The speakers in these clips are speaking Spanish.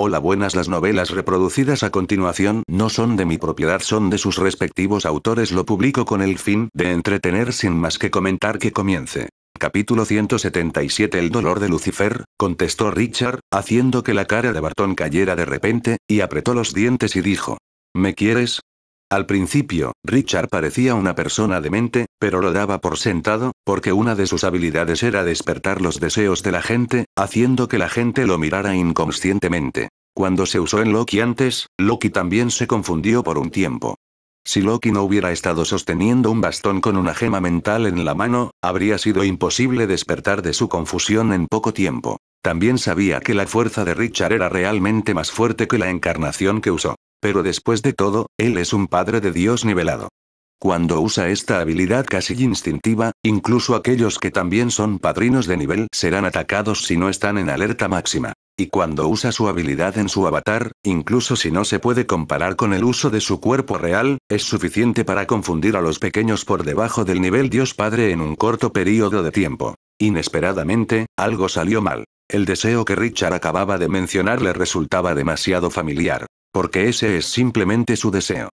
Hola buenas las novelas reproducidas a continuación no son de mi propiedad son de sus respectivos autores lo publico con el fin de entretener sin más que comentar que comience. Capítulo 177 El dolor de Lucifer, contestó Richard, haciendo que la cara de Bartón cayera de repente, y apretó los dientes y dijo. ¿Me quieres? Al principio, Richard parecía una persona demente, pero lo daba por sentado, porque una de sus habilidades era despertar los deseos de la gente, haciendo que la gente lo mirara inconscientemente. Cuando se usó en Loki antes, Loki también se confundió por un tiempo. Si Loki no hubiera estado sosteniendo un bastón con una gema mental en la mano, habría sido imposible despertar de su confusión en poco tiempo. También sabía que la fuerza de Richard era realmente más fuerte que la encarnación que usó. Pero después de todo, él es un padre de Dios nivelado. Cuando usa esta habilidad casi instintiva, incluso aquellos que también son padrinos de nivel serán atacados si no están en alerta máxima. Y cuando usa su habilidad en su avatar, incluso si no se puede comparar con el uso de su cuerpo real, es suficiente para confundir a los pequeños por debajo del nivel Dios Padre en un corto periodo de tiempo. Inesperadamente, algo salió mal. El deseo que Richard acababa de mencionar le resultaba demasiado familiar. Porque ese es simplemente su deseo.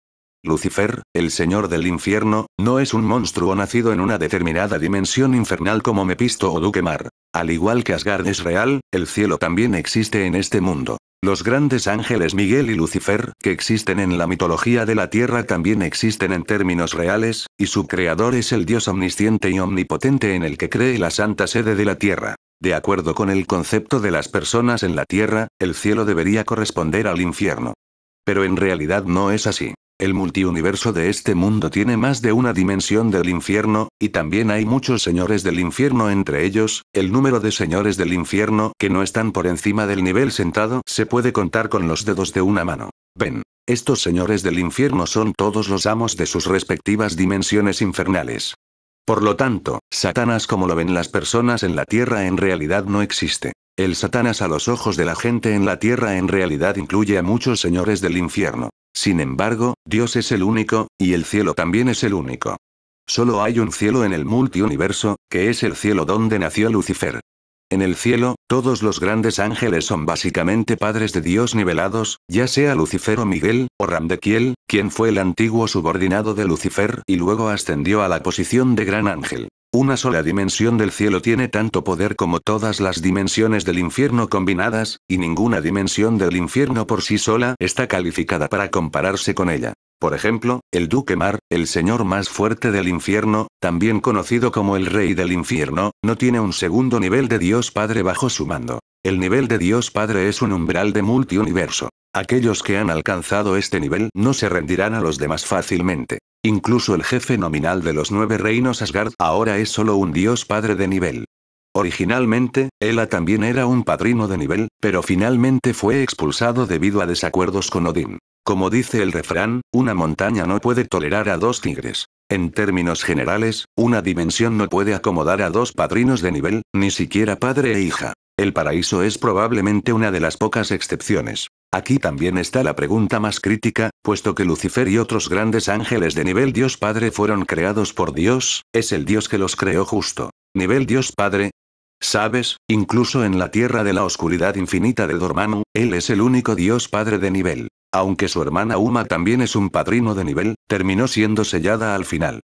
Lucifer, el señor del infierno, no es un monstruo nacido en una determinada dimensión infernal como Mepisto o Duque Mar. Al igual que Asgard es real, el cielo también existe en este mundo. Los grandes ángeles Miguel y Lucifer, que existen en la mitología de la Tierra, también existen en términos reales, y su creador es el Dios omnisciente y omnipotente en el que cree la Santa Sede de la Tierra. De acuerdo con el concepto de las personas en la Tierra, el cielo debería corresponder al infierno. Pero en realidad no es así. El multiuniverso de este mundo tiene más de una dimensión del infierno, y también hay muchos señores del infierno entre ellos, el número de señores del infierno que no están por encima del nivel sentado se puede contar con los dedos de una mano. Ven, estos señores del infierno son todos los amos de sus respectivas dimensiones infernales. Por lo tanto, Satanás como lo ven las personas en la tierra en realidad no existe. El Satanás a los ojos de la gente en la tierra en realidad incluye a muchos señores del infierno. Sin embargo, Dios es el único, y el cielo también es el único. Solo hay un cielo en el multiuniverso, que es el cielo donde nació Lucifer. En el cielo, todos los grandes ángeles son básicamente padres de Dios nivelados, ya sea Lucifer o Miguel, o Ramdequiel, quien fue el antiguo subordinado de Lucifer y luego ascendió a la posición de gran ángel. Una sola dimensión del cielo tiene tanto poder como todas las dimensiones del infierno combinadas, y ninguna dimensión del infierno por sí sola está calificada para compararse con ella. Por ejemplo, el Duque Mar, el señor más fuerte del infierno, también conocido como el Rey del infierno, no tiene un segundo nivel de Dios Padre bajo su mando. El nivel de Dios Padre es un umbral de multiuniverso. Aquellos que han alcanzado este nivel no se rendirán a los demás fácilmente. Incluso el jefe nominal de los nueve reinos Asgard ahora es solo un Dios Padre de nivel. Originalmente, Ela también era un padrino de nivel, pero finalmente fue expulsado debido a desacuerdos con Odín. Como dice el refrán, una montaña no puede tolerar a dos tigres. En términos generales, una dimensión no puede acomodar a dos padrinos de nivel, ni siquiera padre e hija. El paraíso es probablemente una de las pocas excepciones. Aquí también está la pregunta más crítica, puesto que Lucifer y otros grandes ángeles de nivel Dios Padre fueron creados por Dios, es el Dios que los creó justo. Nivel Dios Padre. Sabes, incluso en la tierra de la oscuridad infinita de Dormammu, Él es el único Dios Padre de nivel. Aunque su hermana Uma también es un padrino de nivel, terminó siendo sellada al final.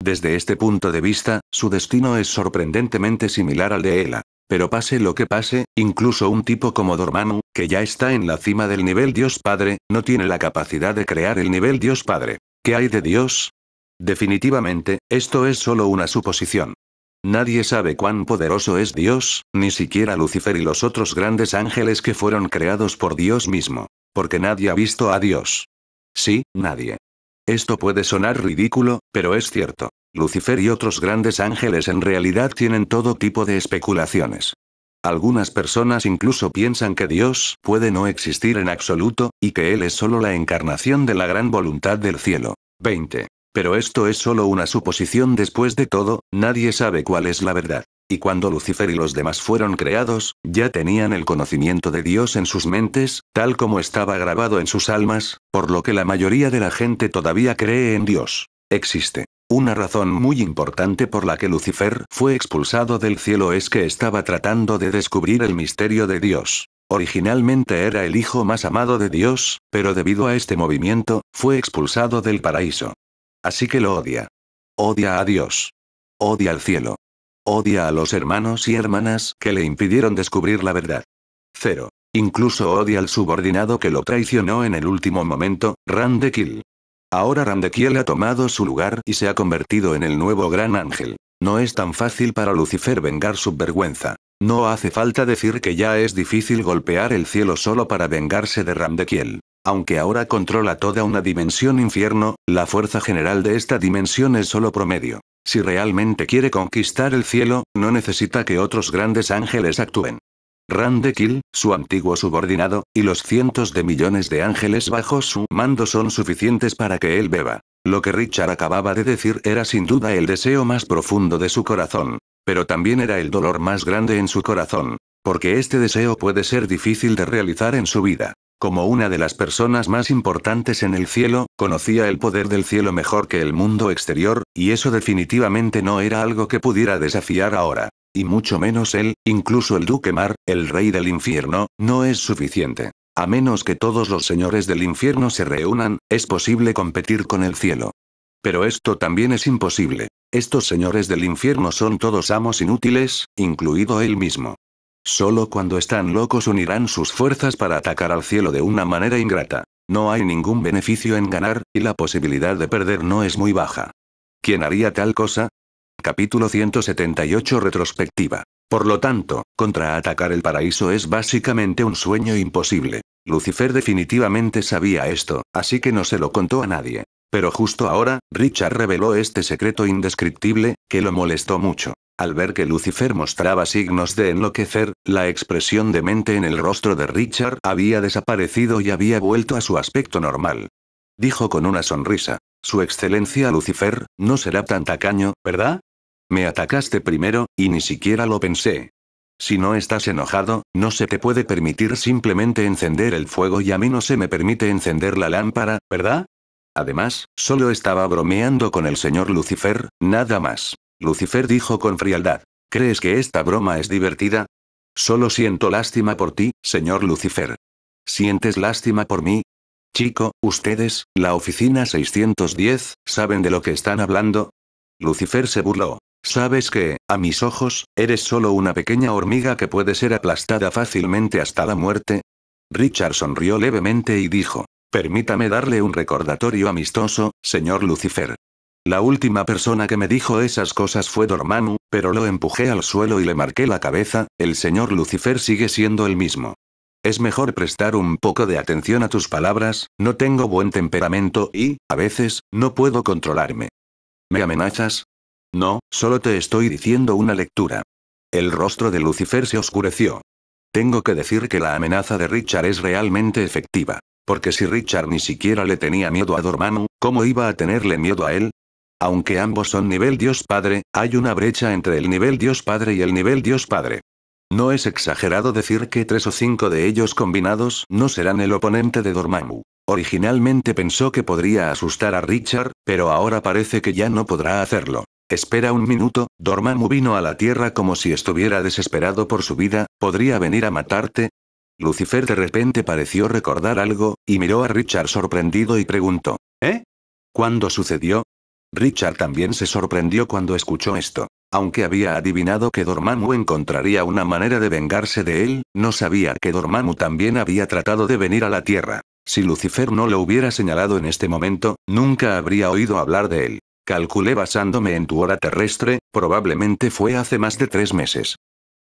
Desde este punto de vista, su destino es sorprendentemente similar al de Ela. Pero pase lo que pase, incluso un tipo como Dormammu, que ya está en la cima del nivel Dios Padre, no tiene la capacidad de crear el nivel Dios Padre. ¿Qué hay de Dios? Definitivamente, esto es solo una suposición. Nadie sabe cuán poderoso es Dios, ni siquiera Lucifer y los otros grandes ángeles que fueron creados por Dios mismo. Porque nadie ha visto a Dios. Sí, nadie. Esto puede sonar ridículo, pero es cierto. Lucifer y otros grandes ángeles en realidad tienen todo tipo de especulaciones. Algunas personas incluso piensan que Dios puede no existir en absoluto, y que Él es solo la encarnación de la gran voluntad del cielo. 20. Pero esto es solo una suposición después de todo, nadie sabe cuál es la verdad y cuando Lucifer y los demás fueron creados, ya tenían el conocimiento de Dios en sus mentes, tal como estaba grabado en sus almas, por lo que la mayoría de la gente todavía cree en Dios. Existe. Una razón muy importante por la que Lucifer fue expulsado del cielo es que estaba tratando de descubrir el misterio de Dios. Originalmente era el hijo más amado de Dios, pero debido a este movimiento, fue expulsado del paraíso. Así que lo odia. Odia a Dios. Odia al cielo. Odia a los hermanos y hermanas que le impidieron descubrir la verdad. Cero, Incluso odia al subordinado que lo traicionó en el último momento, Randekiel. Ahora Randekiel ha tomado su lugar y se ha convertido en el nuevo gran ángel. No es tan fácil para Lucifer vengar su vergüenza. No hace falta decir que ya es difícil golpear el cielo solo para vengarse de Randekiel. Aunque ahora controla toda una dimensión infierno, la fuerza general de esta dimensión es solo promedio. Si realmente quiere conquistar el cielo, no necesita que otros grandes ángeles actúen. Randekil, su antiguo subordinado, y los cientos de millones de ángeles bajo su mando son suficientes para que él beba. Lo que Richard acababa de decir era sin duda el deseo más profundo de su corazón. Pero también era el dolor más grande en su corazón. Porque este deseo puede ser difícil de realizar en su vida. Como una de las personas más importantes en el cielo, conocía el poder del cielo mejor que el mundo exterior, y eso definitivamente no era algo que pudiera desafiar ahora. Y mucho menos él, incluso el Duque Mar, el rey del infierno, no es suficiente. A menos que todos los señores del infierno se reúnan, es posible competir con el cielo. Pero esto también es imposible. Estos señores del infierno son todos amos inútiles, incluido él mismo. Solo cuando están locos unirán sus fuerzas para atacar al cielo de una manera ingrata. No hay ningún beneficio en ganar, y la posibilidad de perder no es muy baja. ¿Quién haría tal cosa? Capítulo 178 Retrospectiva. Por lo tanto, contraatacar el paraíso es básicamente un sueño imposible. Lucifer definitivamente sabía esto, así que no se lo contó a nadie. Pero justo ahora, Richard reveló este secreto indescriptible, que lo molestó mucho. Al ver que Lucifer mostraba signos de enloquecer, la expresión de mente en el rostro de Richard había desaparecido y había vuelto a su aspecto normal. Dijo con una sonrisa. Su excelencia Lucifer, no será tan tacaño, ¿verdad? Me atacaste primero, y ni siquiera lo pensé. Si no estás enojado, no se te puede permitir simplemente encender el fuego y a mí no se me permite encender la lámpara, ¿verdad? Además, solo estaba bromeando con el señor Lucifer, nada más. Lucifer dijo con frialdad. ¿Crees que esta broma es divertida? Solo siento lástima por ti, señor Lucifer. ¿Sientes lástima por mí? Chico, ustedes, la oficina 610, ¿saben de lo que están hablando? Lucifer se burló. Sabes que, a mis ojos, eres solo una pequeña hormiga que puede ser aplastada fácilmente hasta la muerte. Richard sonrió levemente y dijo, Permítame darle un recordatorio amistoso, señor Lucifer. La última persona que me dijo esas cosas fue Dormammu, pero lo empujé al suelo y le marqué la cabeza, el señor Lucifer sigue siendo el mismo. Es mejor prestar un poco de atención a tus palabras, no tengo buen temperamento y, a veces, no puedo controlarme. ¿Me amenazas? No, solo te estoy diciendo una lectura. El rostro de Lucifer se oscureció. Tengo que decir que la amenaza de Richard es realmente efectiva. Porque si Richard ni siquiera le tenía miedo a Dormammu, ¿cómo iba a tenerle miedo a él? Aunque ambos son nivel Dios Padre, hay una brecha entre el nivel Dios Padre y el nivel Dios Padre. No es exagerado decir que tres o cinco de ellos combinados no serán el oponente de Dormammu. Originalmente pensó que podría asustar a Richard, pero ahora parece que ya no podrá hacerlo. Espera un minuto, Dormammu vino a la Tierra como si estuviera desesperado por su vida, ¿podría venir a matarte? Lucifer de repente pareció recordar algo, y miró a Richard sorprendido y preguntó, ¿eh? ¿Cuándo sucedió? Richard también se sorprendió cuando escuchó esto. Aunque había adivinado que Dormammu encontraría una manera de vengarse de él, no sabía que Dormammu también había tratado de venir a la Tierra. Si Lucifer no lo hubiera señalado en este momento, nunca habría oído hablar de él. Calculé basándome en tu hora terrestre, probablemente fue hace más de tres meses.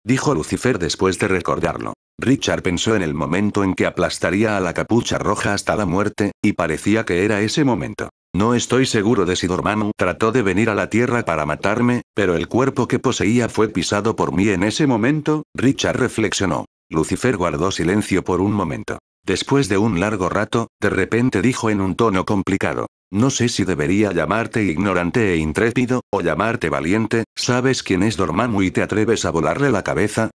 Dijo Lucifer después de recordarlo. Richard pensó en el momento en que aplastaría a la capucha roja hasta la muerte, y parecía que era ese momento. No estoy seguro de si Dormammu trató de venir a la Tierra para matarme, pero el cuerpo que poseía fue pisado por mí en ese momento, Richard reflexionó. Lucifer guardó silencio por un momento. Después de un largo rato, de repente dijo en un tono complicado. No sé si debería llamarte ignorante e intrépido, o llamarte valiente, ¿sabes quién es Dormammu y te atreves a volarle la cabeza?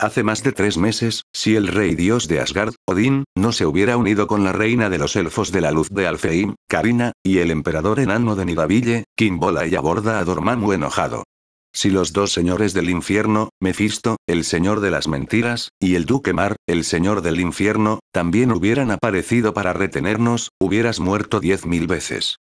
Hace más de tres meses, si el rey dios de Asgard, Odín, no se hubiera unido con la reina de los elfos de la luz de Alfheim, Karina, y el emperador enano de Nidaville, Kimbola y aborda a Dormammu enojado. Si los dos señores del infierno, Mefisto, el señor de las mentiras, y el duque Mar, el señor del infierno, también hubieran aparecido para retenernos, hubieras muerto diez mil veces.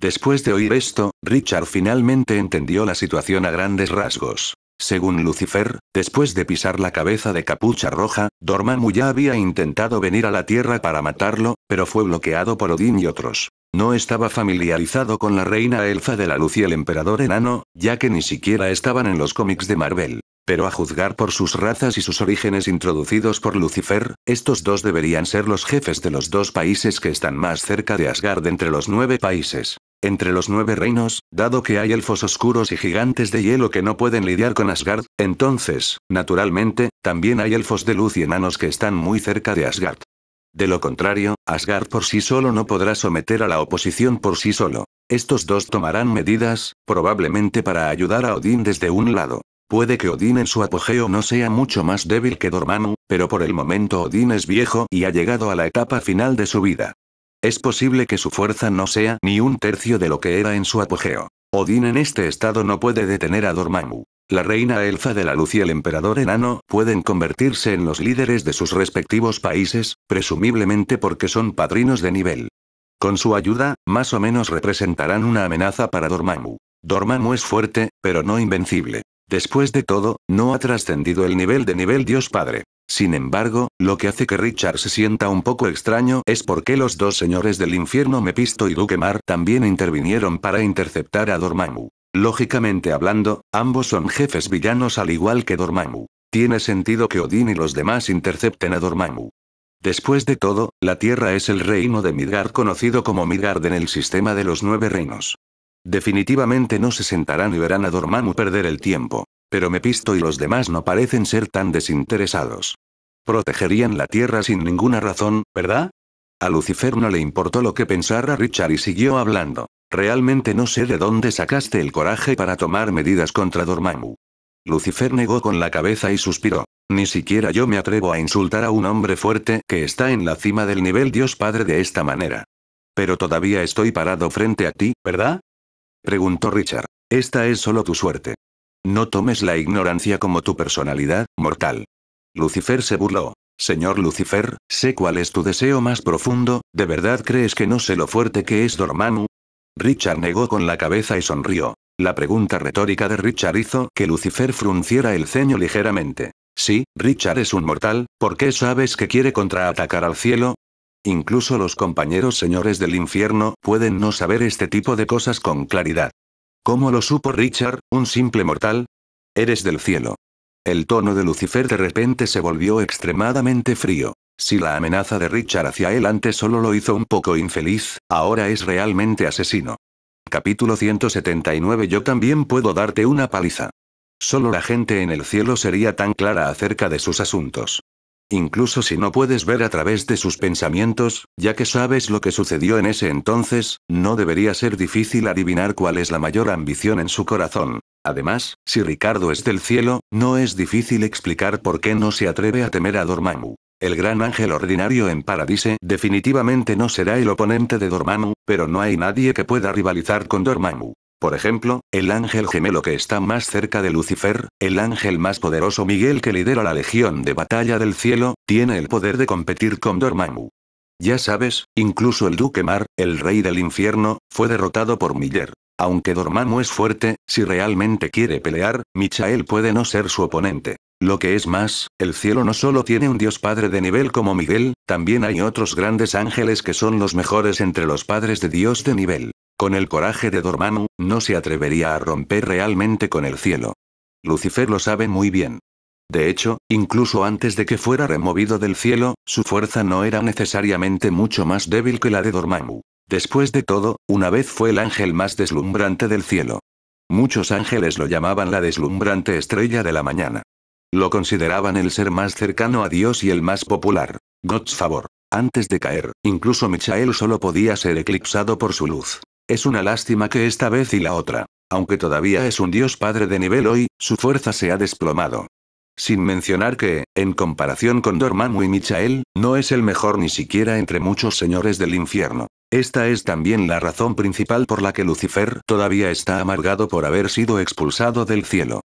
Después de oír esto, Richard finalmente entendió la situación a grandes rasgos. Según Lucifer, después de pisar la cabeza de Capucha Roja, Dormammu ya había intentado venir a la Tierra para matarlo, pero fue bloqueado por Odín y otros. No estaba familiarizado con la reina elfa de la luz y el emperador enano, ya que ni siquiera estaban en los cómics de Marvel. Pero a juzgar por sus razas y sus orígenes introducidos por Lucifer, estos dos deberían ser los jefes de los dos países que están más cerca de Asgard entre los nueve países. Entre los nueve reinos, dado que hay elfos oscuros y gigantes de hielo que no pueden lidiar con Asgard, entonces, naturalmente, también hay elfos de luz y enanos que están muy cerca de Asgard. De lo contrario, Asgard por sí solo no podrá someter a la oposición por sí solo. Estos dos tomarán medidas, probablemente para ayudar a Odín desde un lado. Puede que Odín en su apogeo no sea mucho más débil que Dormammu, pero por el momento Odín es viejo y ha llegado a la etapa final de su vida. Es posible que su fuerza no sea ni un tercio de lo que era en su apogeo. Odín en este estado no puede detener a Dormammu. La reina elfa de la luz y el emperador enano pueden convertirse en los líderes de sus respectivos países, presumiblemente porque son padrinos de nivel. Con su ayuda, más o menos representarán una amenaza para Dormammu. Dormammu es fuerte, pero no invencible. Después de todo, no ha trascendido el nivel de nivel Dios Padre. Sin embargo, lo que hace que Richard se sienta un poco extraño es porque los dos señores del infierno Mepisto y Duque Mar también intervinieron para interceptar a Dormammu. Lógicamente hablando, ambos son jefes villanos al igual que Dormammu. Tiene sentido que Odín y los demás intercepten a Dormammu. Después de todo, la Tierra es el reino de Midgard conocido como Midgard en el sistema de los nueve reinos. Definitivamente no se sentarán y verán a Dormammu perder el tiempo. Pero me pisto y los demás no parecen ser tan desinteresados. Protegerían la Tierra sin ninguna razón, ¿verdad? A Lucifer no le importó lo que pensara Richard y siguió hablando. Realmente no sé de dónde sacaste el coraje para tomar medidas contra Dormammu. Lucifer negó con la cabeza y suspiró. Ni siquiera yo me atrevo a insultar a un hombre fuerte que está en la cima del nivel Dios Padre de esta manera. Pero todavía estoy parado frente a ti, ¿verdad? Preguntó Richard. Esta es solo tu suerte. No tomes la ignorancia como tu personalidad, mortal. Lucifer se burló. Señor Lucifer, sé cuál es tu deseo más profundo, ¿de verdad crees que no sé lo fuerte que es Dormammu? Richard negó con la cabeza y sonrió. La pregunta retórica de Richard hizo que Lucifer frunciera el ceño ligeramente. Sí, Richard es un mortal, ¿por qué sabes que quiere contraatacar al cielo? Incluso los compañeros señores del infierno pueden no saber este tipo de cosas con claridad. ¿Cómo lo supo Richard, un simple mortal? Eres del cielo. El tono de Lucifer de repente se volvió extremadamente frío. Si la amenaza de Richard hacia él antes solo lo hizo un poco infeliz, ahora es realmente asesino. Capítulo 179 Yo también puedo darte una paliza. Solo la gente en el cielo sería tan clara acerca de sus asuntos incluso si no puedes ver a través de sus pensamientos, ya que sabes lo que sucedió en ese entonces, no debería ser difícil adivinar cuál es la mayor ambición en su corazón. Además, si Ricardo es del cielo, no es difícil explicar por qué no se atreve a temer a Dormammu. El gran ángel ordinario en Paradise definitivamente no será el oponente de Dormammu, pero no hay nadie que pueda rivalizar con Dormammu. Por ejemplo, el ángel gemelo que está más cerca de Lucifer, el ángel más poderoso Miguel que lidera la legión de batalla del cielo, tiene el poder de competir con Dormammu. Ya sabes, incluso el duque Mar, el rey del infierno, fue derrotado por Miller. Aunque Dormammu es fuerte, si realmente quiere pelear, Michael puede no ser su oponente. Lo que es más, el cielo no solo tiene un dios padre de nivel como Miguel, también hay otros grandes ángeles que son los mejores entre los padres de dios de nivel. Con el coraje de Dormammu, no se atrevería a romper realmente con el cielo. Lucifer lo sabe muy bien. De hecho, incluso antes de que fuera removido del cielo, su fuerza no era necesariamente mucho más débil que la de Dormammu. Después de todo, una vez fue el ángel más deslumbrante del cielo. Muchos ángeles lo llamaban la deslumbrante estrella de la mañana. Lo consideraban el ser más cercano a Dios y el más popular. God's favor. Antes de caer, incluso Michael solo podía ser eclipsado por su luz. Es una lástima que esta vez y la otra. Aunque todavía es un dios padre de nivel hoy, su fuerza se ha desplomado. Sin mencionar que, en comparación con Dormammu y Michael, no es el mejor ni siquiera entre muchos señores del infierno. Esta es también la razón principal por la que Lucifer todavía está amargado por haber sido expulsado del cielo.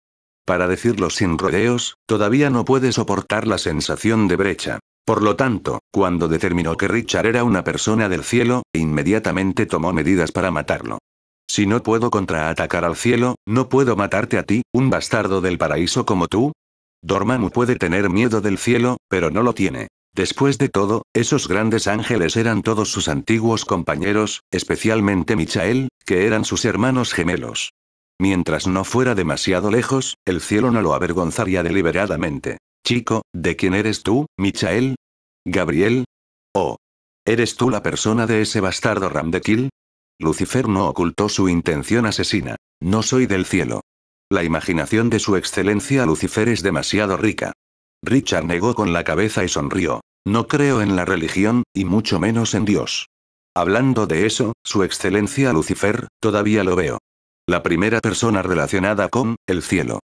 Para decirlo sin rodeos, todavía no puede soportar la sensación de brecha. Por lo tanto, cuando determinó que Richard era una persona del cielo, inmediatamente tomó medidas para matarlo. Si no puedo contraatacar al cielo, no puedo matarte a ti, un bastardo del paraíso como tú. Dormammu puede tener miedo del cielo, pero no lo tiene. Después de todo, esos grandes ángeles eran todos sus antiguos compañeros, especialmente Michael, que eran sus hermanos gemelos. Mientras no fuera demasiado lejos, el cielo no lo avergonzaría deliberadamente. Chico, ¿de quién eres tú, Michael? ¿Gabriel? ¿O oh, eres tú la persona de ese bastardo Ramdequil? Lucifer no ocultó su intención asesina. No soy del cielo. La imaginación de su excelencia Lucifer es demasiado rica. Richard negó con la cabeza y sonrió. No creo en la religión, y mucho menos en Dios. Hablando de eso, su excelencia Lucifer, todavía lo veo. La primera persona relacionada con, el cielo.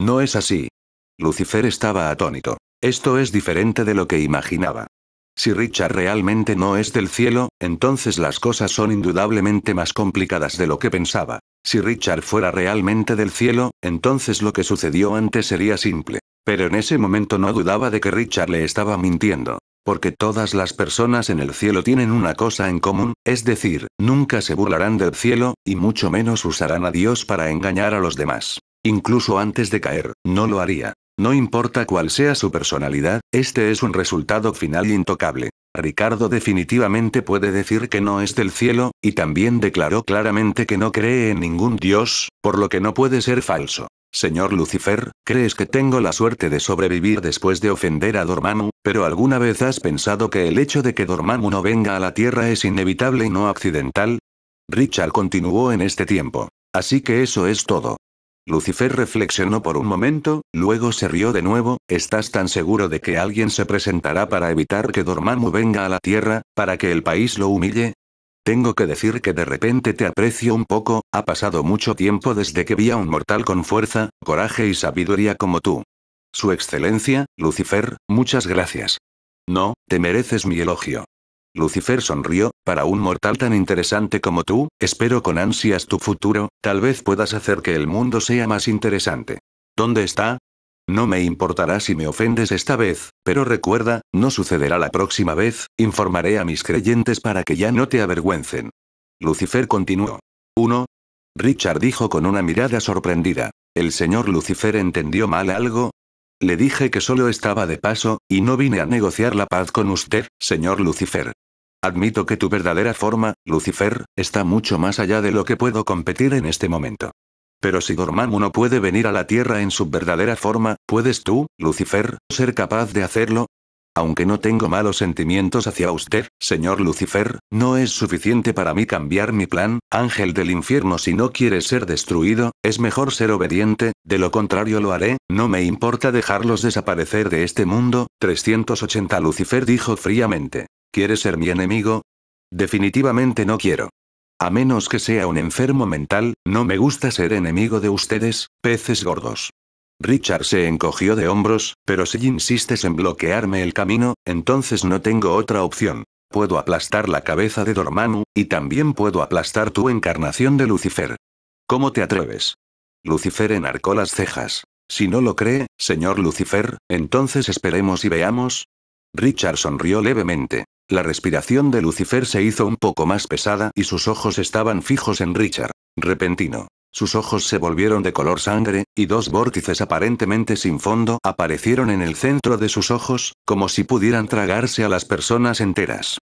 No es así, Lucifer estaba atónito. Esto es diferente de lo que imaginaba. Si Richard realmente no es del cielo, entonces las cosas son indudablemente más complicadas de lo que pensaba. Si Richard fuera realmente del cielo, entonces lo que sucedió antes sería simple. Pero en ese momento no dudaba de que Richard le estaba mintiendo. Porque todas las personas en el cielo tienen una cosa en común, es decir, nunca se burlarán del cielo, y mucho menos usarán a Dios para engañar a los demás. Incluso antes de caer, no lo haría. No importa cuál sea su personalidad, este es un resultado final intocable. Ricardo definitivamente puede decir que no es del cielo, y también declaró claramente que no cree en ningún dios, por lo que no puede ser falso. Señor Lucifer, crees que tengo la suerte de sobrevivir después de ofender a Dormammu, pero ¿alguna vez has pensado que el hecho de que Dormammu no venga a la Tierra es inevitable y no accidental? Richard continuó en este tiempo. Así que eso es todo. Lucifer reflexionó por un momento, luego se rió de nuevo, ¿estás tan seguro de que alguien se presentará para evitar que Dormammu venga a la Tierra, para que el país lo humille? Tengo que decir que de repente te aprecio un poco, ha pasado mucho tiempo desde que vi a un mortal con fuerza, coraje y sabiduría como tú. Su Excelencia, Lucifer, muchas gracias. No, te mereces mi elogio. Lucifer sonrió, para un mortal tan interesante como tú, espero con ansias tu futuro, tal vez puedas hacer que el mundo sea más interesante. ¿Dónde está? No me importará si me ofendes esta vez, pero recuerda, no sucederá la próxima vez, informaré a mis creyentes para que ya no te avergüencen. Lucifer continuó. 1. Richard dijo con una mirada sorprendida. ¿El señor Lucifer entendió mal algo? Le dije que solo estaba de paso, y no vine a negociar la paz con usted, señor Lucifer. Admito que tu verdadera forma, Lucifer, está mucho más allá de lo que puedo competir en este momento. Pero si Dormammu no puede venir a la Tierra en su verdadera forma, ¿puedes tú, Lucifer, ser capaz de hacerlo? Aunque no tengo malos sentimientos hacia usted, señor Lucifer, no es suficiente para mí cambiar mi plan, ángel del infierno si no quiere ser destruido, es mejor ser obediente, de lo contrario lo haré, no me importa dejarlos desaparecer de este mundo, 380 Lucifer dijo fríamente. ¿Quieres ser mi enemigo? Definitivamente no quiero. A menos que sea un enfermo mental, no me gusta ser enemigo de ustedes, peces gordos. Richard se encogió de hombros, pero si insistes en bloquearme el camino, entonces no tengo otra opción. Puedo aplastar la cabeza de Dormammu, y también puedo aplastar tu encarnación de Lucifer. ¿Cómo te atreves? Lucifer enarcó las cejas. Si no lo cree, señor Lucifer, entonces esperemos y veamos. Richard sonrió levemente. La respiración de Lucifer se hizo un poco más pesada y sus ojos estaban fijos en Richard. Repentino. Sus ojos se volvieron de color sangre, y dos vórtices aparentemente sin fondo aparecieron en el centro de sus ojos, como si pudieran tragarse a las personas enteras.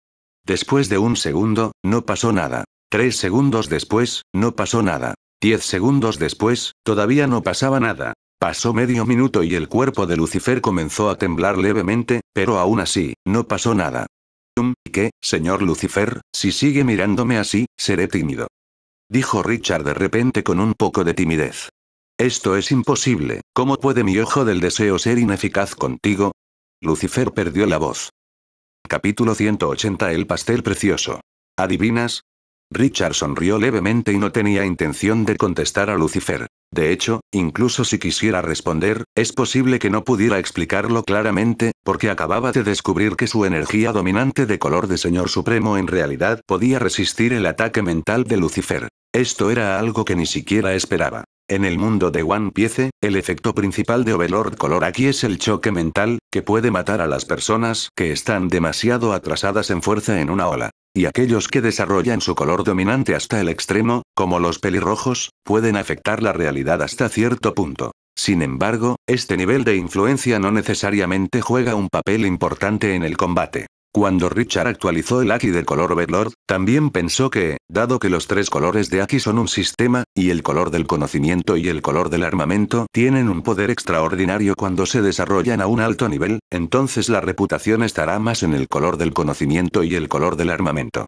Después de un segundo, no pasó nada. Tres segundos después, no pasó nada. Diez segundos después, todavía no pasaba nada. Pasó medio minuto y el cuerpo de Lucifer comenzó a temblar levemente, pero aún así, no pasó nada y que, señor Lucifer, si sigue mirándome así, seré tímido. Dijo Richard de repente con un poco de timidez. Esto es imposible, ¿cómo puede mi ojo del deseo ser ineficaz contigo? Lucifer perdió la voz. Capítulo 180 El pastel precioso. ¿Adivinas? Richard sonrió levemente y no tenía intención de contestar a Lucifer. De hecho, incluso si quisiera responder, es posible que no pudiera explicarlo claramente, porque acababa de descubrir que su energía dominante de color de Señor Supremo en realidad podía resistir el ataque mental de Lucifer. Esto era algo que ni siquiera esperaba. En el mundo de One Piece, el efecto principal de Overlord Color aquí es el choque mental, que puede matar a las personas que están demasiado atrasadas en fuerza en una ola. Y aquellos que desarrollan su color dominante hasta el extremo, como los pelirrojos, pueden afectar la realidad hasta cierto punto. Sin embargo, este nivel de influencia no necesariamente juega un papel importante en el combate. Cuando Richard actualizó el Aki de color Bedlord, también pensó que, dado que los tres colores de Aki son un sistema, y el color del conocimiento y el color del armamento tienen un poder extraordinario cuando se desarrollan a un alto nivel, entonces la reputación estará más en el color del conocimiento y el color del armamento.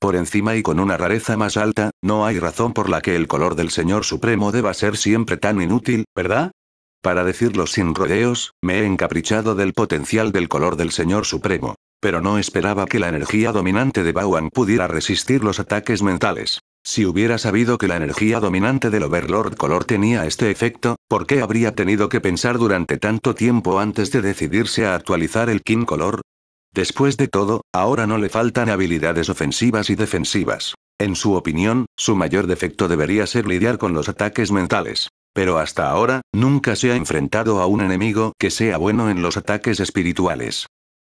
Por encima y con una rareza más alta, no hay razón por la que el color del Señor Supremo deba ser siempre tan inútil, ¿verdad? Para decirlo sin rodeos, me he encaprichado del potencial del color del Señor Supremo. Pero no esperaba que la energía dominante de Bowen pudiera resistir los ataques mentales. Si hubiera sabido que la energía dominante del Overlord Color tenía este efecto, ¿por qué habría tenido que pensar durante tanto tiempo antes de decidirse a actualizar el King Color? Después de todo, ahora no le faltan habilidades ofensivas y defensivas. En su opinión, su mayor defecto debería ser lidiar con los ataques mentales. Pero hasta ahora, nunca se ha enfrentado a un enemigo que sea bueno en los ataques espirituales.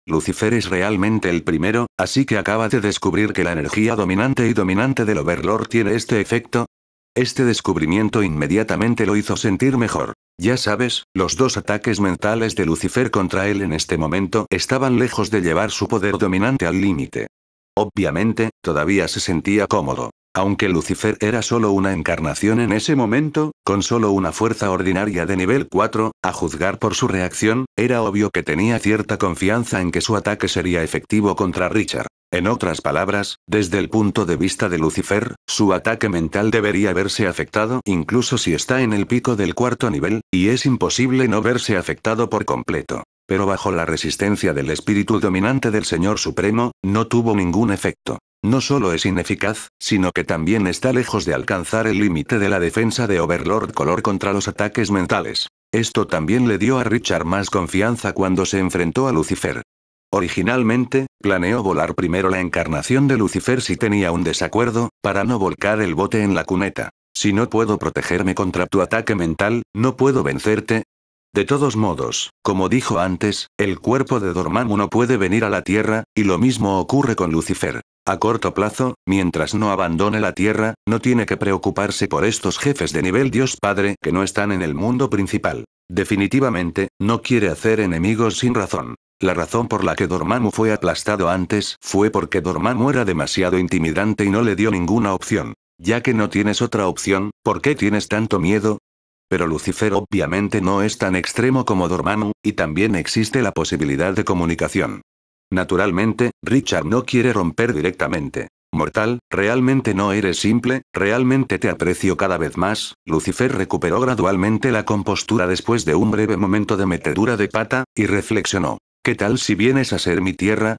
Lucifer es realmente el primero, así que acaba de descubrir que la energía dominante y dominante del Overlord tiene este efecto. Este descubrimiento inmediatamente lo hizo sentir mejor. Ya sabes, los dos ataques mentales de Lucifer contra él en este momento estaban lejos de llevar su poder dominante al límite. Obviamente, todavía se sentía cómodo. Aunque Lucifer era solo una encarnación en ese momento, con solo una fuerza ordinaria de nivel 4, a juzgar por su reacción, era obvio que tenía cierta confianza en que su ataque sería efectivo contra Richard. En otras palabras, desde el punto de vista de Lucifer, su ataque mental debería verse afectado incluso si está en el pico del cuarto nivel, y es imposible no verse afectado por completo. Pero bajo la resistencia del espíritu dominante del Señor Supremo, no tuvo ningún efecto. No solo es ineficaz, sino que también está lejos de alcanzar el límite de la defensa de Overlord Color contra los ataques mentales. Esto también le dio a Richard más confianza cuando se enfrentó a Lucifer. Originalmente, planeó volar primero la encarnación de Lucifer si tenía un desacuerdo, para no volcar el bote en la cuneta. Si no puedo protegerme contra tu ataque mental, no puedo vencerte. De todos modos, como dijo antes, el cuerpo de Dormammu no puede venir a la Tierra, y lo mismo ocurre con Lucifer. A corto plazo, mientras no abandone la Tierra, no tiene que preocuparse por estos jefes de nivel Dios Padre que no están en el mundo principal. Definitivamente, no quiere hacer enemigos sin razón. La razón por la que Dormammu fue aplastado antes fue porque Dormammu era demasiado intimidante y no le dio ninguna opción. Ya que no tienes otra opción, ¿por qué tienes tanto miedo? Pero Lucifer obviamente no es tan extremo como Dormammu, y también existe la posibilidad de comunicación. Naturalmente, Richard no quiere romper directamente. Mortal, realmente no eres simple, realmente te aprecio cada vez más. Lucifer recuperó gradualmente la compostura después de un breve momento de metedura de pata, y reflexionó. ¿Qué tal si vienes a ser mi tierra?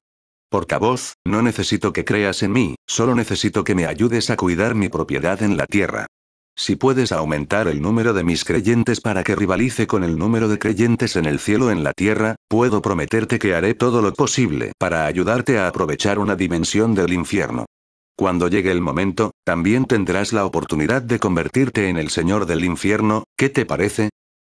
Portavoz, no necesito que creas en mí, solo necesito que me ayudes a cuidar mi propiedad en la tierra. Si puedes aumentar el número de mis creyentes para que rivalice con el número de creyentes en el cielo en la tierra, puedo prometerte que haré todo lo posible para ayudarte a aprovechar una dimensión del infierno. Cuando llegue el momento, también tendrás la oportunidad de convertirte en el Señor del infierno, ¿qué te parece?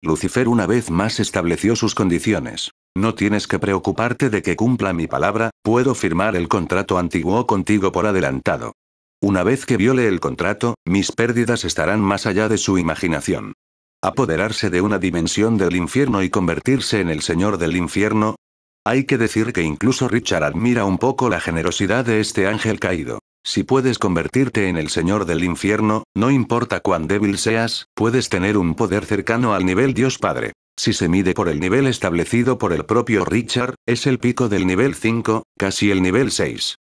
Lucifer una vez más estableció sus condiciones. No tienes que preocuparte de que cumpla mi palabra, puedo firmar el contrato antiguo contigo por adelantado. Una vez que viole el contrato, mis pérdidas estarán más allá de su imaginación. Apoderarse de una dimensión del infierno y convertirse en el señor del infierno. Hay que decir que incluso Richard admira un poco la generosidad de este ángel caído. Si puedes convertirte en el señor del infierno, no importa cuán débil seas, puedes tener un poder cercano al nivel Dios Padre. Si se mide por el nivel establecido por el propio Richard, es el pico del nivel 5, casi el nivel 6.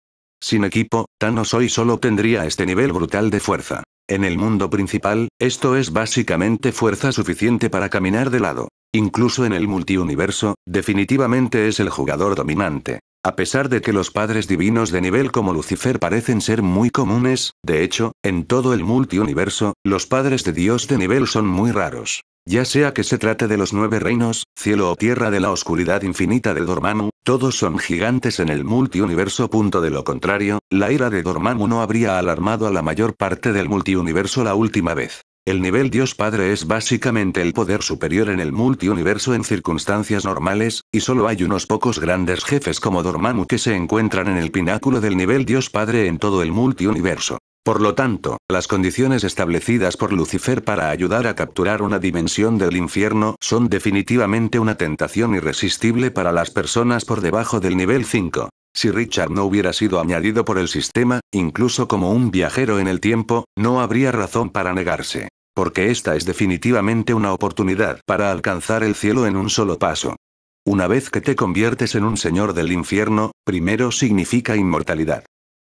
Sin equipo, hoy solo tendría este nivel brutal de fuerza. En el mundo principal, esto es básicamente fuerza suficiente para caminar de lado. Incluso en el multiuniverso, definitivamente es el jugador dominante. A pesar de que los padres divinos de nivel como Lucifer parecen ser muy comunes, de hecho, en todo el multiuniverso, los padres de Dios de nivel son muy raros. Ya sea que se trate de los nueve reinos, cielo o tierra de la oscuridad infinita de Dormammu, todos son gigantes en el multiuniverso. De lo contrario, la ira de Dormammu no habría alarmado a la mayor parte del multiuniverso la última vez. El nivel Dios Padre es básicamente el poder superior en el multiuniverso en circunstancias normales, y solo hay unos pocos grandes jefes como Dormammu que se encuentran en el pináculo del nivel Dios Padre en todo el multiuniverso. Por lo tanto, las condiciones establecidas por Lucifer para ayudar a capturar una dimensión del infierno son definitivamente una tentación irresistible para las personas por debajo del nivel 5. Si Richard no hubiera sido añadido por el sistema, incluso como un viajero en el tiempo, no habría razón para negarse. Porque esta es definitivamente una oportunidad para alcanzar el cielo en un solo paso. Una vez que te conviertes en un señor del infierno, primero significa inmortalidad.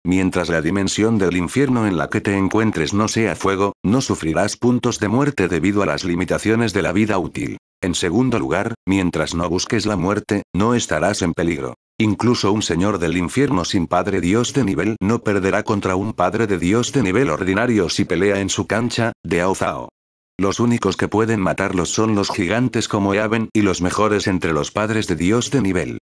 Mientras la dimensión del infierno en la que te encuentres no sea fuego, no sufrirás puntos de muerte debido a las limitaciones de la vida útil. En segundo lugar, mientras no busques la muerte, no estarás en peligro. Incluso un señor del infierno sin padre Dios de nivel no perderá contra un padre de Dios de nivel ordinario si pelea en su cancha, de Aozao. Los únicos que pueden matarlos son los gigantes como Eaven y los mejores entre los padres de Dios de nivel.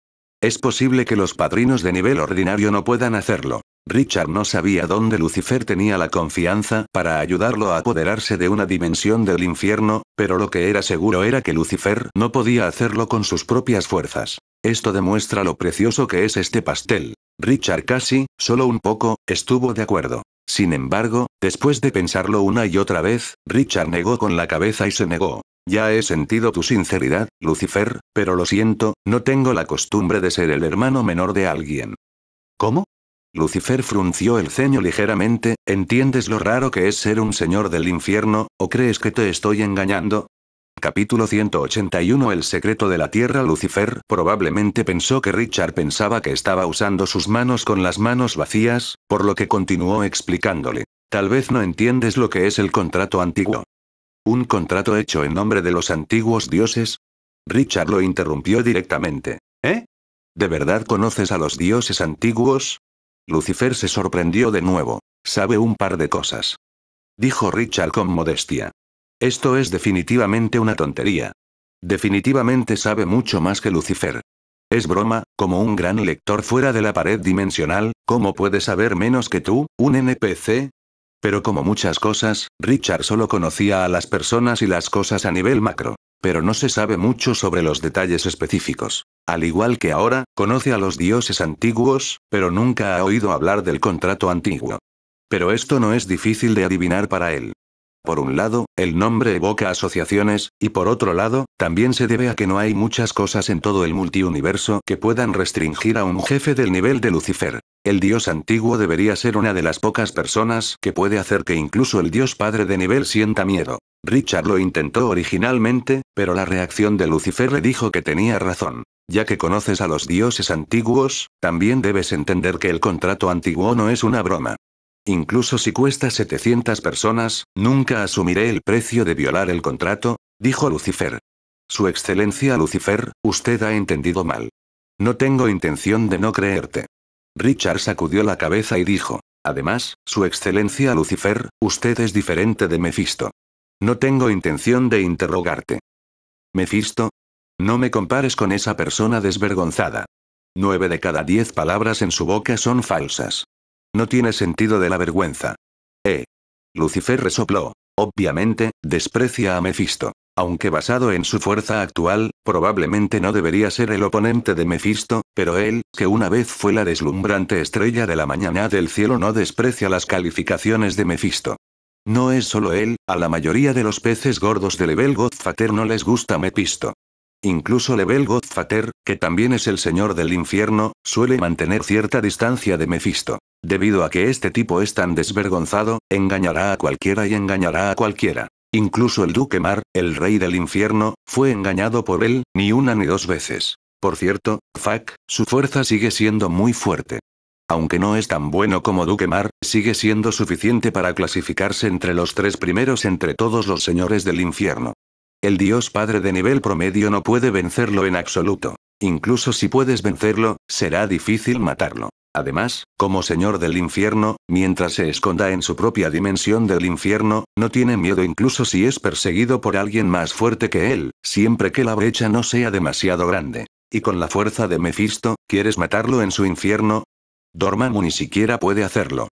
Es posible que los padrinos de nivel ordinario no puedan hacerlo. Richard no sabía dónde Lucifer tenía la confianza para ayudarlo a apoderarse de una dimensión del infierno, pero lo que era seguro era que Lucifer no podía hacerlo con sus propias fuerzas. Esto demuestra lo precioso que es este pastel. Richard casi, solo un poco, estuvo de acuerdo. Sin embargo, después de pensarlo una y otra vez, Richard negó con la cabeza y se negó. Ya he sentido tu sinceridad, Lucifer, pero lo siento, no tengo la costumbre de ser el hermano menor de alguien. ¿Cómo? Lucifer frunció el ceño ligeramente, ¿entiendes lo raro que es ser un señor del infierno, o crees que te estoy engañando? Capítulo 181 El secreto de la tierra Lucifer probablemente pensó que Richard pensaba que estaba usando sus manos con las manos vacías, por lo que continuó explicándole. Tal vez no entiendes lo que es el contrato antiguo. ¿Un contrato hecho en nombre de los antiguos dioses? Richard lo interrumpió directamente. ¿Eh? ¿De verdad conoces a los dioses antiguos? Lucifer se sorprendió de nuevo. Sabe un par de cosas. Dijo Richard con modestia. Esto es definitivamente una tontería. Definitivamente sabe mucho más que Lucifer. Es broma, como un gran lector fuera de la pared dimensional, ¿cómo puede saber menos que tú, un NPC? Pero como muchas cosas, Richard solo conocía a las personas y las cosas a nivel macro pero no se sabe mucho sobre los detalles específicos. Al igual que ahora, conoce a los dioses antiguos, pero nunca ha oído hablar del contrato antiguo. Pero esto no es difícil de adivinar para él. Por un lado, el nombre evoca asociaciones, y por otro lado, también se debe a que no hay muchas cosas en todo el multiuniverso que puedan restringir a un jefe del nivel de Lucifer. El dios antiguo debería ser una de las pocas personas que puede hacer que incluso el dios padre de nivel sienta miedo. Richard lo intentó originalmente, pero la reacción de Lucifer le dijo que tenía razón. Ya que conoces a los dioses antiguos, también debes entender que el contrato antiguo no es una broma. Incluso si cuesta 700 personas, nunca asumiré el precio de violar el contrato, dijo Lucifer. Su excelencia Lucifer, usted ha entendido mal. No tengo intención de no creerte. Richard sacudió la cabeza y dijo, además, Su excelencia Lucifer, usted es diferente de Mefisto. No tengo intención de interrogarte. Mefisto. No me compares con esa persona desvergonzada. Nueve de cada diez palabras en su boca son falsas. No tiene sentido de la vergüenza. Eh. Lucifer resopló. Obviamente, desprecia a Mefisto. Aunque basado en su fuerza actual, probablemente no debería ser el oponente de Mefisto, pero él, que una vez fue la deslumbrante estrella de la mañana del cielo, no desprecia las calificaciones de Mefisto. No es solo él, a la mayoría de los peces gordos de Level Godfather no les gusta Mephisto. Incluso Level Godfather, que también es el señor del infierno, suele mantener cierta distancia de Mephisto. Debido a que este tipo es tan desvergonzado, engañará a cualquiera y engañará a cualquiera. Incluso el duque Mar, el rey del infierno, fue engañado por él, ni una ni dos veces. Por cierto, Fak, su fuerza sigue siendo muy fuerte. Aunque no es tan bueno como Duque Mar, sigue siendo suficiente para clasificarse entre los tres primeros entre todos los señores del infierno. El dios padre de nivel promedio no puede vencerlo en absoluto. Incluso si puedes vencerlo, será difícil matarlo. Además, como señor del infierno, mientras se esconda en su propia dimensión del infierno, no tiene miedo incluso si es perseguido por alguien más fuerte que él, siempre que la brecha no sea demasiado grande. Y con la fuerza de Mefisto, ¿quieres matarlo en su infierno? Dormammu ni siquiera puede hacerlo.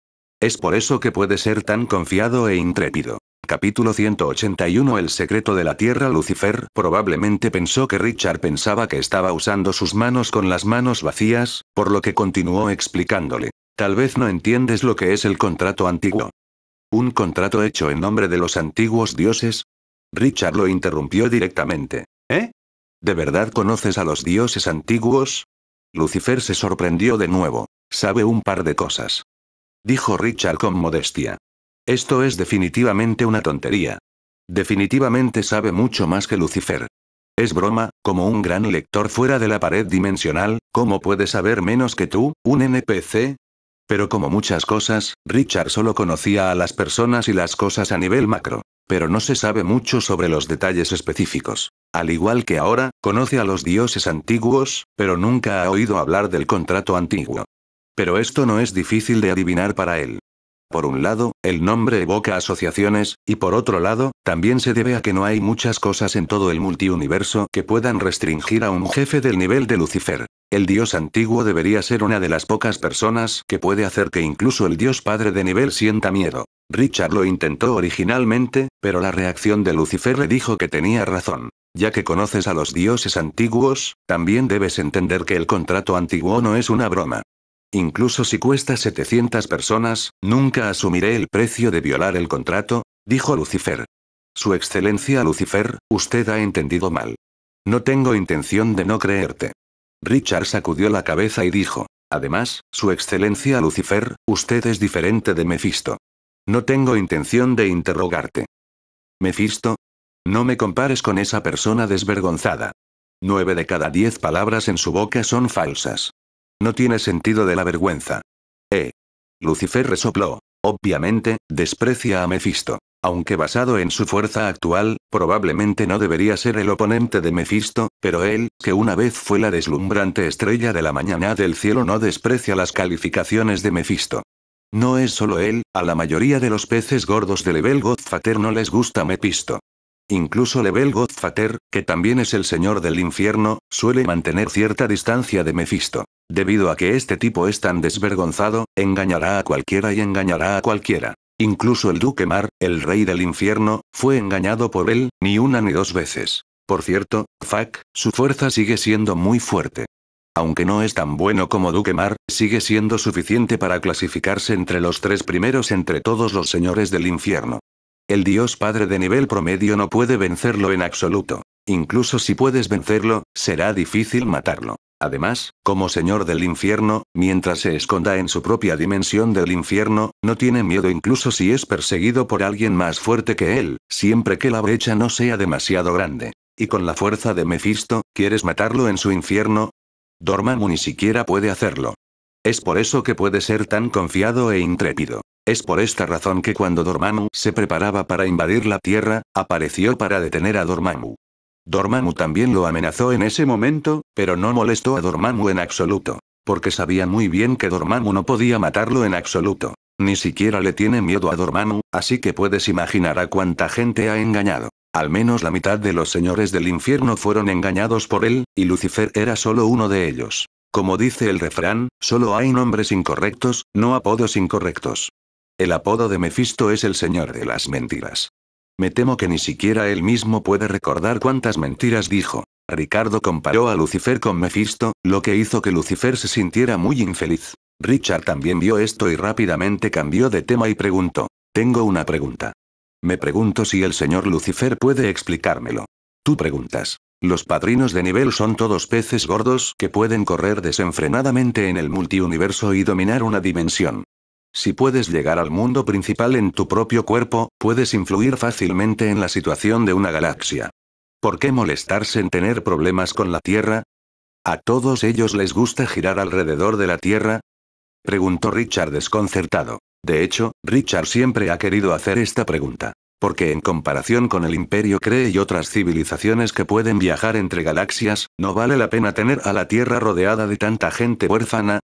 Es por eso que puede ser tan confiado e intrépido. Capítulo 181 El secreto de la Tierra Lucifer probablemente pensó que Richard pensaba que estaba usando sus manos con las manos vacías, por lo que continuó explicándole. Tal vez no entiendes lo que es el contrato antiguo. ¿Un contrato hecho en nombre de los antiguos dioses? Richard lo interrumpió directamente. ¿Eh? ¿De verdad conoces a los dioses antiguos? Lucifer se sorprendió de nuevo. Sabe un par de cosas. Dijo Richard con modestia. Esto es definitivamente una tontería. Definitivamente sabe mucho más que Lucifer. Es broma, como un gran lector fuera de la pared dimensional, ¿cómo puede saber menos que tú, un NPC? Pero como muchas cosas, Richard solo conocía a las personas y las cosas a nivel macro pero no se sabe mucho sobre los detalles específicos. Al igual que ahora, conoce a los dioses antiguos, pero nunca ha oído hablar del contrato antiguo. Pero esto no es difícil de adivinar para él. Por un lado, el nombre evoca asociaciones, y por otro lado, también se debe a que no hay muchas cosas en todo el multiuniverso que puedan restringir a un jefe del nivel de Lucifer. El dios antiguo debería ser una de las pocas personas que puede hacer que incluso el dios padre de nivel sienta miedo. Richard lo intentó originalmente, pero la reacción de Lucifer le dijo que tenía razón. Ya que conoces a los dioses antiguos, también debes entender que el contrato antiguo no es una broma. Incluso si cuesta 700 personas, nunca asumiré el precio de violar el contrato, dijo Lucifer. Su excelencia Lucifer, usted ha entendido mal. No tengo intención de no creerte. Richard sacudió la cabeza y dijo, además, Su excelencia Lucifer, usted es diferente de Mefisto. No tengo intención de interrogarte. Mefisto. No me compares con esa persona desvergonzada. Nueve de cada diez palabras en su boca son falsas. No tiene sentido de la vergüenza. Eh. Lucifer resopló. Obviamente, desprecia a Mefisto. Aunque basado en su fuerza actual, probablemente no debería ser el oponente de Mefisto, pero él, que una vez fue la deslumbrante estrella de la mañana del cielo, no desprecia las calificaciones de Mefisto. No es solo él, a la mayoría de los peces gordos de Level Godfather no les gusta Mephisto. Incluso Level Godfather, que también es el señor del infierno, suele mantener cierta distancia de Mephisto. Debido a que este tipo es tan desvergonzado, engañará a cualquiera y engañará a cualquiera. Incluso el Duque Mar, el rey del infierno, fue engañado por él, ni una ni dos veces. Por cierto, Fak, su fuerza sigue siendo muy fuerte. Aunque no es tan bueno como Duque Mar, sigue siendo suficiente para clasificarse entre los tres primeros entre todos los señores del infierno. El dios padre de nivel promedio no puede vencerlo en absoluto. Incluso si puedes vencerlo, será difícil matarlo. Además, como señor del infierno, mientras se esconda en su propia dimensión del infierno, no tiene miedo incluso si es perseguido por alguien más fuerte que él, siempre que la brecha no sea demasiado grande. Y con la fuerza de Mephisto, ¿quieres matarlo en su infierno? Dormammu ni siquiera puede hacerlo. Es por eso que puede ser tan confiado e intrépido. Es por esta razón que cuando Dormammu se preparaba para invadir la Tierra, apareció para detener a Dormammu. Dormammu también lo amenazó en ese momento, pero no molestó a Dormammu en absoluto, porque sabía muy bien que Dormammu no podía matarlo en absoluto. Ni siquiera le tiene miedo a Dormammu, así que puedes imaginar a cuánta gente ha engañado. Al menos la mitad de los señores del infierno fueron engañados por él, y Lucifer era solo uno de ellos. Como dice el refrán, solo hay nombres incorrectos, no apodos incorrectos. El apodo de Mefisto es el señor de las mentiras. Me temo que ni siquiera él mismo puede recordar cuántas mentiras dijo. Ricardo comparó a Lucifer con Mefisto, lo que hizo que Lucifer se sintiera muy infeliz. Richard también vio esto y rápidamente cambió de tema y preguntó. Tengo una pregunta. Me pregunto si el señor Lucifer puede explicármelo. Tú preguntas. Los padrinos de nivel son todos peces gordos que pueden correr desenfrenadamente en el multiuniverso y dominar una dimensión. Si puedes llegar al mundo principal en tu propio cuerpo, puedes influir fácilmente en la situación de una galaxia. ¿Por qué molestarse en tener problemas con la Tierra? ¿A todos ellos les gusta girar alrededor de la Tierra? Preguntó Richard desconcertado. De hecho, Richard siempre ha querido hacer esta pregunta. Porque en comparación con el Imperio Cree y otras civilizaciones que pueden viajar entre galaxias, ¿no vale la pena tener a la Tierra rodeada de tanta gente huérfana?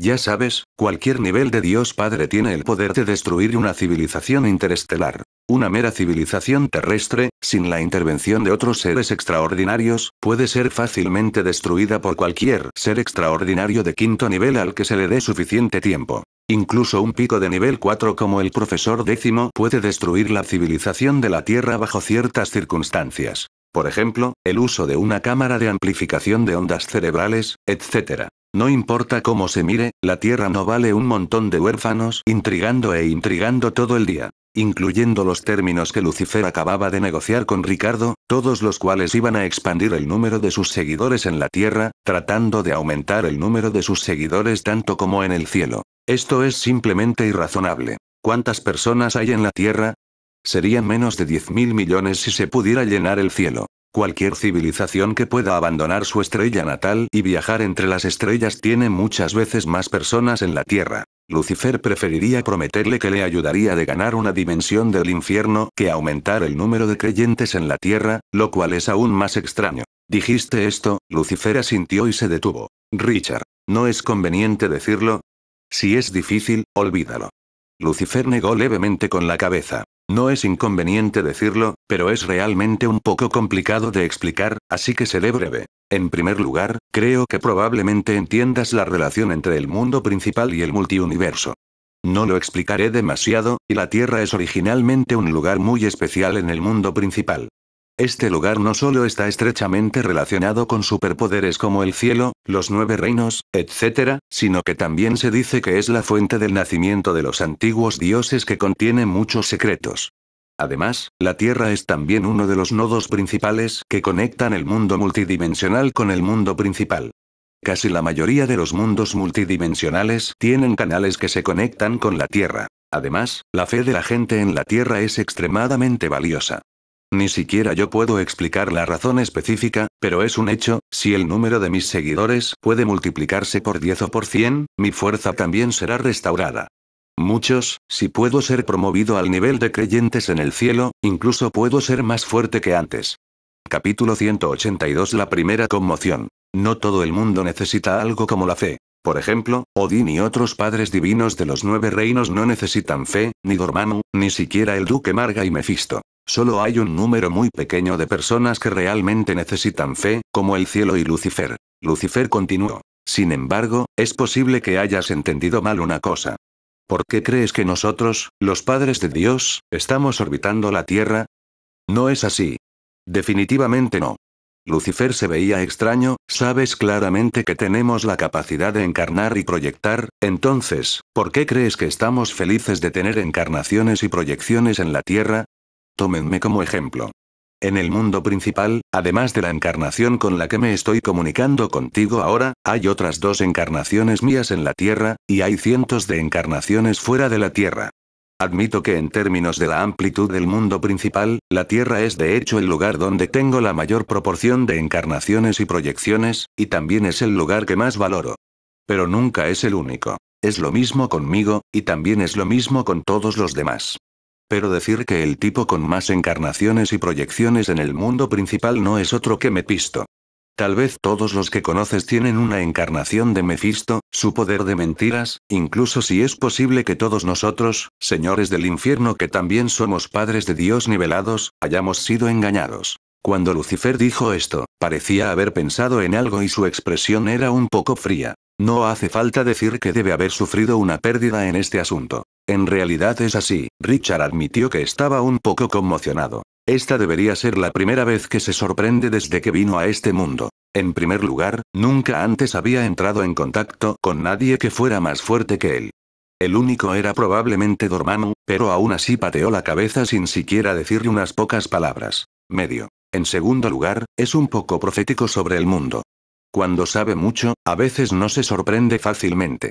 Ya sabes, cualquier nivel de Dios Padre tiene el poder de destruir una civilización interestelar. Una mera civilización terrestre, sin la intervención de otros seres extraordinarios, puede ser fácilmente destruida por cualquier ser extraordinario de quinto nivel al que se le dé suficiente tiempo. Incluso un pico de nivel 4 como el profesor décimo puede destruir la civilización de la Tierra bajo ciertas circunstancias. Por ejemplo, el uso de una cámara de amplificación de ondas cerebrales, etc. No importa cómo se mire, la Tierra no vale un montón de huérfanos intrigando e intrigando todo el día incluyendo los términos que Lucifer acababa de negociar con Ricardo, todos los cuales iban a expandir el número de sus seguidores en la tierra, tratando de aumentar el número de sus seguidores tanto como en el cielo. Esto es simplemente irrazonable. ¿Cuántas personas hay en la tierra? Serían menos de 10.000 millones si se pudiera llenar el cielo. Cualquier civilización que pueda abandonar su estrella natal y viajar entre las estrellas tiene muchas veces más personas en la Tierra. Lucifer preferiría prometerle que le ayudaría de ganar una dimensión del infierno que aumentar el número de creyentes en la Tierra, lo cual es aún más extraño. Dijiste esto, Lucifer asintió y se detuvo. Richard, ¿no es conveniente decirlo? Si es difícil, olvídalo. Lucifer negó levemente con la cabeza. No es inconveniente decirlo, pero es realmente un poco complicado de explicar, así que seré breve. En primer lugar, creo que probablemente entiendas la relación entre el mundo principal y el multiuniverso. No lo explicaré demasiado, y la Tierra es originalmente un lugar muy especial en el mundo principal. Este lugar no solo está estrechamente relacionado con superpoderes como el cielo, los nueve reinos, etc., sino que también se dice que es la fuente del nacimiento de los antiguos dioses que contiene muchos secretos. Además, la Tierra es también uno de los nodos principales que conectan el mundo multidimensional con el mundo principal. Casi la mayoría de los mundos multidimensionales tienen canales que se conectan con la Tierra. Además, la fe de la gente en la Tierra es extremadamente valiosa. Ni siquiera yo puedo explicar la razón específica, pero es un hecho, si el número de mis seguidores puede multiplicarse por 10 o por 100, mi fuerza también será restaurada. Muchos, si puedo ser promovido al nivel de creyentes en el cielo, incluso puedo ser más fuerte que antes. Capítulo 182 La primera conmoción. No todo el mundo necesita algo como la fe. Por ejemplo, Odín y otros padres divinos de los nueve reinos no necesitan fe, ni Dormammu, ni siquiera el duque Marga y Mefisto. Solo hay un número muy pequeño de personas que realmente necesitan fe, como el cielo y Lucifer. Lucifer continuó. Sin embargo, es posible que hayas entendido mal una cosa. ¿Por qué crees que nosotros, los padres de Dios, estamos orbitando la Tierra? No es así. Definitivamente no. Lucifer se veía extraño, sabes claramente que tenemos la capacidad de encarnar y proyectar, entonces, ¿por qué crees que estamos felices de tener encarnaciones y proyecciones en la Tierra? Tómenme como ejemplo. En el mundo principal, además de la encarnación con la que me estoy comunicando contigo ahora, hay otras dos encarnaciones mías en la Tierra, y hay cientos de encarnaciones fuera de la Tierra. Admito que en términos de la amplitud del mundo principal, la Tierra es de hecho el lugar donde tengo la mayor proporción de encarnaciones y proyecciones, y también es el lugar que más valoro. Pero nunca es el único. Es lo mismo conmigo, y también es lo mismo con todos los demás. Pero decir que el tipo con más encarnaciones y proyecciones en el mundo principal no es otro que me pisto. Tal vez todos los que conoces tienen una encarnación de Mefisto, su poder de mentiras, incluso si es posible que todos nosotros, señores del infierno que también somos padres de Dios nivelados, hayamos sido engañados. Cuando Lucifer dijo esto, parecía haber pensado en algo y su expresión era un poco fría. No hace falta decir que debe haber sufrido una pérdida en este asunto. En realidad es así, Richard admitió que estaba un poco conmocionado. Esta debería ser la primera vez que se sorprende desde que vino a este mundo. En primer lugar, nunca antes había entrado en contacto con nadie que fuera más fuerte que él. El único era probablemente Dormammu, pero aún así pateó la cabeza sin siquiera decirle unas pocas palabras. Medio. En segundo lugar, es un poco profético sobre el mundo. Cuando sabe mucho, a veces no se sorprende fácilmente.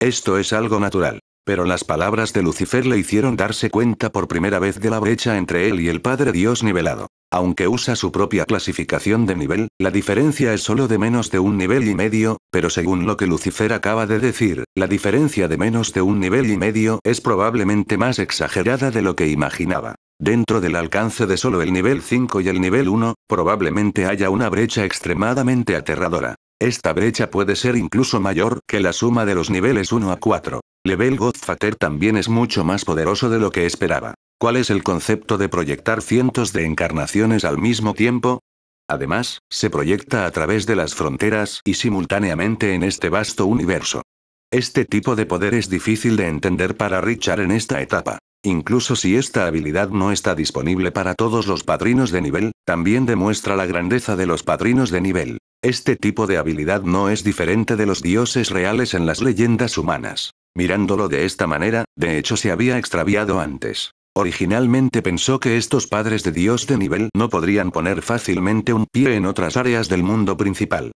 Esto es algo natural. Pero las palabras de Lucifer le hicieron darse cuenta por primera vez de la brecha entre él y el Padre Dios nivelado. Aunque usa su propia clasificación de nivel, la diferencia es solo de menos de un nivel y medio, pero según lo que Lucifer acaba de decir, la diferencia de menos de un nivel y medio es probablemente más exagerada de lo que imaginaba. Dentro del alcance de solo el nivel 5 y el nivel 1, probablemente haya una brecha extremadamente aterradora. Esta brecha puede ser incluso mayor que la suma de los niveles 1 a 4. Level Godfather también es mucho más poderoso de lo que esperaba. ¿Cuál es el concepto de proyectar cientos de encarnaciones al mismo tiempo? Además, se proyecta a través de las fronteras y simultáneamente en este vasto universo. Este tipo de poder es difícil de entender para Richard en esta etapa. Incluso si esta habilidad no está disponible para todos los padrinos de nivel, también demuestra la grandeza de los padrinos de nivel. Este tipo de habilidad no es diferente de los dioses reales en las leyendas humanas. Mirándolo de esta manera, de hecho se había extraviado antes. Originalmente pensó que estos padres de Dios de nivel no podrían poner fácilmente un pie en otras áreas del mundo principal.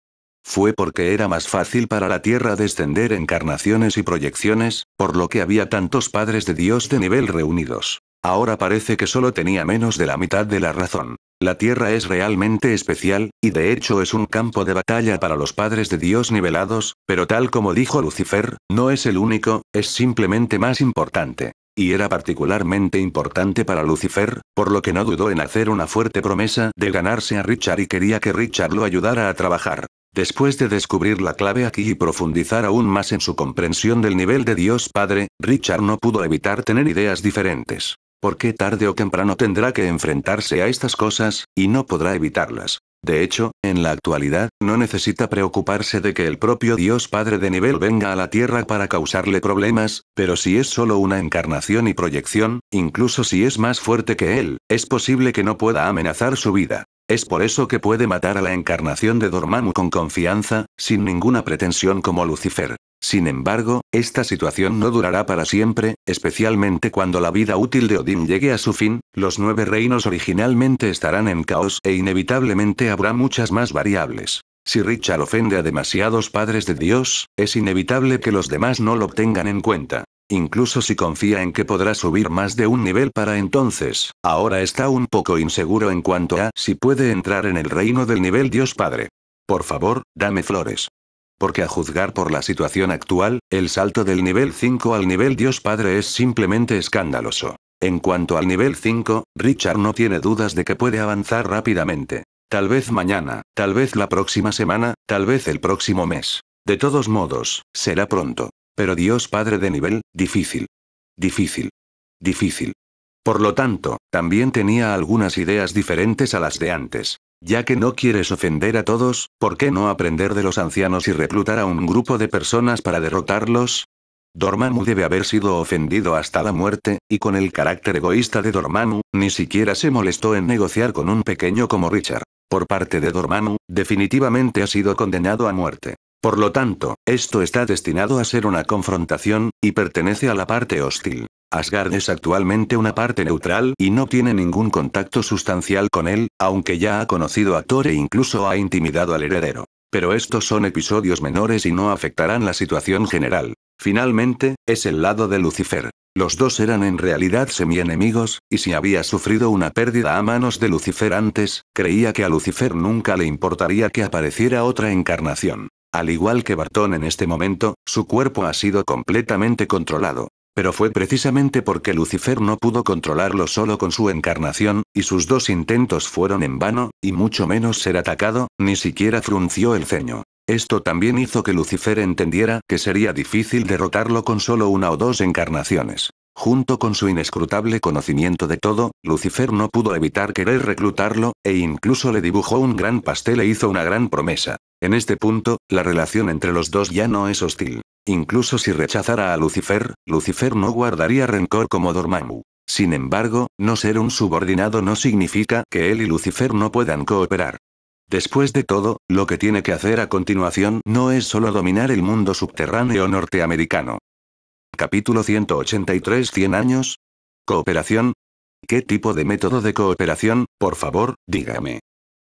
Fue porque era más fácil para la Tierra descender encarnaciones y proyecciones, por lo que había tantos padres de Dios de nivel reunidos. Ahora parece que solo tenía menos de la mitad de la razón. La tierra es realmente especial, y de hecho es un campo de batalla para los padres de Dios nivelados, pero tal como dijo Lucifer, no es el único, es simplemente más importante. Y era particularmente importante para Lucifer, por lo que no dudó en hacer una fuerte promesa de ganarse a Richard y quería que Richard lo ayudara a trabajar. Después de descubrir la clave aquí y profundizar aún más en su comprensión del nivel de Dios Padre, Richard no pudo evitar tener ideas diferentes porque tarde o temprano tendrá que enfrentarse a estas cosas, y no podrá evitarlas. De hecho, en la actualidad, no necesita preocuparse de que el propio Dios Padre de Nivel venga a la Tierra para causarle problemas, pero si es solo una encarnación y proyección, incluso si es más fuerte que él, es posible que no pueda amenazar su vida. Es por eso que puede matar a la encarnación de Dormammu con confianza, sin ninguna pretensión como Lucifer. Sin embargo, esta situación no durará para siempre, especialmente cuando la vida útil de Odín llegue a su fin, los nueve reinos originalmente estarán en caos e inevitablemente habrá muchas más variables. Si Richard ofende a demasiados padres de Dios, es inevitable que los demás no lo tengan en cuenta. Incluso si confía en que podrá subir más de un nivel para entonces, ahora está un poco inseguro en cuanto a si puede entrar en el reino del nivel Dios Padre. Por favor, dame flores. Porque a juzgar por la situación actual, el salto del nivel 5 al nivel Dios Padre es simplemente escandaloso. En cuanto al nivel 5, Richard no tiene dudas de que puede avanzar rápidamente. Tal vez mañana, tal vez la próxima semana, tal vez el próximo mes. De todos modos, será pronto. Pero Dios Padre de nivel, difícil. Difícil. Difícil. Por lo tanto, también tenía algunas ideas diferentes a las de antes. Ya que no quieres ofender a todos, ¿por qué no aprender de los ancianos y reclutar a un grupo de personas para derrotarlos? Dormammu debe haber sido ofendido hasta la muerte, y con el carácter egoísta de Dormammu, ni siquiera se molestó en negociar con un pequeño como Richard. Por parte de Dormammu, definitivamente ha sido condenado a muerte. Por lo tanto, esto está destinado a ser una confrontación, y pertenece a la parte hostil. Asgard es actualmente una parte neutral y no tiene ningún contacto sustancial con él, aunque ya ha conocido a Thor e incluso ha intimidado al heredero. Pero estos son episodios menores y no afectarán la situación general. Finalmente, es el lado de Lucifer. Los dos eran en realidad semi-enemigos, y si había sufrido una pérdida a manos de Lucifer antes, creía que a Lucifer nunca le importaría que apareciera otra encarnación. Al igual que Bartón en este momento, su cuerpo ha sido completamente controlado. Pero fue precisamente porque Lucifer no pudo controlarlo solo con su encarnación, y sus dos intentos fueron en vano, y mucho menos ser atacado, ni siquiera frunció el ceño. Esto también hizo que Lucifer entendiera que sería difícil derrotarlo con solo una o dos encarnaciones. Junto con su inescrutable conocimiento de todo, Lucifer no pudo evitar querer reclutarlo, e incluso le dibujó un gran pastel e hizo una gran promesa. En este punto, la relación entre los dos ya no es hostil. Incluso si rechazara a Lucifer, Lucifer no guardaría rencor como Dormammu. Sin embargo, no ser un subordinado no significa que él y Lucifer no puedan cooperar. Después de todo, lo que tiene que hacer a continuación no es solo dominar el mundo subterráneo norteamericano, Capítulo 183 100 años. Cooperación. ¿Qué tipo de método de cooperación, por favor, dígame?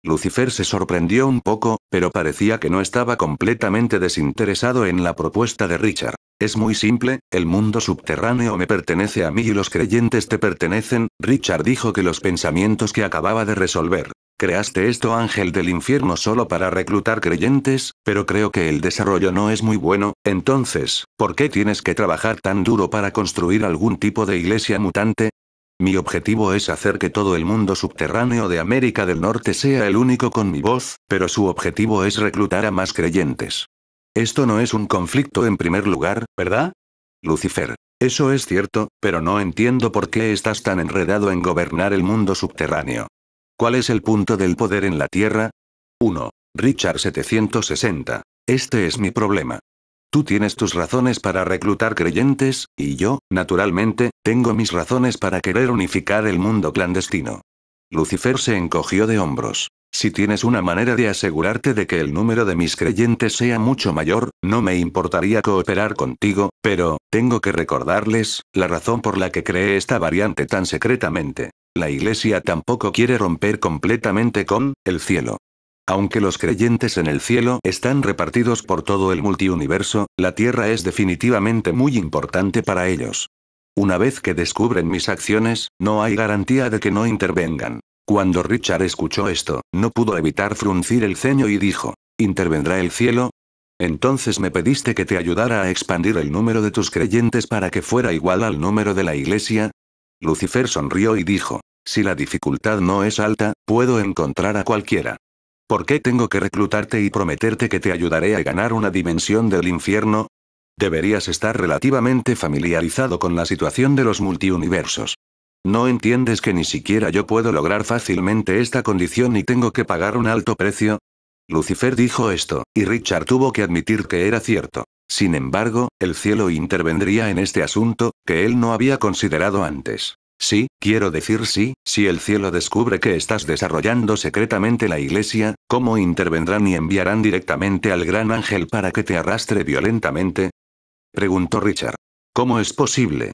Lucifer se sorprendió un poco, pero parecía que no estaba completamente desinteresado en la propuesta de Richard. Es muy simple, el mundo subterráneo me pertenece a mí y los creyentes te pertenecen, Richard dijo que los pensamientos que acababa de resolver Creaste esto ángel del infierno solo para reclutar creyentes, pero creo que el desarrollo no es muy bueno, entonces, ¿por qué tienes que trabajar tan duro para construir algún tipo de iglesia mutante? Mi objetivo es hacer que todo el mundo subterráneo de América del Norte sea el único con mi voz, pero su objetivo es reclutar a más creyentes. Esto no es un conflicto en primer lugar, ¿verdad? Lucifer. Eso es cierto, pero no entiendo por qué estás tan enredado en gobernar el mundo subterráneo. ¿Cuál es el punto del poder en la Tierra? 1. Richard 760. Este es mi problema. Tú tienes tus razones para reclutar creyentes, y yo, naturalmente, tengo mis razones para querer unificar el mundo clandestino. Lucifer se encogió de hombros. Si tienes una manera de asegurarte de que el número de mis creyentes sea mucho mayor, no me importaría cooperar contigo, pero, tengo que recordarles, la razón por la que creé esta variante tan secretamente. La Iglesia tampoco quiere romper completamente con el cielo. Aunque los creyentes en el cielo están repartidos por todo el multiuniverso, la Tierra es definitivamente muy importante para ellos. Una vez que descubren mis acciones, no hay garantía de que no intervengan. Cuando Richard escuchó esto, no pudo evitar fruncir el ceño y dijo, ¿intervendrá el cielo? Entonces me pediste que te ayudara a expandir el número de tus creyentes para que fuera igual al número de la iglesia, Lucifer sonrió y dijo, si la dificultad no es alta, puedo encontrar a cualquiera. ¿Por qué tengo que reclutarte y prometerte que te ayudaré a ganar una dimensión del infierno? Deberías estar relativamente familiarizado con la situación de los multiuniversos. No entiendes que ni siquiera yo puedo lograr fácilmente esta condición y tengo que pagar un alto precio. Lucifer dijo esto, y Richard tuvo que admitir que era cierto. Sin embargo, el cielo intervendría en este asunto, que él no había considerado antes. Sí, quiero decir sí, si el cielo descubre que estás desarrollando secretamente la iglesia, ¿cómo intervendrán y enviarán directamente al gran ángel para que te arrastre violentamente? Preguntó Richard. ¿Cómo es posible?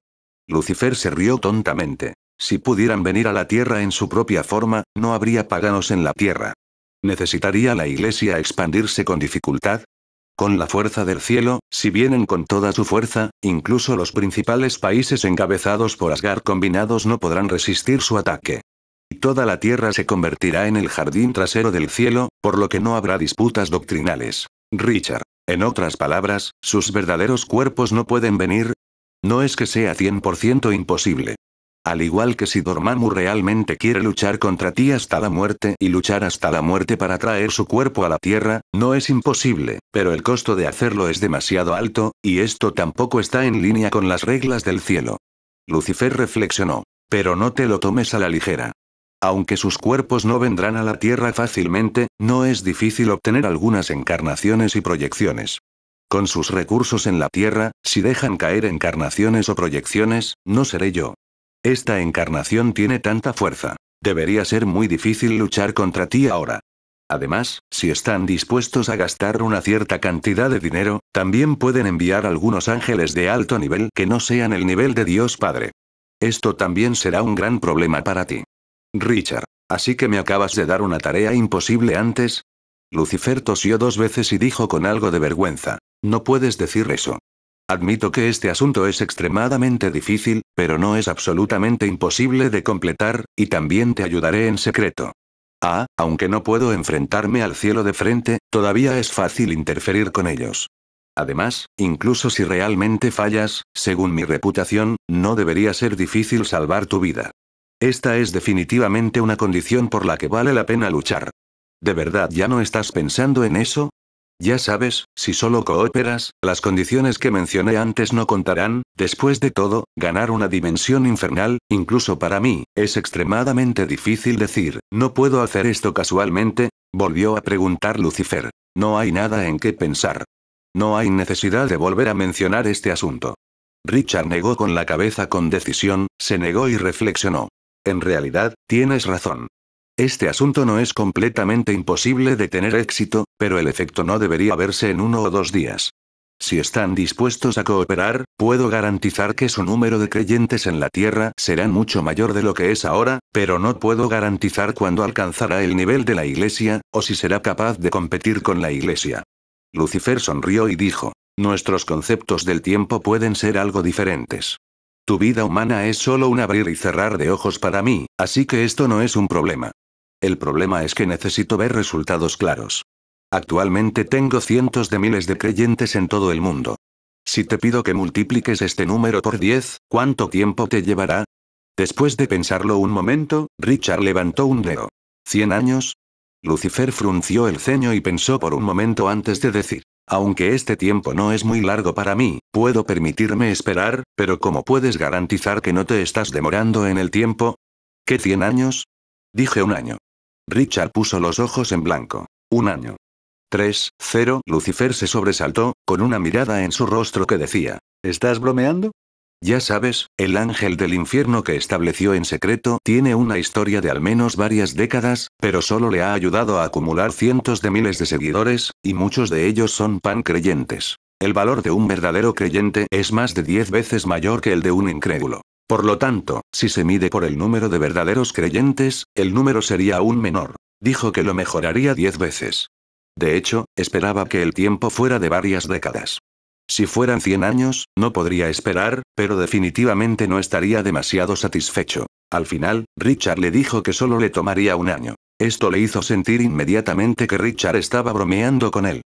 Lucifer se rió tontamente. Si pudieran venir a la tierra en su propia forma, no habría paganos en la tierra. ¿Necesitaría la iglesia expandirse con dificultad? Con la fuerza del cielo, si vienen con toda su fuerza, incluso los principales países encabezados por Asgard combinados no podrán resistir su ataque. Y Toda la tierra se convertirá en el jardín trasero del cielo, por lo que no habrá disputas doctrinales. Richard. En otras palabras, sus verdaderos cuerpos no pueden venir. No es que sea 100% imposible. Al igual que si Dormammu realmente quiere luchar contra ti hasta la muerte y luchar hasta la muerte para traer su cuerpo a la Tierra, no es imposible, pero el costo de hacerlo es demasiado alto, y esto tampoco está en línea con las reglas del cielo. Lucifer reflexionó. Pero no te lo tomes a la ligera. Aunque sus cuerpos no vendrán a la Tierra fácilmente, no es difícil obtener algunas encarnaciones y proyecciones. Con sus recursos en la Tierra, si dejan caer encarnaciones o proyecciones, no seré yo, esta encarnación tiene tanta fuerza. Debería ser muy difícil luchar contra ti ahora. Además, si están dispuestos a gastar una cierta cantidad de dinero, también pueden enviar algunos ángeles de alto nivel que no sean el nivel de Dios Padre. Esto también será un gran problema para ti. Richard, ¿así que me acabas de dar una tarea imposible antes? Lucifer tosió dos veces y dijo con algo de vergüenza. No puedes decir eso. Admito que este asunto es extremadamente difícil, pero no es absolutamente imposible de completar, y también te ayudaré en secreto. Ah, aunque no puedo enfrentarme al cielo de frente, todavía es fácil interferir con ellos. Además, incluso si realmente fallas, según mi reputación, no debería ser difícil salvar tu vida. Esta es definitivamente una condición por la que vale la pena luchar. ¿De verdad ya no estás pensando en eso? Ya sabes, si solo cooperas, las condiciones que mencioné antes no contarán, después de todo, ganar una dimensión infernal, incluso para mí, es extremadamente difícil decir, no puedo hacer esto casualmente, volvió a preguntar Lucifer. No hay nada en qué pensar. No hay necesidad de volver a mencionar este asunto. Richard negó con la cabeza con decisión, se negó y reflexionó. En realidad, tienes razón. Este asunto no es completamente imposible de tener éxito, pero el efecto no debería verse en uno o dos días. Si están dispuestos a cooperar, puedo garantizar que su número de creyentes en la Tierra será mucho mayor de lo que es ahora, pero no puedo garantizar cuándo alcanzará el nivel de la Iglesia, o si será capaz de competir con la Iglesia. Lucifer sonrió y dijo, Nuestros conceptos del tiempo pueden ser algo diferentes. Tu vida humana es solo un abrir y cerrar de ojos para mí, así que esto no es un problema. El problema es que necesito ver resultados claros. Actualmente tengo cientos de miles de creyentes en todo el mundo. Si te pido que multipliques este número por 10, ¿cuánto tiempo te llevará? Después de pensarlo un momento, Richard levantó un dedo. ¿Cien años? Lucifer frunció el ceño y pensó por un momento antes de decir. Aunque este tiempo no es muy largo para mí, puedo permitirme esperar, pero ¿cómo puedes garantizar que no te estás demorando en el tiempo? ¿Qué cien años? Dije un año. Richard puso los ojos en blanco. Un año. 3-0. Lucifer se sobresaltó, con una mirada en su rostro que decía, ¿estás bromeando? Ya sabes, el ángel del infierno que estableció en secreto tiene una historia de al menos varias décadas, pero solo le ha ayudado a acumular cientos de miles de seguidores, y muchos de ellos son pan creyentes. El valor de un verdadero creyente es más de 10 veces mayor que el de un incrédulo. Por lo tanto, si se mide por el número de verdaderos creyentes, el número sería aún menor. Dijo que lo mejoraría diez veces. De hecho, esperaba que el tiempo fuera de varias décadas. Si fueran 100 años, no podría esperar, pero definitivamente no estaría demasiado satisfecho. Al final, Richard le dijo que solo le tomaría un año. Esto le hizo sentir inmediatamente que Richard estaba bromeando con él.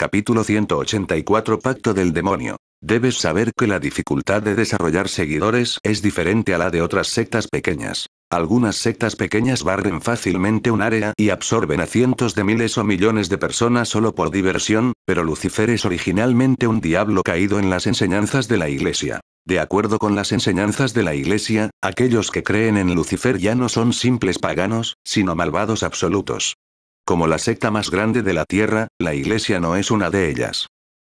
Capítulo 184 Pacto del Demonio. Debes saber que la dificultad de desarrollar seguidores es diferente a la de otras sectas pequeñas. Algunas sectas pequeñas barren fácilmente un área y absorben a cientos de miles o millones de personas solo por diversión, pero Lucifer es originalmente un diablo caído en las enseñanzas de la Iglesia. De acuerdo con las enseñanzas de la Iglesia, aquellos que creen en Lucifer ya no son simples paganos, sino malvados absolutos. Como la secta más grande de la Tierra, la Iglesia no es una de ellas.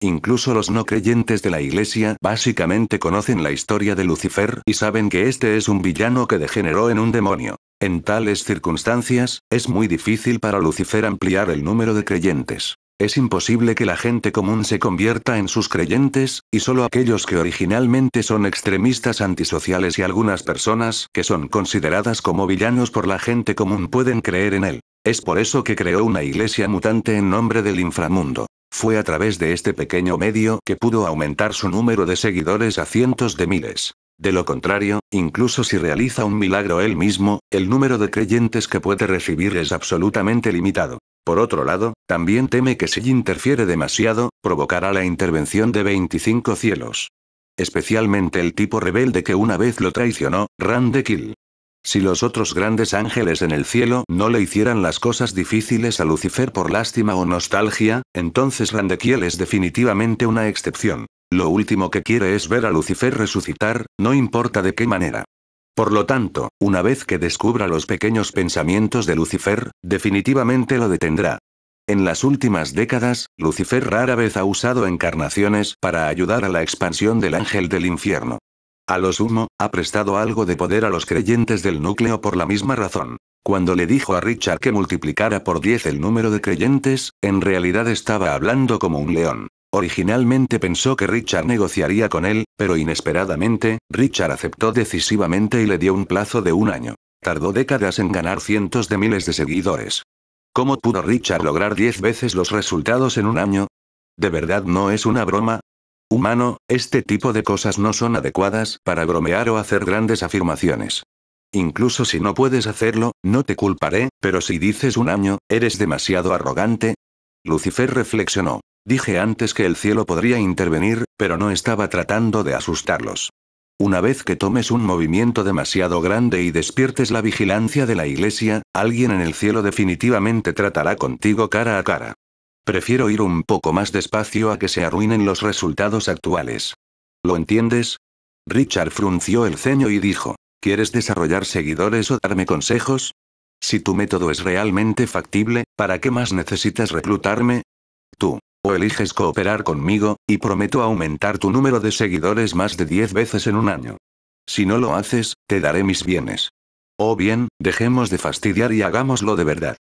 Incluso los no creyentes de la Iglesia básicamente conocen la historia de Lucifer y saben que este es un villano que degeneró en un demonio. En tales circunstancias, es muy difícil para Lucifer ampliar el número de creyentes. Es imposible que la gente común se convierta en sus creyentes, y solo aquellos que originalmente son extremistas antisociales y algunas personas que son consideradas como villanos por la gente común pueden creer en él. Es por eso que creó una iglesia mutante en nombre del inframundo. Fue a través de este pequeño medio que pudo aumentar su número de seguidores a cientos de miles. De lo contrario, incluso si realiza un milagro él mismo, el número de creyentes que puede recibir es absolutamente limitado. Por otro lado, también teme que si interfiere demasiado, provocará la intervención de 25 cielos. Especialmente el tipo rebelde que una vez lo traicionó, Randekill. Si los otros grandes ángeles en el cielo no le hicieran las cosas difíciles a Lucifer por lástima o nostalgia, entonces Randequiel es definitivamente una excepción. Lo último que quiere es ver a Lucifer resucitar, no importa de qué manera. Por lo tanto, una vez que descubra los pequeños pensamientos de Lucifer, definitivamente lo detendrá. En las últimas décadas, Lucifer rara vez ha usado encarnaciones para ayudar a la expansión del ángel del infierno. A lo sumo, ha prestado algo de poder a los creyentes del núcleo por la misma razón. Cuando le dijo a Richard que multiplicara por 10 el número de creyentes, en realidad estaba hablando como un león. Originalmente pensó que Richard negociaría con él, pero inesperadamente, Richard aceptó decisivamente y le dio un plazo de un año. Tardó décadas en ganar cientos de miles de seguidores. ¿Cómo pudo Richard lograr 10 veces los resultados en un año? ¿De verdad no es una broma? humano, este tipo de cosas no son adecuadas para bromear o hacer grandes afirmaciones. Incluso si no puedes hacerlo, no te culparé, pero si dices un año, eres demasiado arrogante. Lucifer reflexionó. Dije antes que el cielo podría intervenir, pero no estaba tratando de asustarlos. Una vez que tomes un movimiento demasiado grande y despiertes la vigilancia de la iglesia, alguien en el cielo definitivamente tratará contigo cara a cara. Prefiero ir un poco más despacio a que se arruinen los resultados actuales. ¿Lo entiendes? Richard frunció el ceño y dijo, ¿quieres desarrollar seguidores o darme consejos? Si tu método es realmente factible, ¿para qué más necesitas reclutarme? Tú, o eliges cooperar conmigo, y prometo aumentar tu número de seguidores más de 10 veces en un año. Si no lo haces, te daré mis bienes. O oh bien, dejemos de fastidiar y hagámoslo de verdad.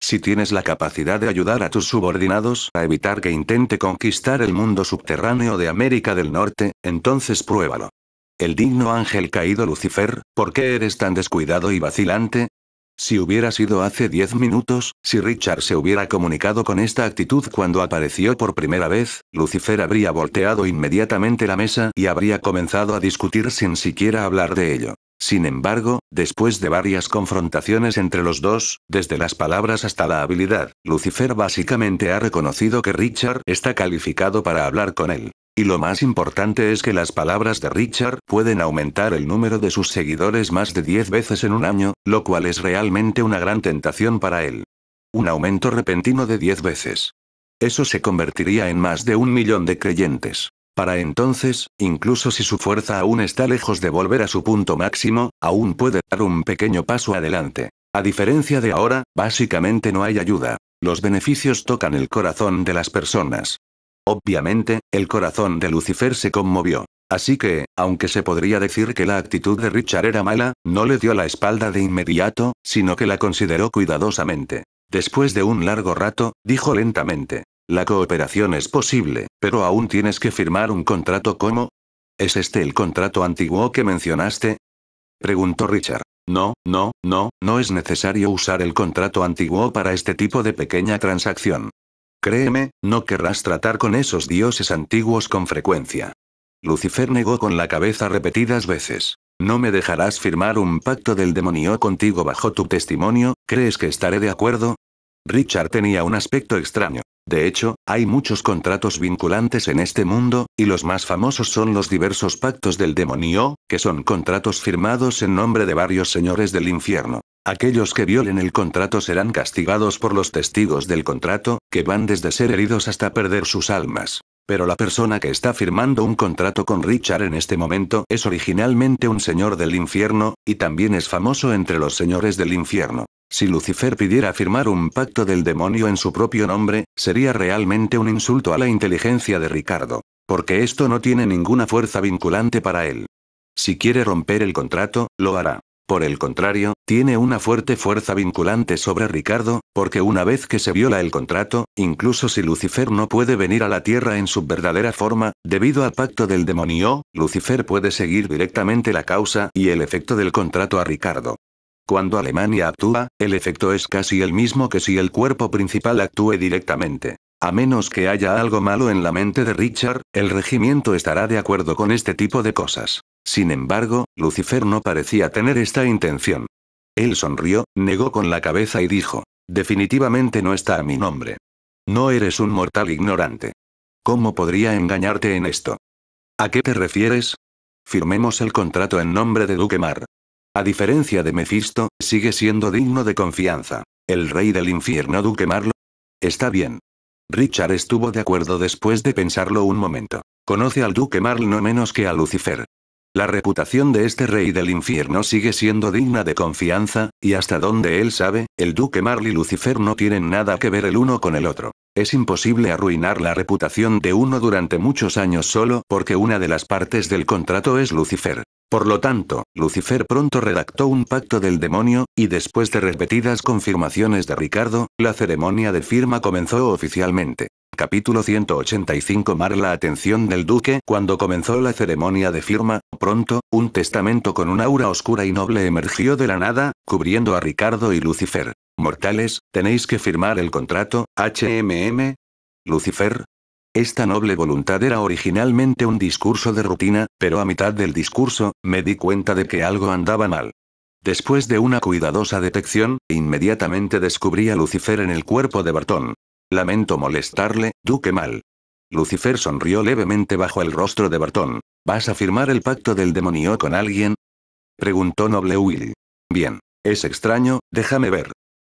Si tienes la capacidad de ayudar a tus subordinados a evitar que intente conquistar el mundo subterráneo de América del Norte, entonces pruébalo. El digno ángel caído Lucifer, ¿por qué eres tan descuidado y vacilante? Si hubiera sido hace diez minutos, si Richard se hubiera comunicado con esta actitud cuando apareció por primera vez, Lucifer habría volteado inmediatamente la mesa y habría comenzado a discutir sin siquiera hablar de ello. Sin embargo, después de varias confrontaciones entre los dos, desde las palabras hasta la habilidad, Lucifer básicamente ha reconocido que Richard está calificado para hablar con él. Y lo más importante es que las palabras de Richard pueden aumentar el número de sus seguidores más de 10 veces en un año, lo cual es realmente una gran tentación para él. Un aumento repentino de 10 veces. Eso se convertiría en más de un millón de creyentes. Para entonces, incluso si su fuerza aún está lejos de volver a su punto máximo, aún puede dar un pequeño paso adelante. A diferencia de ahora, básicamente no hay ayuda. Los beneficios tocan el corazón de las personas. Obviamente, el corazón de Lucifer se conmovió. Así que, aunque se podría decir que la actitud de Richard era mala, no le dio la espalda de inmediato, sino que la consideró cuidadosamente. Después de un largo rato, dijo lentamente, la cooperación es posible, pero aún tienes que firmar un contrato como... ¿Es este el contrato antiguo que mencionaste? Preguntó Richard. No, no, no, no es necesario usar el contrato antiguo para este tipo de pequeña transacción. Créeme, no querrás tratar con esos dioses antiguos con frecuencia. Lucifer negó con la cabeza repetidas veces. No me dejarás firmar un pacto del demonio contigo bajo tu testimonio, ¿crees que estaré de acuerdo? Richard tenía un aspecto extraño. De hecho, hay muchos contratos vinculantes en este mundo, y los más famosos son los diversos pactos del demonio, que son contratos firmados en nombre de varios señores del infierno. Aquellos que violen el contrato serán castigados por los testigos del contrato, que van desde ser heridos hasta perder sus almas. Pero la persona que está firmando un contrato con Richard en este momento es originalmente un señor del infierno, y también es famoso entre los señores del infierno. Si Lucifer pidiera firmar un pacto del demonio en su propio nombre, sería realmente un insulto a la inteligencia de Ricardo. Porque esto no tiene ninguna fuerza vinculante para él. Si quiere romper el contrato, lo hará. Por el contrario, tiene una fuerte fuerza vinculante sobre Ricardo, porque una vez que se viola el contrato, incluso si Lucifer no puede venir a la Tierra en su verdadera forma, debido al pacto del demonio, Lucifer puede seguir directamente la causa y el efecto del contrato a Ricardo. Cuando Alemania actúa, el efecto es casi el mismo que si el cuerpo principal actúe directamente. A menos que haya algo malo en la mente de Richard, el regimiento estará de acuerdo con este tipo de cosas. Sin embargo, Lucifer no parecía tener esta intención. Él sonrió, negó con la cabeza y dijo, definitivamente no está a mi nombre. No eres un mortal ignorante. ¿Cómo podría engañarte en esto? ¿A qué te refieres? Firmemos el contrato en nombre de Duque Mar. A diferencia de Mephisto, sigue siendo digno de confianza. El rey del infierno Duque Marlo. Está bien. Richard estuvo de acuerdo después de pensarlo un momento. Conoce al Duque Marl no menos que a Lucifer. La reputación de este rey del infierno sigue siendo digna de confianza, y hasta donde él sabe, el duque Marl y Lucifer no tienen nada que ver el uno con el otro. Es imposible arruinar la reputación de uno durante muchos años solo porque una de las partes del contrato es Lucifer. Por lo tanto, Lucifer pronto redactó un pacto del demonio, y después de repetidas confirmaciones de Ricardo, la ceremonia de firma comenzó oficialmente. Capítulo 185 Mar la atención del duque cuando comenzó la ceremonia de firma, pronto, un testamento con un aura oscura y noble emergió de la nada, cubriendo a Ricardo y Lucifer. Mortales, tenéis que firmar el contrato, HMM. Lucifer, esta noble voluntad era originalmente un discurso de rutina, pero a mitad del discurso, me di cuenta de que algo andaba mal. Después de una cuidadosa detección, inmediatamente descubrí a Lucifer en el cuerpo de Bartón. Lamento molestarle, Duque Mal. Lucifer sonrió levemente bajo el rostro de Bartón. ¿Vas a firmar el pacto del demonio con alguien? Preguntó Noble Will. Bien. Es extraño, déjame ver.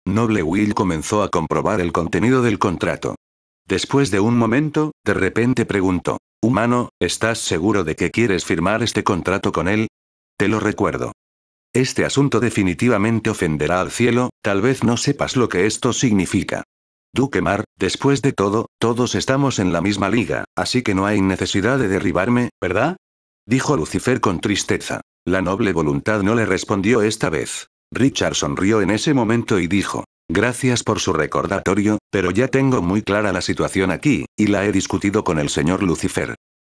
Noble Will comenzó a comprobar el contenido del contrato. Después de un momento, de repente preguntó, Humano, ¿estás seguro de que quieres firmar este contrato con él? Te lo recuerdo. Este asunto definitivamente ofenderá al cielo, tal vez no sepas lo que esto significa. Duque Mar, después de todo, todos estamos en la misma liga, así que no hay necesidad de derribarme, ¿verdad? Dijo Lucifer con tristeza. La noble voluntad no le respondió esta vez. Richard sonrió en ese momento y dijo, Gracias por su recordatorio, pero ya tengo muy clara la situación aquí, y la he discutido con el señor Lucifer.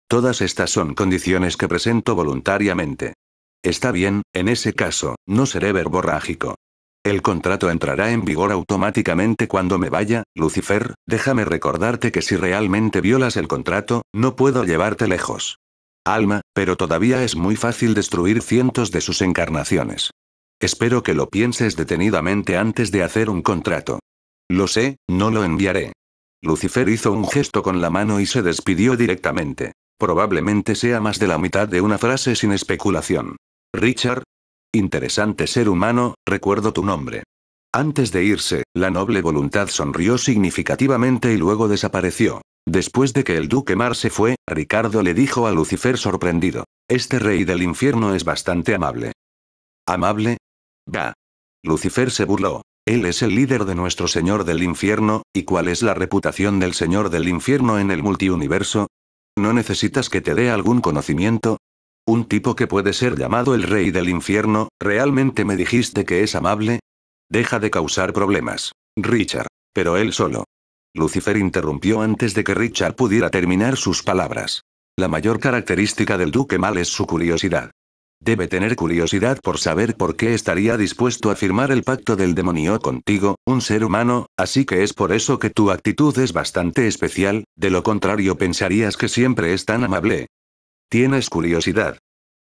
Todas estas son condiciones que presento voluntariamente. Está bien, en ese caso, no seré verborrágico. El contrato entrará en vigor automáticamente cuando me vaya, Lucifer, déjame recordarte que si realmente violas el contrato, no puedo llevarte lejos. Alma, pero todavía es muy fácil destruir cientos de sus encarnaciones. Espero que lo pienses detenidamente antes de hacer un contrato. Lo sé, no lo enviaré. Lucifer hizo un gesto con la mano y se despidió directamente. Probablemente sea más de la mitad de una frase sin especulación. Richard. Interesante ser humano, recuerdo tu nombre. Antes de irse, la noble voluntad sonrió significativamente y luego desapareció. Después de que el duque Mar se fue, Ricardo le dijo a Lucifer sorprendido. Este rey del infierno es bastante amable. ¿Amable? Bah. Lucifer se burló. Él es el líder de nuestro Señor del Infierno, ¿y cuál es la reputación del Señor del Infierno en el multiuniverso? ¿No necesitas que te dé algún conocimiento? Un tipo que puede ser llamado el Rey del Infierno, ¿realmente me dijiste que es amable? Deja de causar problemas. Richard. Pero él solo. Lucifer interrumpió antes de que Richard pudiera terminar sus palabras. La mayor característica del duque mal es su curiosidad. Debe tener curiosidad por saber por qué estaría dispuesto a firmar el pacto del demonio contigo, un ser humano, así que es por eso que tu actitud es bastante especial, de lo contrario pensarías que siempre es tan amable. Tienes curiosidad.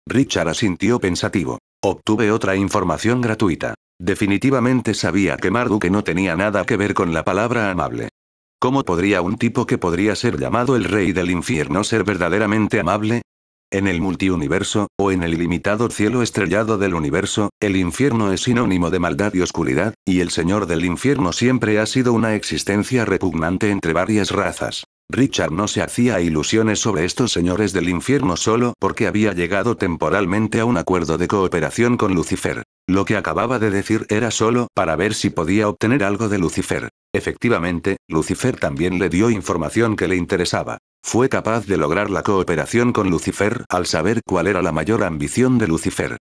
Richard asintió pensativo. Obtuve otra información gratuita. Definitivamente sabía que Marduk no tenía nada que ver con la palabra amable. ¿Cómo podría un tipo que podría ser llamado el rey del infierno ser verdaderamente amable? En el multiuniverso, o en el ilimitado cielo estrellado del universo, el infierno es sinónimo de maldad y oscuridad, y el Señor del infierno siempre ha sido una existencia repugnante entre varias razas. Richard no se hacía ilusiones sobre estos señores del infierno solo porque había llegado temporalmente a un acuerdo de cooperación con Lucifer. Lo que acababa de decir era solo para ver si podía obtener algo de Lucifer. Efectivamente, Lucifer también le dio información que le interesaba. Fue capaz de lograr la cooperación con Lucifer al saber cuál era la mayor ambición de Lucifer.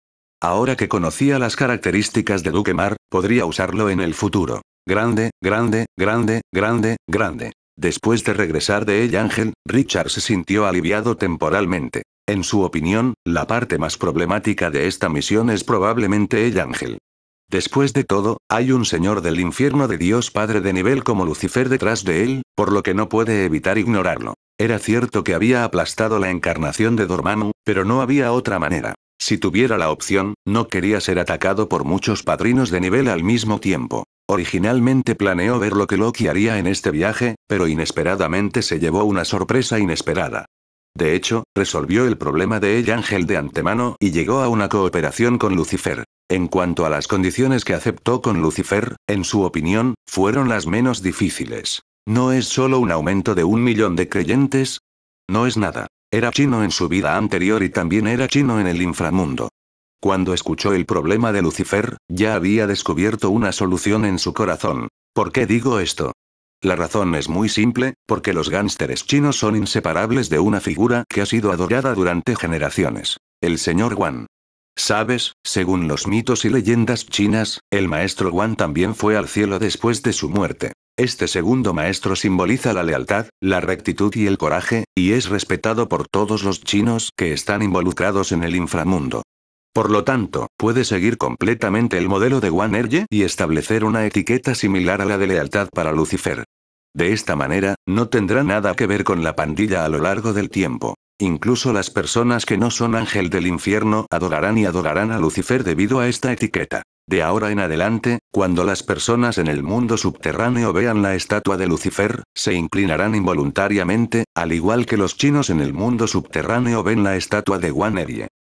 Ahora que conocía las características de Duque Mar, podría usarlo en el futuro. Grande, grande, grande, grande, grande. Después de regresar de ella Ángel, Richard se sintió aliviado temporalmente. En su opinión, la parte más problemática de esta misión es probablemente el Ángel. Después de todo, hay un señor del infierno de Dios Padre de nivel como Lucifer detrás de él, por lo que no puede evitar ignorarlo. Era cierto que había aplastado la encarnación de Dormammu, pero no había otra manera. Si tuviera la opción, no quería ser atacado por muchos padrinos de nivel al mismo tiempo. Originalmente planeó ver lo que Loki haría en este viaje, pero inesperadamente se llevó una sorpresa inesperada. De hecho, resolvió el problema de el Ángel de antemano y llegó a una cooperación con Lucifer. En cuanto a las condiciones que aceptó con Lucifer, en su opinión, fueron las menos difíciles. ¿No es solo un aumento de un millón de creyentes? No es nada. Era chino en su vida anterior y también era chino en el inframundo. Cuando escuchó el problema de Lucifer, ya había descubierto una solución en su corazón. ¿Por qué digo esto? La razón es muy simple, porque los gánsteres chinos son inseparables de una figura que ha sido adorada durante generaciones. El señor Wan. Sabes, según los mitos y leyendas chinas, el maestro Wan también fue al cielo después de su muerte. Este segundo maestro simboliza la lealtad, la rectitud y el coraje, y es respetado por todos los chinos que están involucrados en el inframundo. Por lo tanto, puede seguir completamente el modelo de One y establecer una etiqueta similar a la de lealtad para Lucifer. De esta manera, no tendrá nada que ver con la pandilla a lo largo del tiempo. Incluso las personas que no son ángel del infierno adorarán y adorarán a Lucifer debido a esta etiqueta. De ahora en adelante, cuando las personas en el mundo subterráneo vean la estatua de Lucifer, se inclinarán involuntariamente, al igual que los chinos en el mundo subterráneo ven la estatua de Wan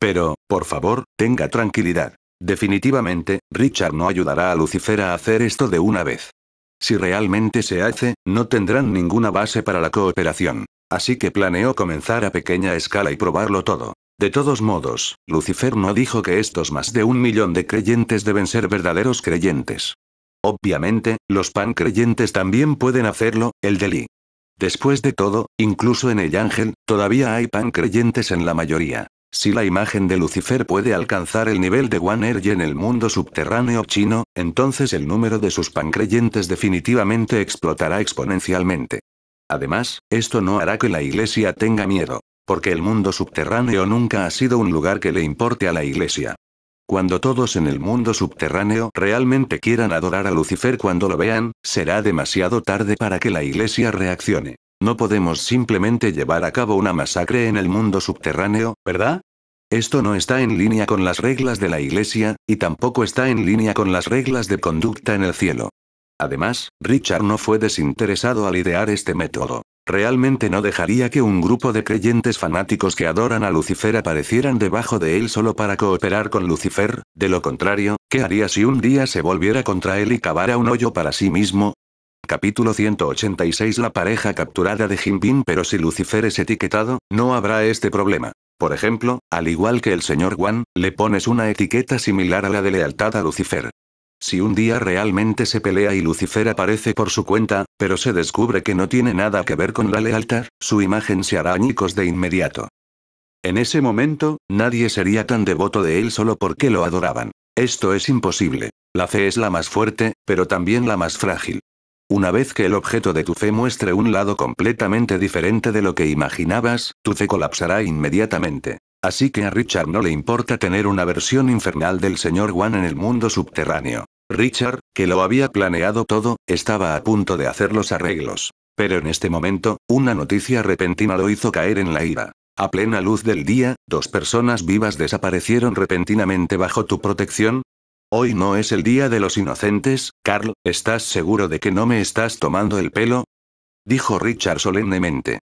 pero, por favor, tenga tranquilidad. Definitivamente, Richard no ayudará a Lucifer a hacer esto de una vez. Si realmente se hace, no tendrán ninguna base para la cooperación. Así que planeó comenzar a pequeña escala y probarlo todo. De todos modos, Lucifer no dijo que estos más de un millón de creyentes deben ser verdaderos creyentes. Obviamente, los pan creyentes también pueden hacerlo, el deli. Después de todo, incluso en el ángel, todavía hay pan creyentes en la mayoría. Si la imagen de Lucifer puede alcanzar el nivel de Ergy en el mundo subterráneo chino, entonces el número de sus pancreyentes definitivamente explotará exponencialmente. Además, esto no hará que la iglesia tenga miedo, porque el mundo subterráneo nunca ha sido un lugar que le importe a la iglesia. Cuando todos en el mundo subterráneo realmente quieran adorar a Lucifer cuando lo vean, será demasiado tarde para que la iglesia reaccione. No podemos simplemente llevar a cabo una masacre en el mundo subterráneo, ¿verdad? Esto no está en línea con las reglas de la Iglesia, y tampoco está en línea con las reglas de conducta en el cielo. Además, Richard no fue desinteresado al idear este método. Realmente no dejaría que un grupo de creyentes fanáticos que adoran a Lucifer aparecieran debajo de él solo para cooperar con Lucifer, de lo contrario, ¿qué haría si un día se volviera contra él y cavara un hoyo para sí mismo? Capítulo 186 La pareja capturada de Jinping pero si Lucifer es etiquetado, no habrá este problema. Por ejemplo, al igual que el señor Wan, le pones una etiqueta similar a la de lealtad a Lucifer. Si un día realmente se pelea y Lucifer aparece por su cuenta, pero se descubre que no tiene nada que ver con la lealtad, su imagen se hará añicos de inmediato. En ese momento, nadie sería tan devoto de él solo porque lo adoraban. Esto es imposible. La fe es la más fuerte, pero también la más frágil. Una vez que el objeto de tu fe muestre un lado completamente diferente de lo que imaginabas, tu fe colapsará inmediatamente. Así que a Richard no le importa tener una versión infernal del señor Wan en el mundo subterráneo. Richard, que lo había planeado todo, estaba a punto de hacer los arreglos. Pero en este momento, una noticia repentina lo hizo caer en la ira. A plena luz del día, dos personas vivas desaparecieron repentinamente bajo tu protección, Hoy no es el día de los inocentes, Carl, ¿estás seguro de que no me estás tomando el pelo? dijo Richard solemnemente.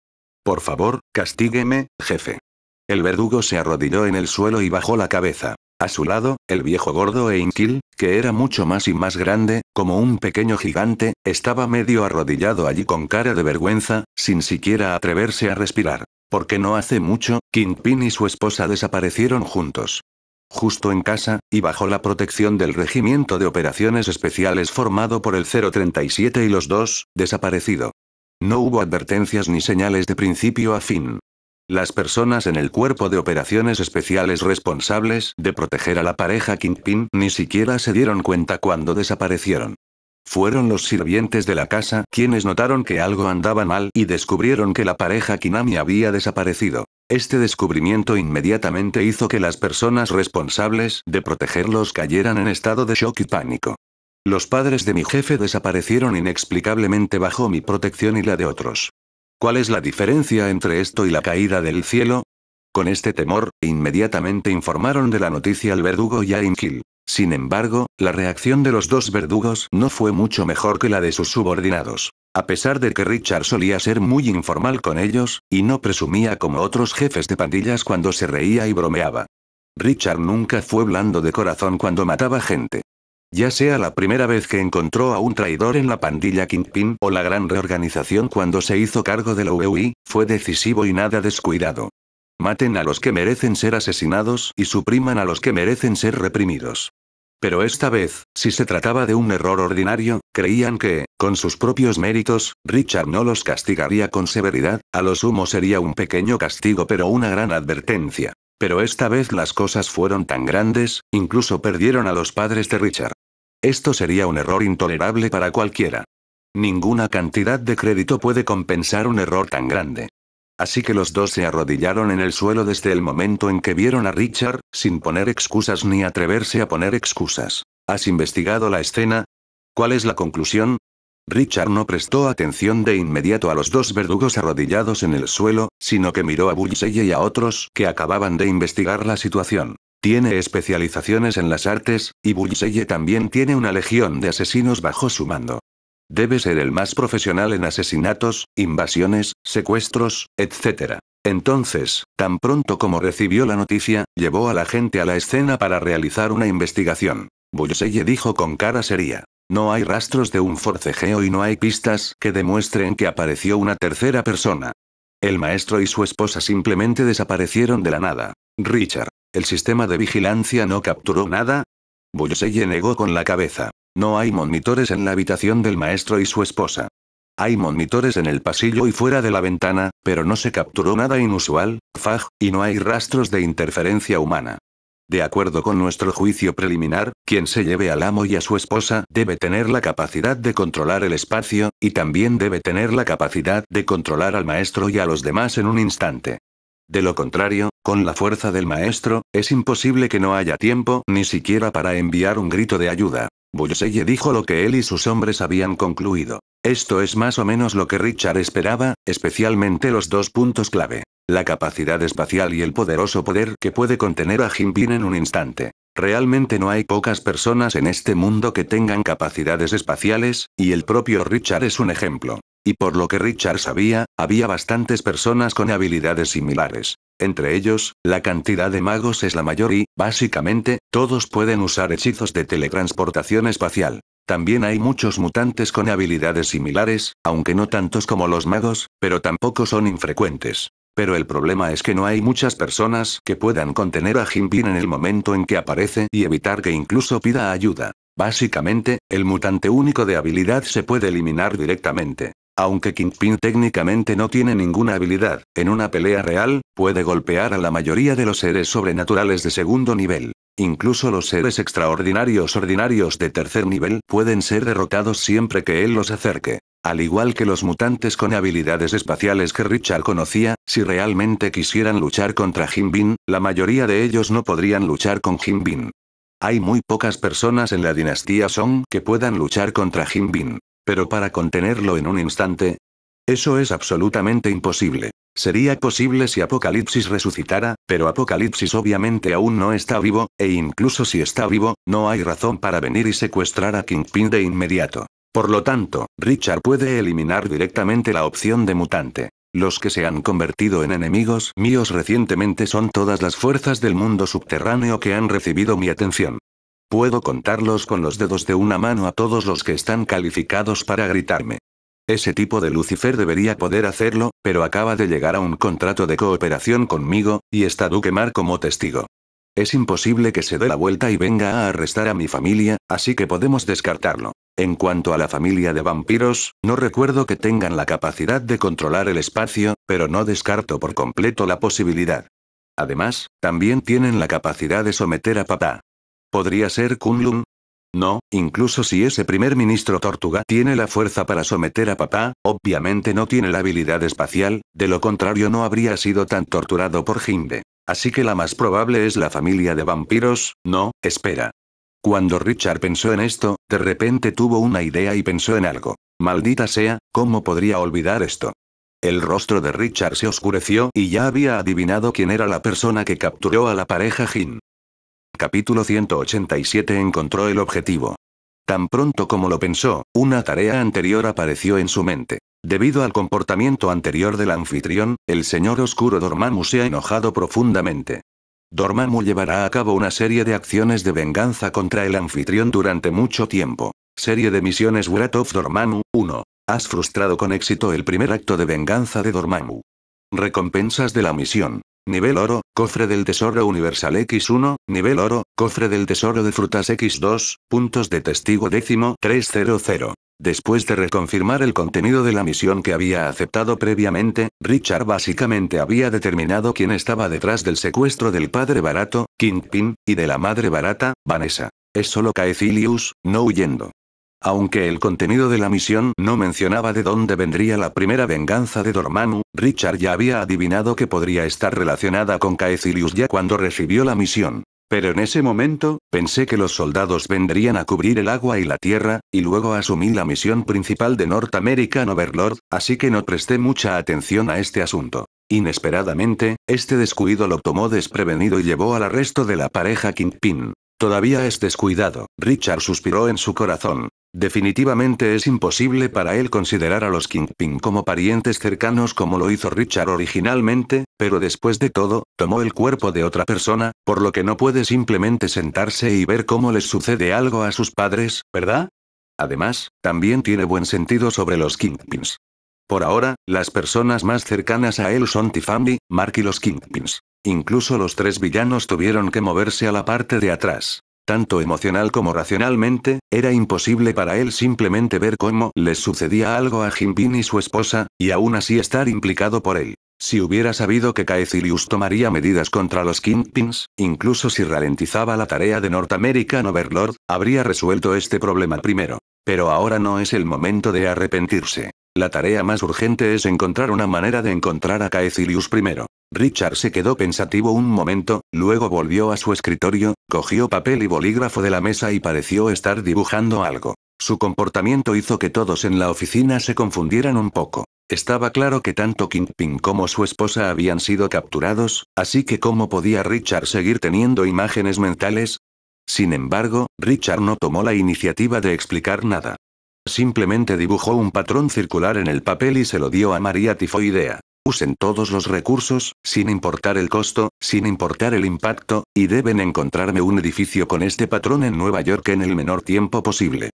Por favor, castígueme, jefe. El verdugo se arrodilló en el suelo y bajó la cabeza. A su lado, el viejo gordo Einkill, que era mucho más y más grande, como un pequeño gigante, estaba medio arrodillado allí con cara de vergüenza, sin siquiera atreverse a respirar. Porque no hace mucho, Kingpin y su esposa desaparecieron juntos. Justo en casa, y bajo la protección del Regimiento de Operaciones Especiales formado por el 037 y los dos, desaparecido. No hubo advertencias ni señales de principio a fin. Las personas en el cuerpo de operaciones especiales responsables de proteger a la pareja Kingpin ni siquiera se dieron cuenta cuando desaparecieron. Fueron los sirvientes de la casa quienes notaron que algo andaba mal y descubrieron que la pareja Kinami había desaparecido. Este descubrimiento inmediatamente hizo que las personas responsables de protegerlos cayeran en estado de shock y pánico. Los padres de mi jefe desaparecieron inexplicablemente bajo mi protección y la de otros. ¿Cuál es la diferencia entre esto y la caída del cielo? Con este temor, inmediatamente informaron de la noticia al verdugo y a Sin embargo, la reacción de los dos verdugos no fue mucho mejor que la de sus subordinados. A pesar de que Richard solía ser muy informal con ellos, y no presumía como otros jefes de pandillas cuando se reía y bromeaba. Richard nunca fue blando de corazón cuando mataba gente. Ya sea la primera vez que encontró a un traidor en la pandilla Kingpin o la gran reorganización cuando se hizo cargo de la UEUI, fue decisivo y nada descuidado. Maten a los que merecen ser asesinados y supriman a los que merecen ser reprimidos. Pero esta vez, si se trataba de un error ordinario, creían que, con sus propios méritos, Richard no los castigaría con severidad, a lo sumo sería un pequeño castigo pero una gran advertencia. Pero esta vez las cosas fueron tan grandes, incluso perdieron a los padres de Richard. Esto sería un error intolerable para cualquiera. Ninguna cantidad de crédito puede compensar un error tan grande. Así que los dos se arrodillaron en el suelo desde el momento en que vieron a Richard, sin poner excusas ni atreverse a poner excusas. ¿Has investigado la escena? ¿Cuál es la conclusión? Richard no prestó atención de inmediato a los dos verdugos arrodillados en el suelo, sino que miró a Bullseye y a otros que acababan de investigar la situación. Tiene especializaciones en las artes, y Bullseye también tiene una legión de asesinos bajo su mando. Debe ser el más profesional en asesinatos, invasiones, secuestros, etc. Entonces, tan pronto como recibió la noticia, llevó a la gente a la escena para realizar una investigación. Bullseye dijo con cara seria. No hay rastros de un forcejeo y no hay pistas que demuestren que apareció una tercera persona. El maestro y su esposa simplemente desaparecieron de la nada. Richard, ¿el sistema de vigilancia no capturó nada? Bullseye negó con la cabeza. No hay monitores en la habitación del maestro y su esposa. Hay monitores en el pasillo y fuera de la ventana, pero no se capturó nada inusual, Fag, y no hay rastros de interferencia humana. De acuerdo con nuestro juicio preliminar, quien se lleve al amo y a su esposa debe tener la capacidad de controlar el espacio, y también debe tener la capacidad de controlar al maestro y a los demás en un instante. De lo contrario, con la fuerza del maestro, es imposible que no haya tiempo ni siquiera para enviar un grito de ayuda. Bullseye dijo lo que él y sus hombres habían concluido. Esto es más o menos lo que Richard esperaba, especialmente los dos puntos clave. La capacidad espacial y el poderoso poder que puede contener a Jinbin en un instante. Realmente no hay pocas personas en este mundo que tengan capacidades espaciales, y el propio Richard es un ejemplo. Y por lo que Richard sabía, había bastantes personas con habilidades similares. Entre ellos, la cantidad de magos es la mayor y, básicamente, todos pueden usar hechizos de teletransportación espacial. También hay muchos mutantes con habilidades similares, aunque no tantos como los magos, pero tampoco son infrecuentes. Pero el problema es que no hay muchas personas que puedan contener a Jinpin en el momento en que aparece y evitar que incluso pida ayuda. Básicamente, el mutante único de habilidad se puede eliminar directamente. Aunque Kingpin técnicamente no tiene ninguna habilidad, en una pelea real, puede golpear a la mayoría de los seres sobrenaturales de segundo nivel. Incluso los seres extraordinarios ordinarios de tercer nivel pueden ser derrotados siempre que él los acerque. Al igual que los mutantes con habilidades espaciales que Richard conocía, si realmente quisieran luchar contra Jin Bin, la mayoría de ellos no podrían luchar con Jin Bin. Hay muy pocas personas en la dinastía Song que puedan luchar contra Jin Bin, Pero para contenerlo en un instante, eso es absolutamente imposible. Sería posible si Apocalipsis resucitara, pero Apocalipsis obviamente aún no está vivo, e incluso si está vivo, no hay razón para venir y secuestrar a Kingpin de inmediato. Por lo tanto, Richard puede eliminar directamente la opción de mutante. Los que se han convertido en enemigos míos recientemente son todas las fuerzas del mundo subterráneo que han recibido mi atención. Puedo contarlos con los dedos de una mano a todos los que están calificados para gritarme. Ese tipo de Lucifer debería poder hacerlo, pero acaba de llegar a un contrato de cooperación conmigo, y está Duke Mar como testigo. Es imposible que se dé la vuelta y venga a arrestar a mi familia, así que podemos descartarlo. En cuanto a la familia de vampiros, no recuerdo que tengan la capacidad de controlar el espacio, pero no descarto por completo la posibilidad. Además, también tienen la capacidad de someter a papá. ¿Podría ser Kunlun? No, incluso si ese primer ministro tortuga tiene la fuerza para someter a papá, obviamente no tiene la habilidad espacial, de lo contrario no habría sido tan torturado por Jimbe. Así que la más probable es la familia de vampiros, no, espera. Cuando Richard pensó en esto, de repente tuvo una idea y pensó en algo. Maldita sea, ¿cómo podría olvidar esto? El rostro de Richard se oscureció y ya había adivinado quién era la persona que capturó a la pareja Jin. Capítulo 187 encontró el objetivo. Tan pronto como lo pensó, una tarea anterior apareció en su mente. Debido al comportamiento anterior del anfitrión, el señor Oscuro Dormammu se ha enojado profundamente. Dormammu llevará a cabo una serie de acciones de venganza contra el anfitrión durante mucho tiempo. Serie de misiones Wrath of Dormammu 1. Has frustrado con éxito el primer acto de venganza de Dormammu. Recompensas de la misión. Nivel oro, cofre del tesoro universal X1, nivel oro, cofre del tesoro de frutas X2, puntos de testigo décimo 300. Después de reconfirmar el contenido de la misión que había aceptado previamente, Richard básicamente había determinado quién estaba detrás del secuestro del padre barato, Kingpin, y de la madre barata, Vanessa. Es solo Caecilius, no huyendo. Aunque el contenido de la misión no mencionaba de dónde vendría la primera venganza de Dormammu, Richard ya había adivinado que podría estar relacionada con Caecilius ya cuando recibió la misión. Pero en ese momento, pensé que los soldados vendrían a cubrir el agua y la tierra, y luego asumí la misión principal de North American Overlord, así que no presté mucha atención a este asunto. Inesperadamente, este descuido lo tomó desprevenido y llevó al arresto de la pareja Kingpin. Todavía es descuidado, Richard suspiró en su corazón. Definitivamente es imposible para él considerar a los Kingpin como parientes cercanos como lo hizo Richard originalmente, pero después de todo, tomó el cuerpo de otra persona, por lo que no puede simplemente sentarse y ver cómo les sucede algo a sus padres, ¿verdad? Además, también tiene buen sentido sobre los Kingpins. Por ahora, las personas más cercanas a él son Tiffany, Mark y los Kingpins. Incluso los tres villanos tuvieron que moverse a la parte de atrás tanto emocional como racionalmente, era imposible para él simplemente ver cómo les sucedía algo a Pin y su esposa, y aún así estar implicado por él. Si hubiera sabido que Caecilius tomaría medidas contra los Kingpins, incluso si ralentizaba la tarea de American Overlord, habría resuelto este problema primero. Pero ahora no es el momento de arrepentirse. La tarea más urgente es encontrar una manera de encontrar a Caecilius primero. Richard se quedó pensativo un momento, luego volvió a su escritorio, cogió papel y bolígrafo de la mesa y pareció estar dibujando algo. Su comportamiento hizo que todos en la oficina se confundieran un poco. Estaba claro que tanto Kingpin como su esposa habían sido capturados, así que ¿cómo podía Richard seguir teniendo imágenes mentales? Sin embargo, Richard no tomó la iniciativa de explicar nada. Simplemente dibujó un patrón circular en el papel y se lo dio a María Tifoidea. Usen todos los recursos, sin importar el costo, sin importar el impacto, y deben encontrarme un edificio con este patrón en Nueva York en el menor tiempo posible.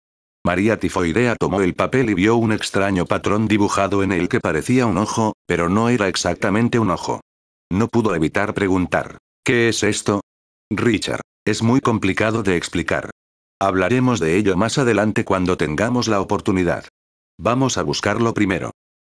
María Tifoidea tomó el papel y vio un extraño patrón dibujado en el que parecía un ojo, pero no era exactamente un ojo. No pudo evitar preguntar, ¿qué es esto? Richard, es muy complicado de explicar. Hablaremos de ello más adelante cuando tengamos la oportunidad. Vamos a buscarlo primero.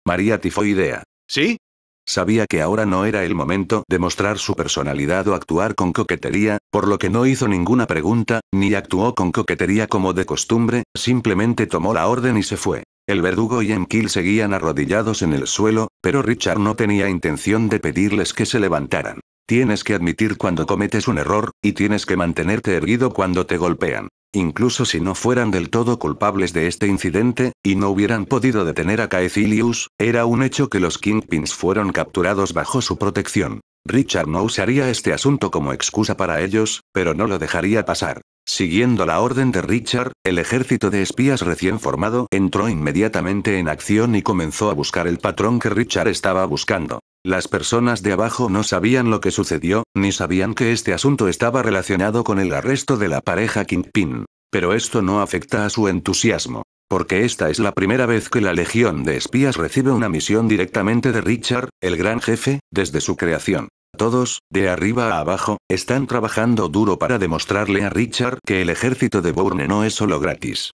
María Tifoidea. ¿Sí? Sabía que ahora no era el momento de mostrar su personalidad o actuar con coquetería, por lo que no hizo ninguna pregunta, ni actuó con coquetería como de costumbre, simplemente tomó la orden y se fue. El verdugo y Enkil seguían arrodillados en el suelo, pero Richard no tenía intención de pedirles que se levantaran. Tienes que admitir cuando cometes un error, y tienes que mantenerte erguido cuando te golpean. Incluso si no fueran del todo culpables de este incidente, y no hubieran podido detener a Caecilius, era un hecho que los Kingpins fueron capturados bajo su protección. Richard no usaría este asunto como excusa para ellos, pero no lo dejaría pasar. Siguiendo la orden de Richard, el ejército de espías recién formado entró inmediatamente en acción y comenzó a buscar el patrón que Richard estaba buscando. Las personas de abajo no sabían lo que sucedió, ni sabían que este asunto estaba relacionado con el arresto de la pareja Kingpin. Pero esto no afecta a su entusiasmo. Porque esta es la primera vez que la Legión de Espías recibe una misión directamente de Richard, el gran jefe, desde su creación. Todos, de arriba a abajo, están trabajando duro para demostrarle a Richard que el ejército de Bourne no es solo gratis.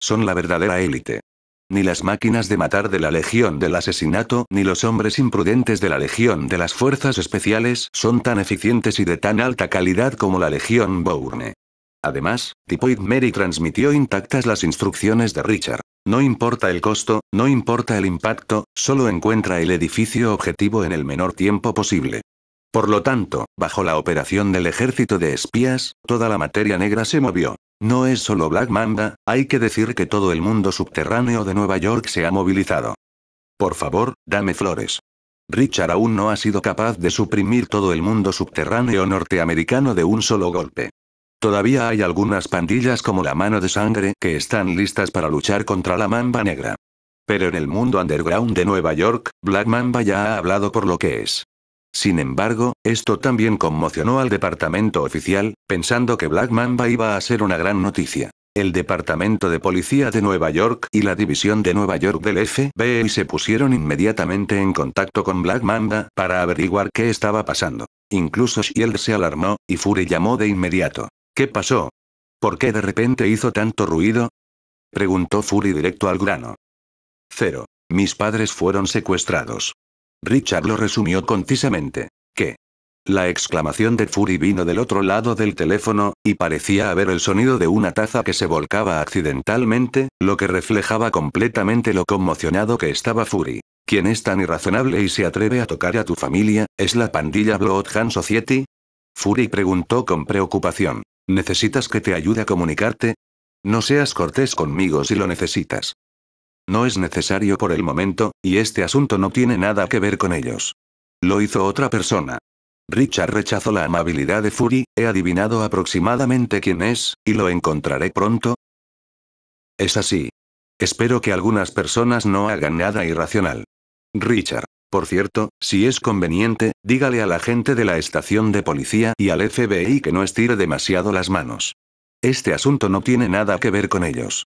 Son la verdadera élite ni las máquinas de matar de la Legión del Asesinato, ni los hombres imprudentes de la Legión de las Fuerzas Especiales son tan eficientes y de tan alta calidad como la Legión Bourne. Además, Tipoid Mary transmitió intactas las instrucciones de Richard. No importa el costo, no importa el impacto, solo encuentra el edificio objetivo en el menor tiempo posible. Por lo tanto, bajo la operación del ejército de espías, toda la materia negra se movió. No es solo Black Mamba, hay que decir que todo el mundo subterráneo de Nueva York se ha movilizado. Por favor, dame flores. Richard aún no ha sido capaz de suprimir todo el mundo subterráneo norteamericano de un solo golpe. Todavía hay algunas pandillas como la mano de sangre que están listas para luchar contra la mamba negra. Pero en el mundo underground de Nueva York, Black Mamba ya ha hablado por lo que es. Sin embargo, esto también conmocionó al departamento oficial, pensando que Black Mamba iba a ser una gran noticia. El Departamento de Policía de Nueva York y la División de Nueva York del FBI se pusieron inmediatamente en contacto con Black Mamba para averiguar qué estaba pasando. Incluso Shield se alarmó, y Fury llamó de inmediato. ¿Qué pasó? ¿Por qué de repente hizo tanto ruido? Preguntó Fury directo al grano. Cero. Mis padres fueron secuestrados. Richard lo resumió concisamente. ¿Qué? La exclamación de Fury vino del otro lado del teléfono, y parecía haber el sonido de una taza que se volcaba accidentalmente, lo que reflejaba completamente lo conmocionado que estaba Fury. ¿Quién es tan irrazonable y se atreve a tocar a tu familia? ¿Es la pandilla Bloodhound Society? Fury preguntó con preocupación. ¿Necesitas que te ayude a comunicarte? No seas cortés conmigo si lo necesitas. No es necesario por el momento, y este asunto no tiene nada que ver con ellos. Lo hizo otra persona. Richard rechazó la amabilidad de Fury, he adivinado aproximadamente quién es, y lo encontraré pronto. Es así. Espero que algunas personas no hagan nada irracional. Richard. Por cierto, si es conveniente, dígale a la gente de la estación de policía y al FBI que no estire demasiado las manos. Este asunto no tiene nada que ver con ellos.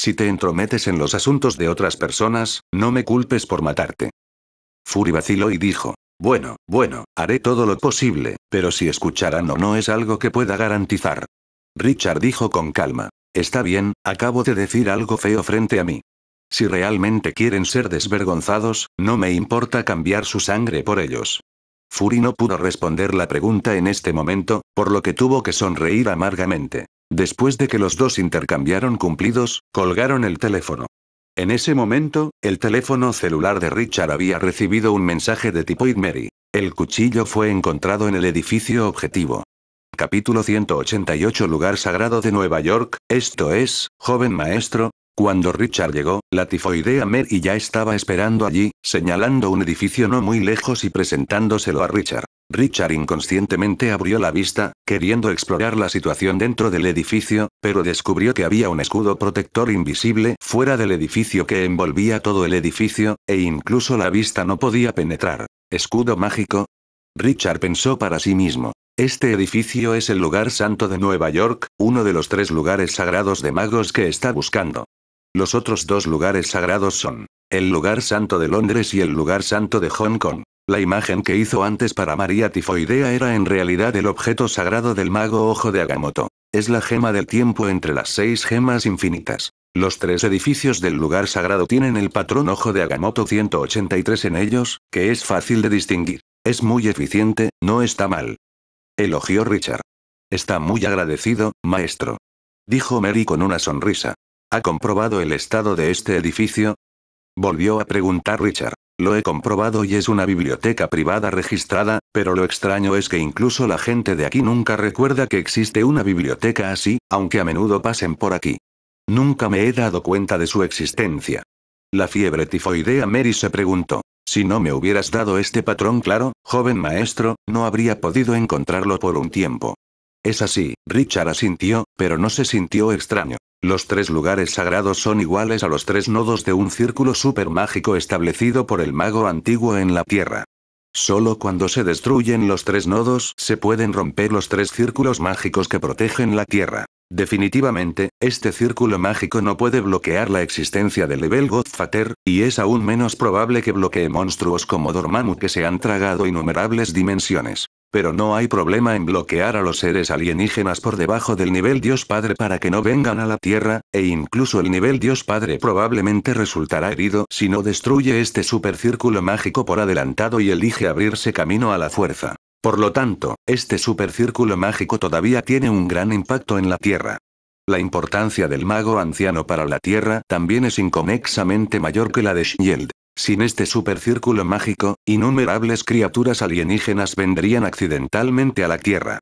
Si te entrometes en los asuntos de otras personas, no me culpes por matarte. Fury vaciló y dijo, bueno, bueno, haré todo lo posible, pero si escucharán o no es algo que pueda garantizar. Richard dijo con calma, está bien, acabo de decir algo feo frente a mí. Si realmente quieren ser desvergonzados, no me importa cambiar su sangre por ellos. Fury no pudo responder la pregunta en este momento, por lo que tuvo que sonreír amargamente. Después de que los dos intercambiaron cumplidos, colgaron el teléfono. En ese momento, el teléfono celular de Richard había recibido un mensaje de tipo Mary. El cuchillo fue encontrado en el edificio objetivo. Capítulo 188 Lugar Sagrado de Nueva York, esto es, joven maestro. Cuando Richard llegó, la tifoidea Mary ya estaba esperando allí, señalando un edificio no muy lejos y presentándoselo a Richard. Richard inconscientemente abrió la vista, queriendo explorar la situación dentro del edificio, pero descubrió que había un escudo protector invisible fuera del edificio que envolvía todo el edificio, e incluso la vista no podía penetrar. ¿Escudo mágico? Richard pensó para sí mismo. Este edificio es el lugar santo de Nueva York, uno de los tres lugares sagrados de magos que está buscando. Los otros dos lugares sagrados son el lugar santo de Londres y el lugar santo de Hong Kong. La imagen que hizo antes para María Tifoidea era en realidad el objeto sagrado del mago Ojo de Agamotto. Es la gema del tiempo entre las seis gemas infinitas. Los tres edificios del lugar sagrado tienen el patrón Ojo de Agamotto 183 en ellos, que es fácil de distinguir. Es muy eficiente, no está mal. Elogió Richard. Está muy agradecido, maestro. Dijo Mary con una sonrisa. ¿Ha comprobado el estado de este edificio? Volvió a preguntar Richard. Lo he comprobado y es una biblioteca privada registrada, pero lo extraño es que incluso la gente de aquí nunca recuerda que existe una biblioteca así, aunque a menudo pasen por aquí. Nunca me he dado cuenta de su existencia. La fiebre tifoidea Mary se preguntó. Si no me hubieras dado este patrón claro, joven maestro, no habría podido encontrarlo por un tiempo. Es así, Richard asintió, pero no se sintió extraño. Los tres lugares sagrados son iguales a los tres nodos de un círculo supermágico establecido por el mago antiguo en la Tierra. Solo cuando se destruyen los tres nodos se pueden romper los tres círculos mágicos que protegen la Tierra. Definitivamente, este círculo mágico no puede bloquear la existencia del nivel Godfather, y es aún menos probable que bloquee monstruos como Dormammu que se han tragado innumerables dimensiones. Pero no hay problema en bloquear a los seres alienígenas por debajo del nivel Dios Padre para que no vengan a la Tierra, e incluso el nivel Dios Padre probablemente resultará herido si no destruye este supercírculo mágico por adelantado y elige abrirse camino a la fuerza. Por lo tanto, este supercírculo mágico todavía tiene un gran impacto en la Tierra. La importancia del mago anciano para la Tierra también es inconexamente mayor que la de Shield. Sin este supercírculo mágico, innumerables criaturas alienígenas vendrían accidentalmente a la Tierra.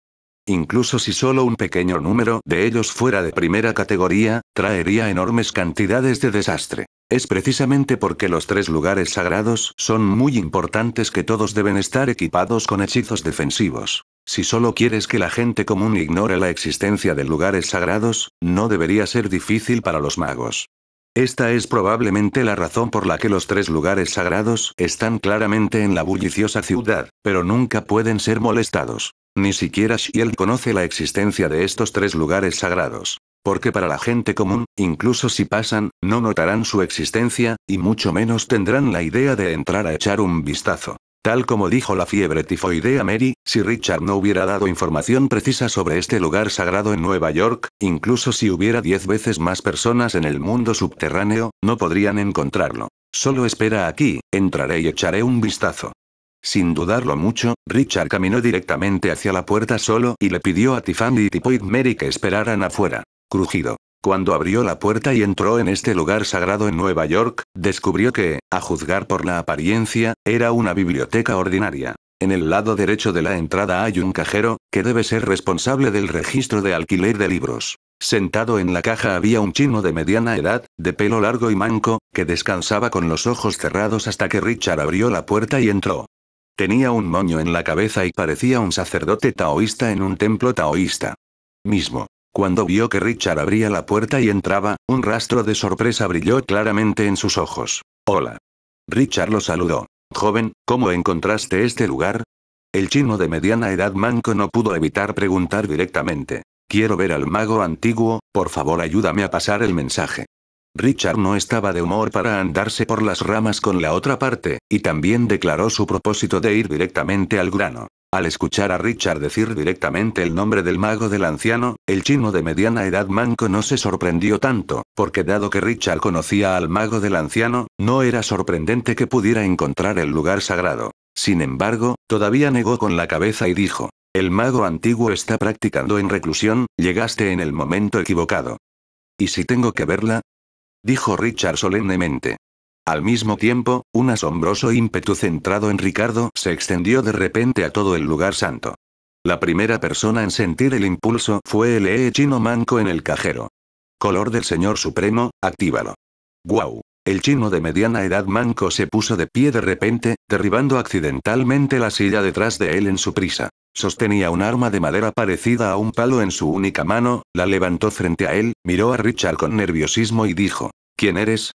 Incluso si solo un pequeño número de ellos fuera de primera categoría, traería enormes cantidades de desastre. Es precisamente porque los tres lugares sagrados son muy importantes que todos deben estar equipados con hechizos defensivos. Si solo quieres que la gente común ignore la existencia de lugares sagrados, no debería ser difícil para los magos. Esta es probablemente la razón por la que los tres lugares sagrados están claramente en la bulliciosa ciudad, pero nunca pueden ser molestados. Ni siquiera Shield conoce la existencia de estos tres lugares sagrados. Porque para la gente común, incluso si pasan, no notarán su existencia, y mucho menos tendrán la idea de entrar a echar un vistazo. Tal como dijo la fiebre tifoidea Mary, si Richard no hubiera dado información precisa sobre este lugar sagrado en Nueva York, incluso si hubiera diez veces más personas en el mundo subterráneo, no podrían encontrarlo. Solo espera aquí, entraré y echaré un vistazo. Sin dudarlo mucho, Richard caminó directamente hacia la puerta solo y le pidió a Tiffany y Tipoid Mary que esperaran afuera. Crujido. Cuando abrió la puerta y entró en este lugar sagrado en Nueva York, descubrió que, a juzgar por la apariencia, era una biblioteca ordinaria. En el lado derecho de la entrada hay un cajero, que debe ser responsable del registro de alquiler de libros. Sentado en la caja había un chino de mediana edad, de pelo largo y manco, que descansaba con los ojos cerrados hasta que Richard abrió la puerta y entró. Tenía un moño en la cabeza y parecía un sacerdote taoísta en un templo taoísta. Mismo. Cuando vio que Richard abría la puerta y entraba, un rastro de sorpresa brilló claramente en sus ojos. Hola. Richard lo saludó. Joven, ¿cómo encontraste este lugar? El chino de mediana edad manco no pudo evitar preguntar directamente. Quiero ver al mago antiguo, por favor ayúdame a pasar el mensaje. Richard no estaba de humor para andarse por las ramas con la otra parte, y también declaró su propósito de ir directamente al grano. Al escuchar a Richard decir directamente el nombre del mago del anciano, el chino de mediana edad manco no se sorprendió tanto, porque dado que Richard conocía al mago del anciano, no era sorprendente que pudiera encontrar el lugar sagrado. Sin embargo, todavía negó con la cabeza y dijo, el mago antiguo está practicando en reclusión, llegaste en el momento equivocado. ¿Y si tengo que verla? dijo Richard solemnemente. Al mismo tiempo, un asombroso ímpetu centrado en Ricardo se extendió de repente a todo el lugar santo. La primera persona en sentir el impulso fue el E chino manco en el cajero. Color del Señor Supremo, actívalo. ¡Guau! El chino de mediana edad manco se puso de pie de repente, derribando accidentalmente la silla detrás de él en su prisa. Sostenía un arma de madera parecida a un palo en su única mano, la levantó frente a él, miró a Richard con nerviosismo y dijo, ¿Quién eres?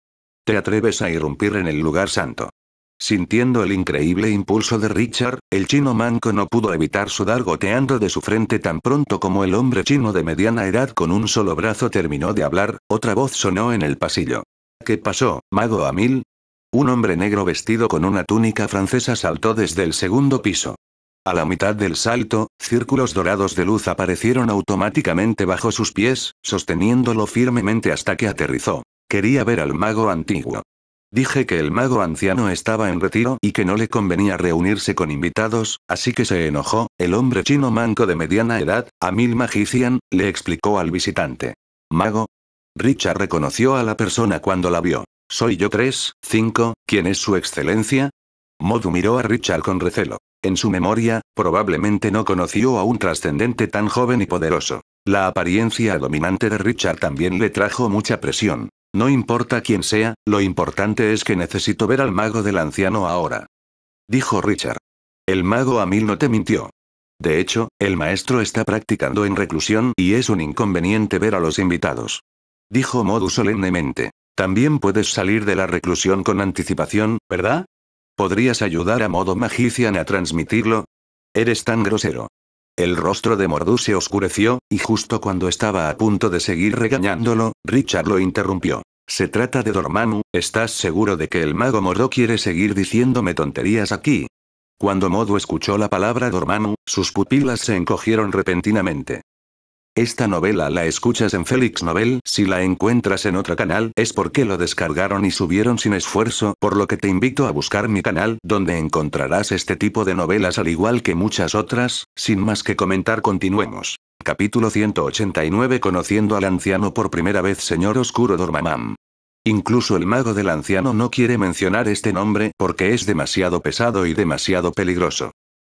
¿Te atreves a irrumpir en el lugar santo? Sintiendo el increíble impulso de Richard, el chino manco no pudo evitar sudar goteando de su frente tan pronto como el hombre chino de mediana edad con un solo brazo terminó de hablar, otra voz sonó en el pasillo. ¿Qué pasó, mago Amil? Un hombre negro vestido con una túnica francesa saltó desde el segundo piso. A la mitad del salto, círculos dorados de luz aparecieron automáticamente bajo sus pies, sosteniéndolo firmemente hasta que aterrizó. Quería ver al mago antiguo. Dije que el mago anciano estaba en retiro y que no le convenía reunirse con invitados, así que se enojó, el hombre chino manco de mediana edad, a mil Magician, le explicó al visitante. Mago. Richard reconoció a la persona cuando la vio. Soy yo 3, 5, ¿quién es su excelencia? Modu miró a Richard con recelo. En su memoria, probablemente no conoció a un trascendente tan joven y poderoso. La apariencia dominante de Richard también le trajo mucha presión. No importa quién sea, lo importante es que necesito ver al mago del anciano ahora. Dijo Richard. El mago a mil no te mintió. De hecho, el maestro está practicando en reclusión y es un inconveniente ver a los invitados. Dijo Modu solemnemente. También puedes salir de la reclusión con anticipación, ¿verdad? ¿Podrías ayudar a modo magician a transmitirlo? Eres tan grosero. El rostro de Mordu se oscureció, y justo cuando estaba a punto de seguir regañándolo, Richard lo interrumpió. Se trata de Dormammu, ¿estás seguro de que el mago Mordo quiere seguir diciéndome tonterías aquí? Cuando Modo escuchó la palabra Dormammu, sus pupilas se encogieron repentinamente. Esta novela la escuchas en Félix Novel, si la encuentras en otro canal, es porque lo descargaron y subieron sin esfuerzo, por lo que te invito a buscar mi canal, donde encontrarás este tipo de novelas al igual que muchas otras, sin más que comentar continuemos. Capítulo 189 Conociendo al anciano por primera vez Señor Oscuro Dormamam. Incluso el mago del anciano no quiere mencionar este nombre porque es demasiado pesado y demasiado peligroso.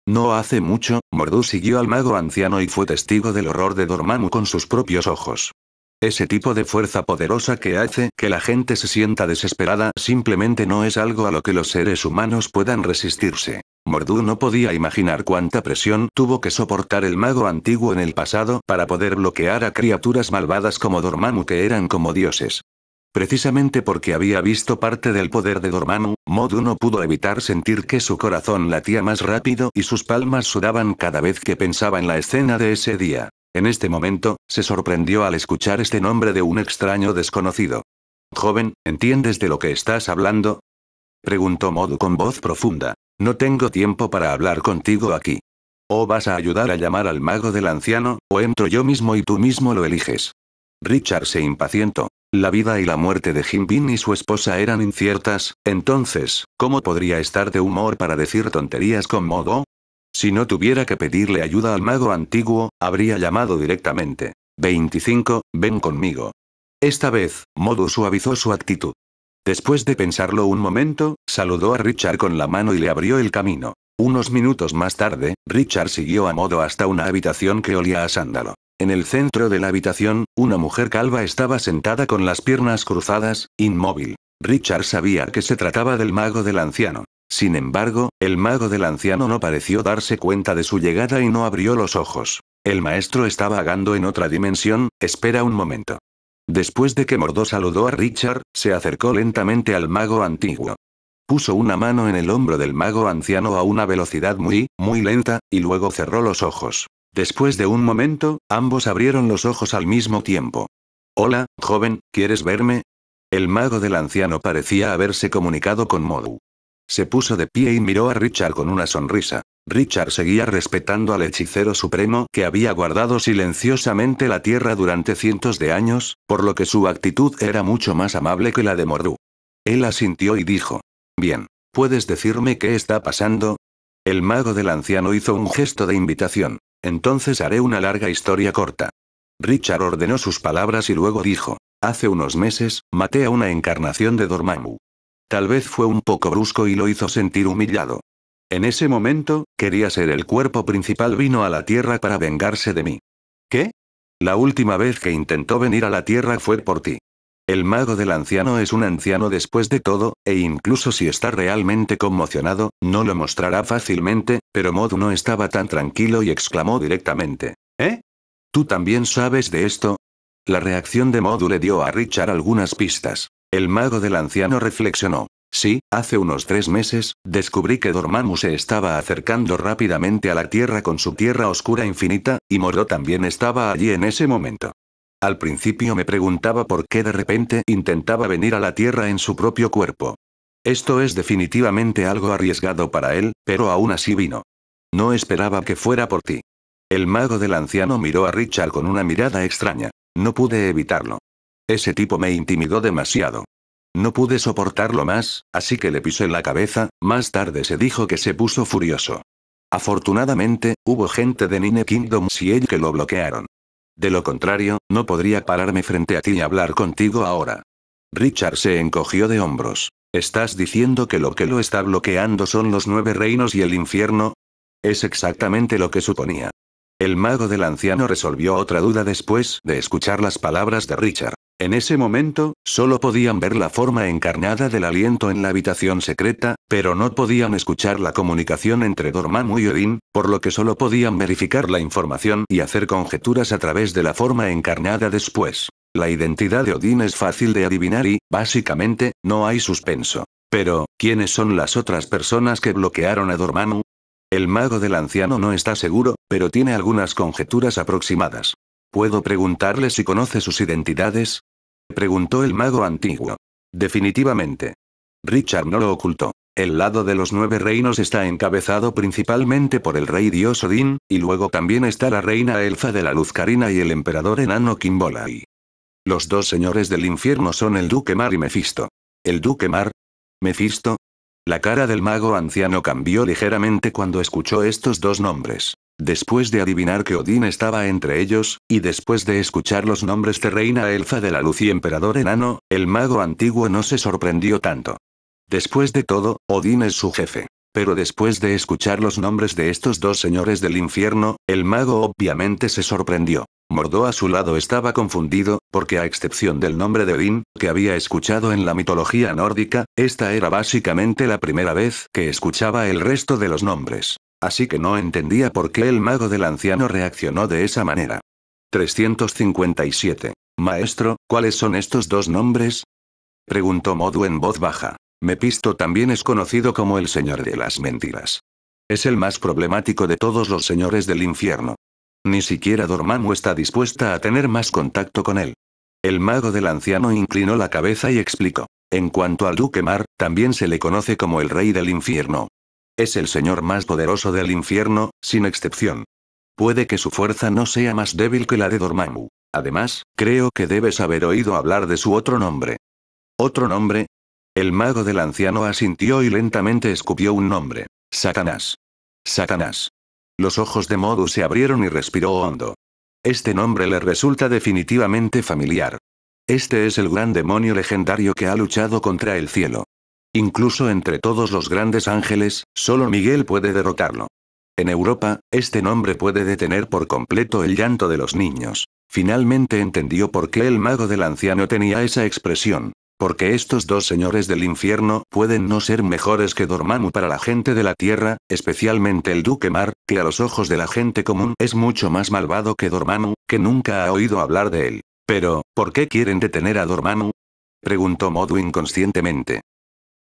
No hace mucho, Mordu siguió al mago anciano y fue testigo del horror de Dormammu con sus propios ojos. Ese tipo de fuerza poderosa que hace que la gente se sienta desesperada simplemente no es algo a lo que los seres humanos puedan resistirse. Mordu no podía imaginar cuánta presión tuvo que soportar el mago antiguo en el pasado para poder bloquear a criaturas malvadas como Dormammu que eran como dioses. Precisamente porque había visto parte del poder de Dormammu, Modu no pudo evitar sentir que su corazón latía más rápido y sus palmas sudaban cada vez que pensaba en la escena de ese día. En este momento, se sorprendió al escuchar este nombre de un extraño desconocido. Joven, ¿entiendes de lo que estás hablando? Preguntó Modu con voz profunda. No tengo tiempo para hablar contigo aquí. O vas a ayudar a llamar al mago del anciano, o entro yo mismo y tú mismo lo eliges. Richard se impacientó. La vida y la muerte de Jim Bean y su esposa eran inciertas, entonces, ¿cómo podría estar de humor para decir tonterías con modo? Si no tuviera que pedirle ayuda al mago antiguo, habría llamado directamente. 25, ven conmigo. Esta vez, Modo suavizó su actitud. Después de pensarlo un momento, saludó a Richard con la mano y le abrió el camino. Unos minutos más tarde, Richard siguió a Modo hasta una habitación que olía a sándalo. En el centro de la habitación, una mujer calva estaba sentada con las piernas cruzadas, inmóvil. Richard sabía que se trataba del mago del anciano. Sin embargo, el mago del anciano no pareció darse cuenta de su llegada y no abrió los ojos. El maestro estaba vagando en otra dimensión, espera un momento. Después de que Mordó saludó a Richard, se acercó lentamente al mago antiguo. Puso una mano en el hombro del mago anciano a una velocidad muy, muy lenta, y luego cerró los ojos. Después de un momento, ambos abrieron los ojos al mismo tiempo. Hola, joven, ¿quieres verme? El mago del anciano parecía haberse comunicado con Modu. Se puso de pie y miró a Richard con una sonrisa. Richard seguía respetando al hechicero supremo que había guardado silenciosamente la tierra durante cientos de años, por lo que su actitud era mucho más amable que la de Mordu. Él asintió y dijo. Bien. ¿Puedes decirme qué está pasando? El mago del anciano hizo un gesto de invitación. Entonces haré una larga historia corta. Richard ordenó sus palabras y luego dijo, hace unos meses, maté a una encarnación de Dormammu. Tal vez fue un poco brusco y lo hizo sentir humillado. En ese momento, quería ser el cuerpo principal vino a la Tierra para vengarse de mí. ¿Qué? La última vez que intentó venir a la Tierra fue por ti. El mago del anciano es un anciano después de todo, e incluso si está realmente conmocionado, no lo mostrará fácilmente, pero Modu no estaba tan tranquilo y exclamó directamente. ¿Eh? ¿Tú también sabes de esto? La reacción de Modu le dio a Richard algunas pistas. El mago del anciano reflexionó. Sí, hace unos tres meses, descubrí que Dormammu se estaba acercando rápidamente a la Tierra con su Tierra Oscura Infinita, y Moro también estaba allí en ese momento. Al principio me preguntaba por qué de repente intentaba venir a la Tierra en su propio cuerpo. Esto es definitivamente algo arriesgado para él, pero aún así vino. No esperaba que fuera por ti. El mago del anciano miró a Richard con una mirada extraña. No pude evitarlo. Ese tipo me intimidó demasiado. No pude soportarlo más, así que le pisé la cabeza, más tarde se dijo que se puso furioso. Afortunadamente, hubo gente de Nine Kingdoms y él que lo bloquearon. De lo contrario, no podría pararme frente a ti y hablar contigo ahora. Richard se encogió de hombros. ¿Estás diciendo que lo que lo está bloqueando son los nueve reinos y el infierno? Es exactamente lo que suponía. El mago del anciano resolvió otra duda después de escuchar las palabras de Richard. En ese momento, solo podían ver la forma encarnada del aliento en la habitación secreta, pero no podían escuchar la comunicación entre Dormammu y Odín, por lo que solo podían verificar la información y hacer conjeturas a través de la forma encarnada después. La identidad de Odín es fácil de adivinar y, básicamente, no hay suspenso. Pero, ¿quiénes son las otras personas que bloquearon a Dormammu? El mago del anciano no está seguro, pero tiene algunas conjeturas aproximadas. ¿Puedo preguntarle si conoce sus identidades? Preguntó el mago antiguo. Definitivamente. Richard no lo ocultó. El lado de los nueve reinos está encabezado principalmente por el rey dios Odín, y luego también está la reina elfa de la luz Karina y el emperador enano Kimbolai. Los dos señores del infierno son el duque Mar y Mefisto. El duque Mar, Mefisto, la cara del mago anciano cambió ligeramente cuando escuchó estos dos nombres. Después de adivinar que Odín estaba entre ellos, y después de escuchar los nombres de Reina Elfa de la Luz y Emperador Enano, el mago antiguo no se sorprendió tanto. Después de todo, Odín es su jefe. Pero después de escuchar los nombres de estos dos señores del infierno, el mago obviamente se sorprendió. Mordó a su lado estaba confundido, porque a excepción del nombre de Odín, que había escuchado en la mitología nórdica, esta era básicamente la primera vez que escuchaba el resto de los nombres. Así que no entendía por qué el mago del anciano reaccionó de esa manera. 357. Maestro, ¿cuáles son estos dos nombres? Preguntó Modu en voz baja. Mepisto también es conocido como el Señor de las Mentiras. Es el más problemático de todos los señores del infierno. Ni siquiera Dormammu está dispuesta a tener más contacto con él. El mago del anciano inclinó la cabeza y explicó. En cuanto al Duque Mar, también se le conoce como el Rey del Infierno. Es el señor más poderoso del infierno, sin excepción. Puede que su fuerza no sea más débil que la de Dormammu. Además, creo que debes haber oído hablar de su otro nombre. ¿Otro nombre? El mago del anciano asintió y lentamente escupió un nombre. Satanás. Satanás. Los ojos de Modu se abrieron y respiró hondo. Este nombre le resulta definitivamente familiar. Este es el gran demonio legendario que ha luchado contra el cielo. Incluso entre todos los grandes ángeles, solo Miguel puede derrotarlo. En Europa, este nombre puede detener por completo el llanto de los niños. Finalmente entendió por qué el mago del anciano tenía esa expresión. Porque estos dos señores del infierno pueden no ser mejores que Dormammu para la gente de la tierra, especialmente el Duque Mar, que a los ojos de la gente común es mucho más malvado que Dormammu, que nunca ha oído hablar de él. Pero, ¿por qué quieren detener a Dormammu? preguntó Modu inconscientemente.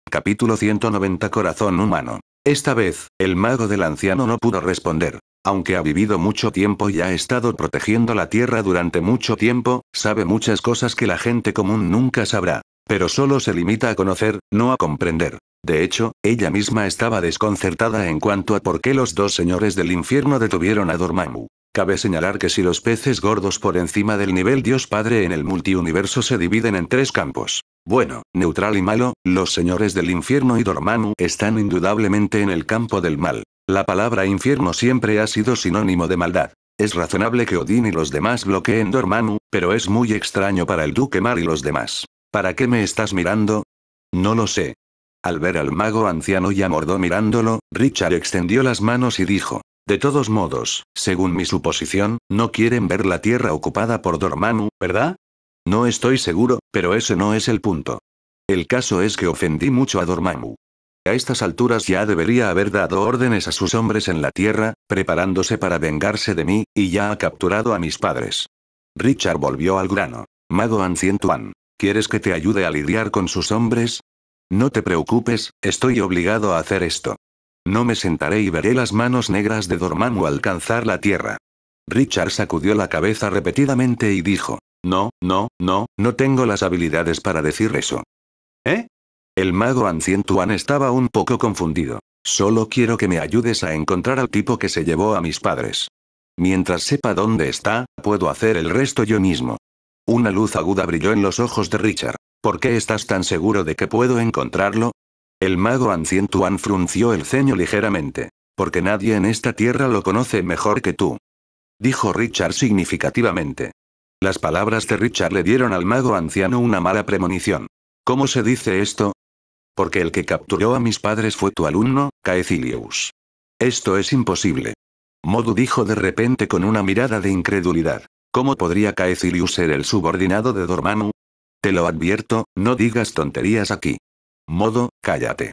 Capítulo 190 Corazón humano. Esta vez, el mago del anciano no pudo responder. Aunque ha vivido mucho tiempo y ha estado protegiendo la tierra durante mucho tiempo, sabe muchas cosas que la gente común nunca sabrá. Pero solo se limita a conocer, no a comprender. De hecho, ella misma estaba desconcertada en cuanto a por qué los dos señores del infierno detuvieron a Dormammu. Cabe señalar que si los peces gordos por encima del nivel Dios Padre en el multiuniverso se dividen en tres campos. Bueno, neutral y malo, los señores del infierno y Dormammu están indudablemente en el campo del mal. La palabra infierno siempre ha sido sinónimo de maldad. Es razonable que Odín y los demás bloqueen Dormammu, pero es muy extraño para el Duque Mar y los demás. ¿Para qué me estás mirando? No lo sé. Al ver al mago anciano y amordó mirándolo, Richard extendió las manos y dijo, de todos modos, según mi suposición, no quieren ver la tierra ocupada por Dormammu, ¿verdad? No estoy seguro, pero ese no es el punto. El caso es que ofendí mucho a Dormammu. A estas alturas ya debería haber dado órdenes a sus hombres en la tierra, preparándose para vengarse de mí, y ya ha capturado a mis padres. Richard volvió al grano. Mago anciento ¿Quieres que te ayude a lidiar con sus hombres? No te preocupes, estoy obligado a hacer esto. No me sentaré y veré las manos negras de Dormammu alcanzar la tierra. Richard sacudió la cabeza repetidamente y dijo, No, no, no, no tengo las habilidades para decir eso. ¿Eh? El mago Ancientuan estaba un poco confundido. Solo quiero que me ayudes a encontrar al tipo que se llevó a mis padres. Mientras sepa dónde está, puedo hacer el resto yo mismo. Una luz aguda brilló en los ojos de Richard. ¿Por qué estás tan seguro de que puedo encontrarlo? El mago anciano Tuan frunció el ceño ligeramente. Porque nadie en esta tierra lo conoce mejor que tú. Dijo Richard significativamente. Las palabras de Richard le dieron al mago anciano una mala premonición. ¿Cómo se dice esto? Porque el que capturó a mis padres fue tu alumno, Caecilius. Esto es imposible. Modu dijo de repente con una mirada de incredulidad. ¿Cómo podría Caecilius ser el subordinado de Dormammu? Te lo advierto, no digas tonterías aquí. Modo, cállate.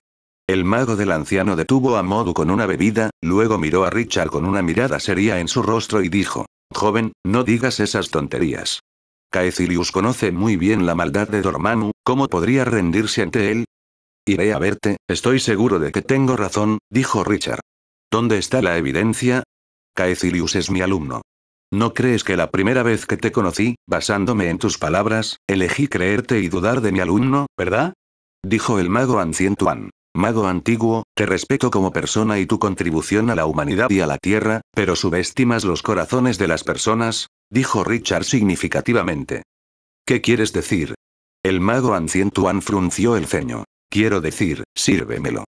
El mago del anciano detuvo a Modu con una bebida, luego miró a Richard con una mirada seria en su rostro y dijo, Joven, no digas esas tonterías. Caecilius conoce muy bien la maldad de Dormammu, ¿cómo podría rendirse ante él? Iré a verte, estoy seguro de que tengo razón, dijo Richard. ¿Dónde está la evidencia? Caecilius es mi alumno. ¿No crees que la primera vez que te conocí, basándome en tus palabras, elegí creerte y dudar de mi alumno, verdad? Dijo el mago Ancien Tuan. Mago antiguo, te respeto como persona y tu contribución a la humanidad y a la tierra, pero subestimas los corazones de las personas, dijo Richard significativamente. ¿Qué quieres decir? El mago Ancien frunció el ceño. Quiero decir, sírvemelo.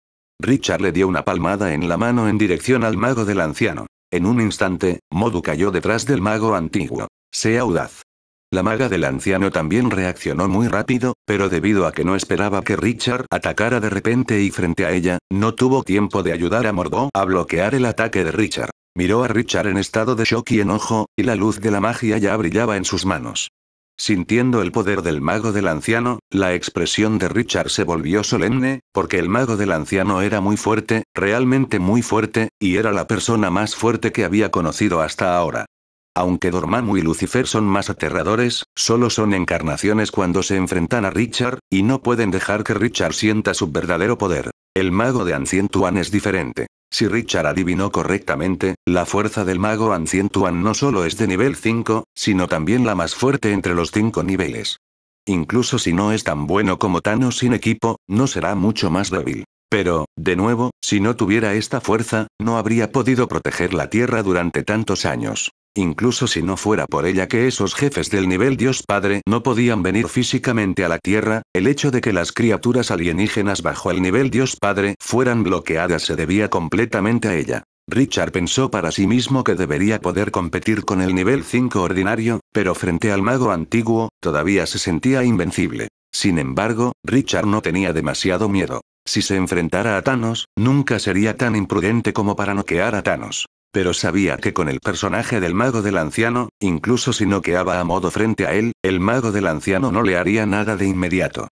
Richard le dio una palmada en la mano en dirección al mago del anciano. En un instante, Modu cayó detrás del mago antiguo. Sea audaz. La maga del anciano también reaccionó muy rápido, pero debido a que no esperaba que Richard atacara de repente y frente a ella, no tuvo tiempo de ayudar a Morbo a bloquear el ataque de Richard. Miró a Richard en estado de shock y enojo, y la luz de la magia ya brillaba en sus manos. Sintiendo el poder del mago del anciano, la expresión de Richard se volvió solemne, porque el mago del anciano era muy fuerte, realmente muy fuerte, y era la persona más fuerte que había conocido hasta ahora. Aunque Dormammu y Lucifer son más aterradores, solo son encarnaciones cuando se enfrentan a Richard, y no pueden dejar que Richard sienta su verdadero poder. El mago de Ancientuan Tuan es diferente. Si Richard adivinó correctamente, la fuerza del mago Ancientuan no solo es de nivel 5, sino también la más fuerte entre los 5 niveles. Incluso si no es tan bueno como Thanos sin equipo, no será mucho más débil. Pero, de nuevo, si no tuviera esta fuerza, no habría podido proteger la Tierra durante tantos años incluso si no fuera por ella que esos jefes del nivel Dios Padre no podían venir físicamente a la Tierra, el hecho de que las criaturas alienígenas bajo el nivel Dios Padre fueran bloqueadas se debía completamente a ella. Richard pensó para sí mismo que debería poder competir con el nivel 5 ordinario, pero frente al mago antiguo, todavía se sentía invencible. Sin embargo, Richard no tenía demasiado miedo. Si se enfrentara a Thanos, nunca sería tan imprudente como para noquear a Thanos. Pero sabía que con el personaje del mago del anciano, incluso si quedaba a modo frente a él, el mago del anciano no le haría nada de inmediato.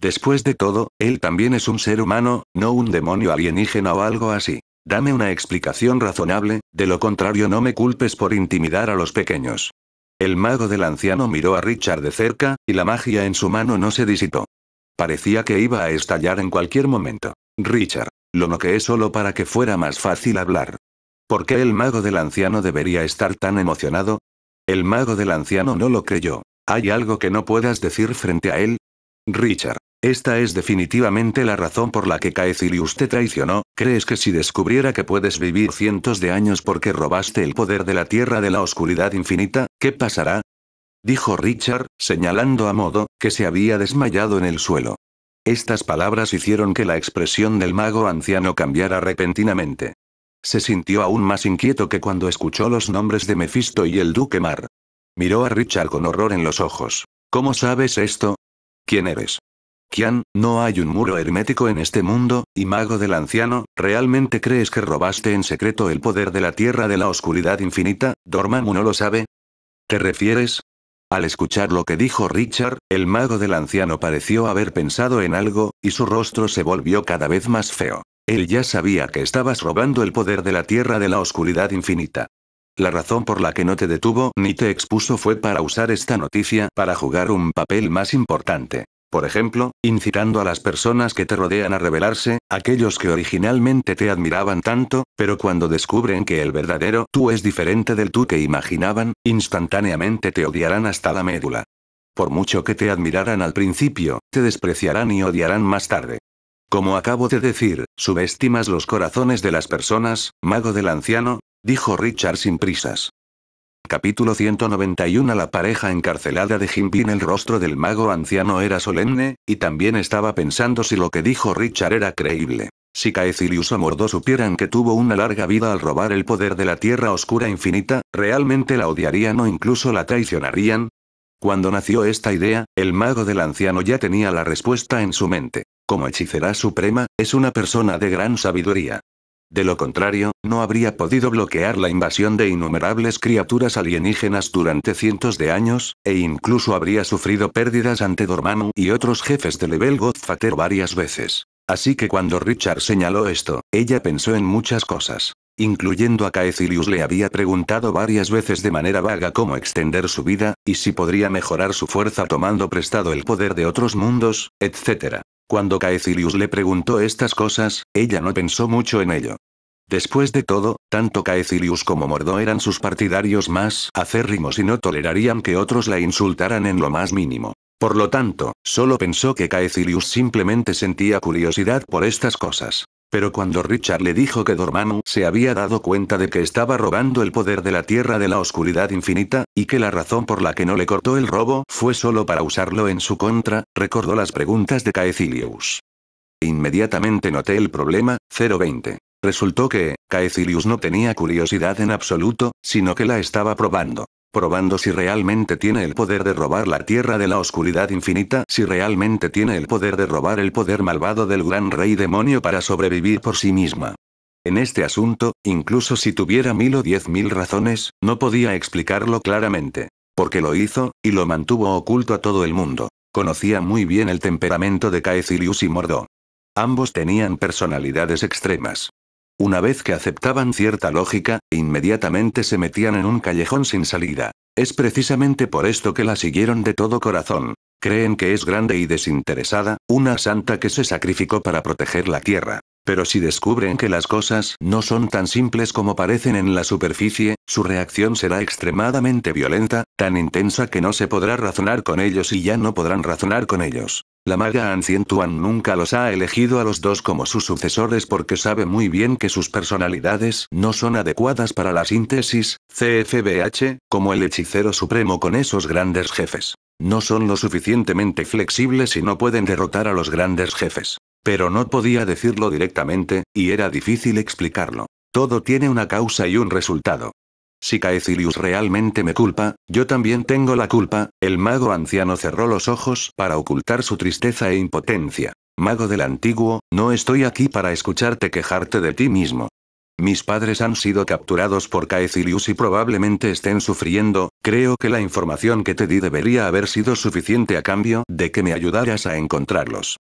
Después de todo, él también es un ser humano, no un demonio alienígena o algo así. Dame una explicación razonable, de lo contrario no me culpes por intimidar a los pequeños. El mago del anciano miró a Richard de cerca, y la magia en su mano no se disipó. Parecía que iba a estallar en cualquier momento. Richard. Lo noqueé solo para que fuera más fácil hablar. ¿Por qué el mago del anciano debería estar tan emocionado? El mago del anciano no lo creyó. ¿Hay algo que no puedas decir frente a él? Richard, esta es definitivamente la razón por la que Caecilius te traicionó. ¿Crees que si descubriera que puedes vivir cientos de años porque robaste el poder de la tierra de la oscuridad infinita, qué pasará? Dijo Richard, señalando a Modo, que se había desmayado en el suelo. Estas palabras hicieron que la expresión del mago anciano cambiara repentinamente. Se sintió aún más inquieto que cuando escuchó los nombres de Mefisto y el Duque Mar. Miró a Richard con horror en los ojos. ¿Cómo sabes esto? ¿Quién eres? Kian, no hay un muro hermético en este mundo, y mago del anciano, ¿realmente crees que robaste en secreto el poder de la tierra de la oscuridad infinita? ¿Dormammu no lo sabe? ¿Te refieres? Al escuchar lo que dijo Richard, el mago del anciano pareció haber pensado en algo, y su rostro se volvió cada vez más feo. Él ya sabía que estabas robando el poder de la tierra de la oscuridad infinita. La razón por la que no te detuvo ni te expuso fue para usar esta noticia para jugar un papel más importante. Por ejemplo, incitando a las personas que te rodean a rebelarse, aquellos que originalmente te admiraban tanto, pero cuando descubren que el verdadero tú es diferente del tú que imaginaban, instantáneamente te odiarán hasta la médula. Por mucho que te admiraran al principio, te despreciarán y odiarán más tarde. Como acabo de decir, subestimas los corazones de las personas, mago del anciano, dijo Richard sin prisas. Capítulo 191 La pareja encarcelada de Jimbin El rostro del mago anciano era solemne, y también estaba pensando si lo que dijo Richard era creíble. Si Caecilius o Mordó supieran que tuvo una larga vida al robar el poder de la Tierra Oscura Infinita, ¿realmente la odiarían o incluso la traicionarían? Cuando nació esta idea, el mago del anciano ya tenía la respuesta en su mente como hechicera suprema, es una persona de gran sabiduría. De lo contrario, no habría podido bloquear la invasión de innumerables criaturas alienígenas durante cientos de años, e incluso habría sufrido pérdidas ante Dormammu y otros jefes de Level Godfather varias veces. Así que cuando Richard señaló esto, ella pensó en muchas cosas. Incluyendo a Caecilius le había preguntado varias veces de manera vaga cómo extender su vida, y si podría mejorar su fuerza tomando prestado el poder de otros mundos, etc. Cuando Caecilius le preguntó estas cosas, ella no pensó mucho en ello. Después de todo, tanto Caecilius como Mordó eran sus partidarios más acérrimos y no tolerarían que otros la insultaran en lo más mínimo. Por lo tanto, solo pensó que Caecilius simplemente sentía curiosidad por estas cosas. Pero cuando Richard le dijo que Dormammu se había dado cuenta de que estaba robando el poder de la Tierra de la Oscuridad Infinita, y que la razón por la que no le cortó el robo fue solo para usarlo en su contra, recordó las preguntas de Caecilius. Inmediatamente noté el problema, 020. Resultó que, Caecilius no tenía curiosidad en absoluto, sino que la estaba probando probando si realmente tiene el poder de robar la tierra de la oscuridad infinita, si realmente tiene el poder de robar el poder malvado del gran rey demonio para sobrevivir por sí misma. En este asunto, incluso si tuviera mil o diez mil razones, no podía explicarlo claramente. Porque lo hizo, y lo mantuvo oculto a todo el mundo. Conocía muy bien el temperamento de Caecilius y Mordó. Ambos tenían personalidades extremas. Una vez que aceptaban cierta lógica, inmediatamente se metían en un callejón sin salida. Es precisamente por esto que la siguieron de todo corazón. Creen que es grande y desinteresada, una santa que se sacrificó para proteger la tierra. Pero si descubren que las cosas no son tan simples como parecen en la superficie, su reacción será extremadamente violenta, tan intensa que no se podrá razonar con ellos y ya no podrán razonar con ellos. La maga Ancien Tuan nunca los ha elegido a los dos como sus sucesores porque sabe muy bien que sus personalidades no son adecuadas para la síntesis, CFBH, como el hechicero supremo con esos grandes jefes. No son lo suficientemente flexibles y no pueden derrotar a los grandes jefes. Pero no podía decirlo directamente, y era difícil explicarlo. Todo tiene una causa y un resultado. Si Caecilius realmente me culpa, yo también tengo la culpa. El mago anciano cerró los ojos para ocultar su tristeza e impotencia. Mago del antiguo, no estoy aquí para escucharte quejarte de ti mismo. Mis padres han sido capturados por Caecilius y probablemente estén sufriendo, creo que la información que te di debería haber sido suficiente a cambio de que me ayudaras a encontrarlos.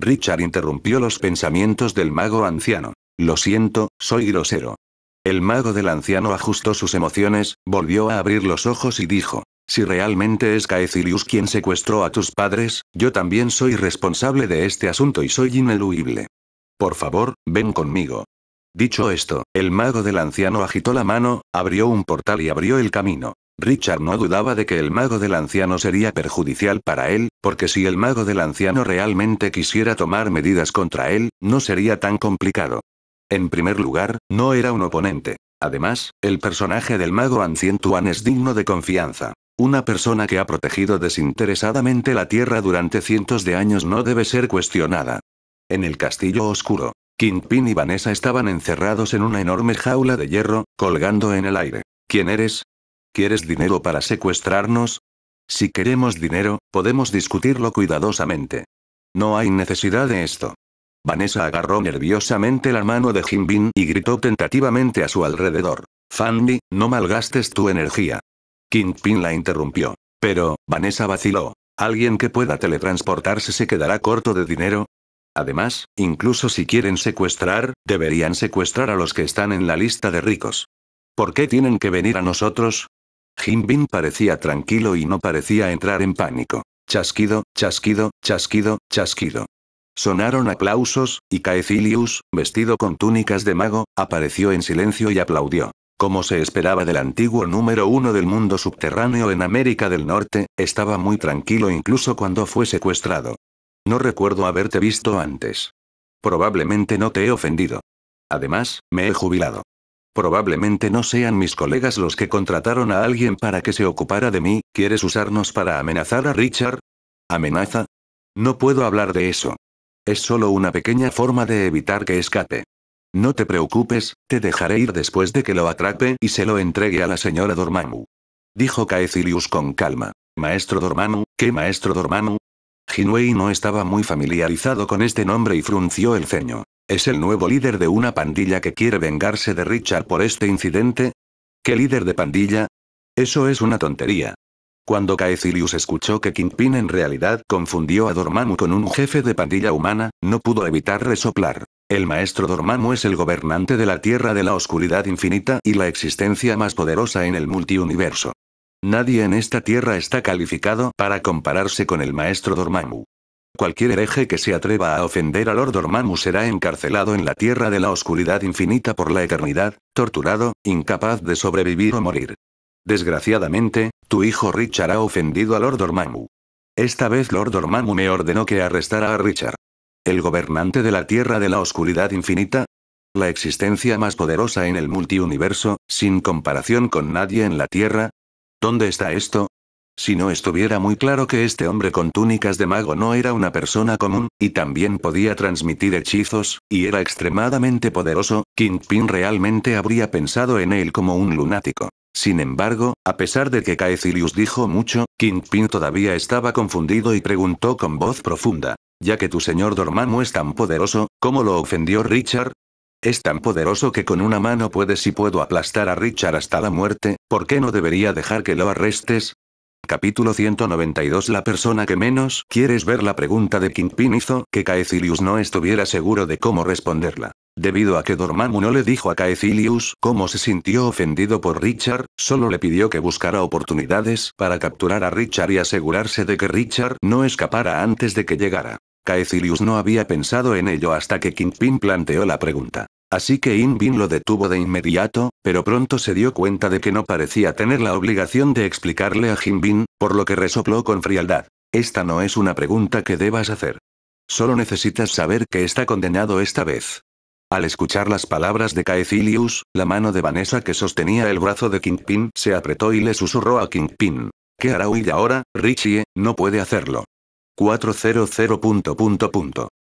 Richard interrumpió los pensamientos del mago anciano. Lo siento, soy grosero. El mago del anciano ajustó sus emociones, volvió a abrir los ojos y dijo, si realmente es Caecilius quien secuestró a tus padres, yo también soy responsable de este asunto y soy ineludible. Por favor, ven conmigo. Dicho esto, el mago del anciano agitó la mano, abrió un portal y abrió el camino. Richard no dudaba de que el mago del anciano sería perjudicial para él, porque si el mago del anciano realmente quisiera tomar medidas contra él, no sería tan complicado. En primer lugar, no era un oponente. Además, el personaje del mago Ancien Tuan es digno de confianza. Una persona que ha protegido desinteresadamente la Tierra durante cientos de años no debe ser cuestionada. En el castillo oscuro, Kingpin y Vanessa estaban encerrados en una enorme jaula de hierro, colgando en el aire. ¿Quién eres? ¿Quieres dinero para secuestrarnos? Si queremos dinero, podemos discutirlo cuidadosamente. No hay necesidad de esto. Vanessa agarró nerviosamente la mano de Jinbin y gritó tentativamente a su alrededor. Fanny, no malgastes tu energía. Kingpin la interrumpió. Pero, Vanessa vaciló. Alguien que pueda teletransportarse se quedará corto de dinero. Además, incluso si quieren secuestrar, deberían secuestrar a los que están en la lista de ricos. ¿Por qué tienen que venir a nosotros? Jinbin parecía tranquilo y no parecía entrar en pánico. Chasquido, chasquido, chasquido, chasquido. Sonaron aplausos, y Caecilius, vestido con túnicas de mago, apareció en silencio y aplaudió. Como se esperaba del antiguo número uno del mundo subterráneo en América del Norte, estaba muy tranquilo incluso cuando fue secuestrado. No recuerdo haberte visto antes. Probablemente no te he ofendido. Además, me he jubilado. Probablemente no sean mis colegas los que contrataron a alguien para que se ocupara de mí, ¿quieres usarnos para amenazar a Richard? ¿Amenaza? No puedo hablar de eso. Es solo una pequeña forma de evitar que escape. No te preocupes, te dejaré ir después de que lo atrape y se lo entregue a la señora Dormammu. Dijo Caecilius con calma. Maestro Dormammu, ¿qué maestro Dormammu? Jinwei no estaba muy familiarizado con este nombre y frunció el ceño. ¿Es el nuevo líder de una pandilla que quiere vengarse de Richard por este incidente? ¿Qué líder de pandilla? Eso es una tontería. Cuando Caecilius escuchó que Kingpin en realidad confundió a Dormammu con un jefe de pandilla humana, no pudo evitar resoplar. El maestro Dormammu es el gobernante de la Tierra de la Oscuridad Infinita y la existencia más poderosa en el multiuniverso. Nadie en esta Tierra está calificado para compararse con el maestro Dormammu. Cualquier hereje que se atreva a ofender a Lord Dormammu será encarcelado en la Tierra de la Oscuridad Infinita por la eternidad, torturado, incapaz de sobrevivir o morir. Desgraciadamente, tu hijo Richard ha ofendido a Lord Ormammu. Esta vez Lord Ormammu me ordenó que arrestara a Richard. ¿El gobernante de la Tierra de la Oscuridad Infinita? La existencia más poderosa en el multiuniverso, sin comparación con nadie en la Tierra. ¿Dónde está esto? Si no estuviera muy claro que este hombre con túnicas de mago no era una persona común, y también podía transmitir hechizos, y era extremadamente poderoso, Kingpin realmente habría pensado en él como un lunático. Sin embargo, a pesar de que Caecilius dijo mucho, Kingpin todavía estaba confundido y preguntó con voz profunda. Ya que tu señor Dormammu es tan poderoso, ¿cómo lo ofendió Richard? Es tan poderoso que con una mano puedes y puedo aplastar a Richard hasta la muerte, ¿por qué no debería dejar que lo arrestes? Capítulo 192 La persona que menos quieres ver la pregunta de Kingpin hizo que Caecilius no estuviera seguro de cómo responderla. Debido a que Dormammu no le dijo a Caecilius cómo se sintió ofendido por Richard, solo le pidió que buscara oportunidades para capturar a Richard y asegurarse de que Richard no escapara antes de que llegara. Caecilius no había pensado en ello hasta que Kingpin planteó la pregunta. Así que In lo detuvo de inmediato, pero pronto se dio cuenta de que no parecía tener la obligación de explicarle a Jin Bin, por lo que resopló con frialdad. Esta no es una pregunta que debas hacer. Solo necesitas saber que está condenado esta vez. Al escuchar las palabras de Caecilius, la mano de Vanessa que sostenía el brazo de Kingpin se apretó y le susurró a Kingpin. ¿Qué hará hoy ahora, Richie? No puede hacerlo. 400.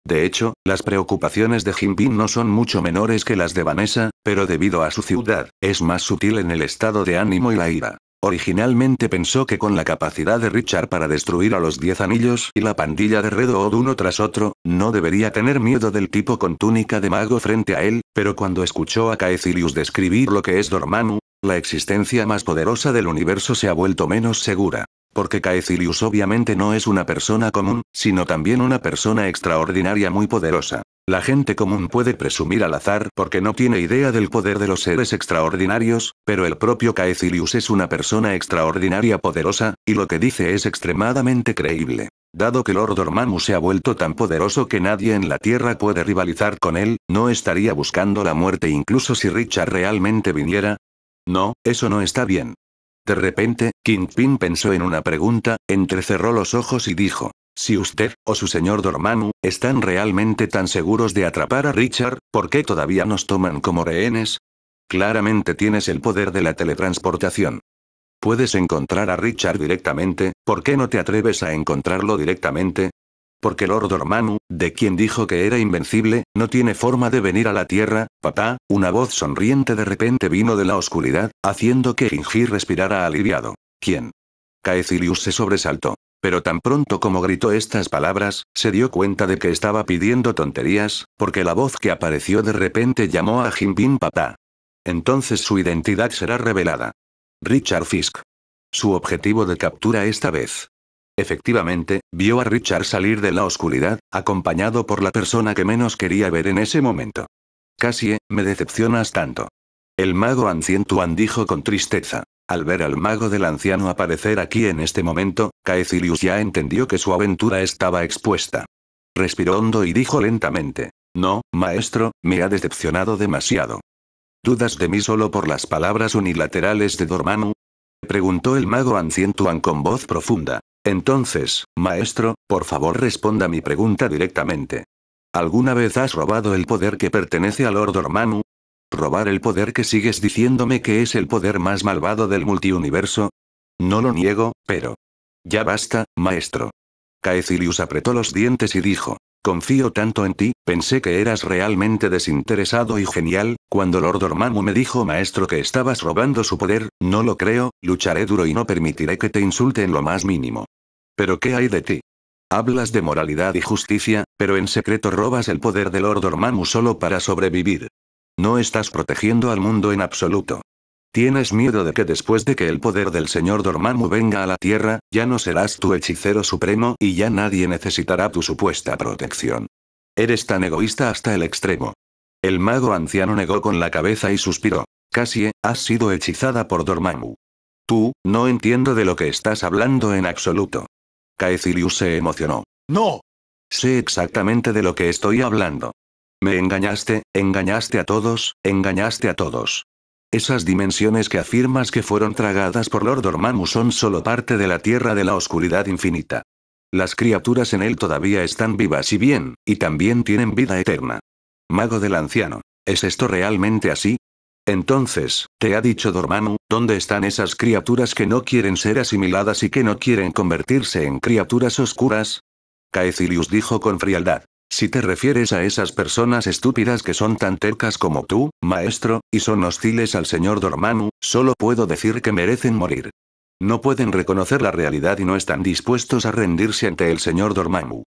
De hecho, las preocupaciones de Jinping no son mucho menores que las de Vanessa, pero debido a su ciudad, es más sutil en el estado de ánimo y la ira. Originalmente pensó que con la capacidad de Richard para destruir a los Diez Anillos y la pandilla de Red uno tras otro, no debería tener miedo del tipo con túnica de mago frente a él, pero cuando escuchó a Caecilius describir lo que es Dormammu, la existencia más poderosa del universo se ha vuelto menos segura. Porque Caecilius obviamente no es una persona común, sino también una persona extraordinaria muy poderosa. La gente común puede presumir al azar porque no tiene idea del poder de los seres extraordinarios, pero el propio Caecilius es una persona extraordinaria poderosa, y lo que dice es extremadamente creíble. Dado que Lord Dormammu se ha vuelto tan poderoso que nadie en la Tierra puede rivalizar con él, ¿no estaría buscando la muerte incluso si Richard realmente viniera? No, eso no está bien. De repente, Kingpin pensó en una pregunta, entrecerró los ojos y dijo, si usted, o su señor Dormammu, están realmente tan seguros de atrapar a Richard, ¿por qué todavía nos toman como rehenes? Claramente tienes el poder de la teletransportación. Puedes encontrar a Richard directamente, ¿por qué no te atreves a encontrarlo directamente? porque Lord Ormanu, de quien dijo que era invencible, no tiene forma de venir a la Tierra, papá, una voz sonriente de repente vino de la oscuridad, haciendo que Gingir respirara aliviado. ¿Quién? Caecilius se sobresaltó. Pero tan pronto como gritó estas palabras, se dio cuenta de que estaba pidiendo tonterías, porque la voz que apareció de repente llamó a Jimbin papá. Entonces su identidad será revelada. Richard Fisk. Su objetivo de captura esta vez Efectivamente, vio a Richard salir de la oscuridad, acompañado por la persona que menos quería ver en ese momento. Casi, eh, me decepcionas tanto. El mago Ancientuan dijo con tristeza. Al ver al mago del anciano aparecer aquí en este momento, Caecilius ya entendió que su aventura estaba expuesta. Respiró hondo y dijo lentamente. No, maestro, me ha decepcionado demasiado. ¿Dudas de mí solo por las palabras unilaterales de Dormammu? preguntó el mago Ancientuan con voz profunda. Entonces, maestro, por favor responda mi pregunta directamente. ¿Alguna vez has robado el poder que pertenece al Lord Ormanu? ¿Robar el poder que sigues diciéndome que es el poder más malvado del multiuniverso? No lo niego, pero... Ya basta, maestro. Caecilius apretó los dientes y dijo. Confío tanto en ti, pensé que eras realmente desinteresado y genial, cuando Lord Dormammu me dijo maestro que estabas robando su poder, no lo creo, lucharé duro y no permitiré que te insulten lo más mínimo. ¿Pero qué hay de ti? Hablas de moralidad y justicia, pero en secreto robas el poder de Lord Dormammu solo para sobrevivir. No estás protegiendo al mundo en absoluto. ¿Tienes miedo de que después de que el poder del señor Dormammu venga a la Tierra, ya no serás tu hechicero supremo y ya nadie necesitará tu supuesta protección? Eres tan egoísta hasta el extremo. El mago anciano negó con la cabeza y suspiró. casi eh, has sido hechizada por Dormammu. Tú, no entiendo de lo que estás hablando en absoluto. Caecilius se emocionó. ¡No! Sé exactamente de lo que estoy hablando. Me engañaste, engañaste a todos, engañaste a todos. Esas dimensiones que afirmas que fueron tragadas por Lord Dormammu son solo parte de la Tierra de la Oscuridad Infinita. Las criaturas en él todavía están vivas y bien, y también tienen vida eterna. Mago del anciano, ¿es esto realmente así? Entonces, te ha dicho Dormammu, ¿dónde están esas criaturas que no quieren ser asimiladas y que no quieren convertirse en criaturas oscuras? Caecilius dijo con frialdad. Si te refieres a esas personas estúpidas que son tan tercas como tú, maestro, y son hostiles al señor Dormanu, solo puedo decir que merecen morir. No pueden reconocer la realidad y no están dispuestos a rendirse ante el señor Dormanu.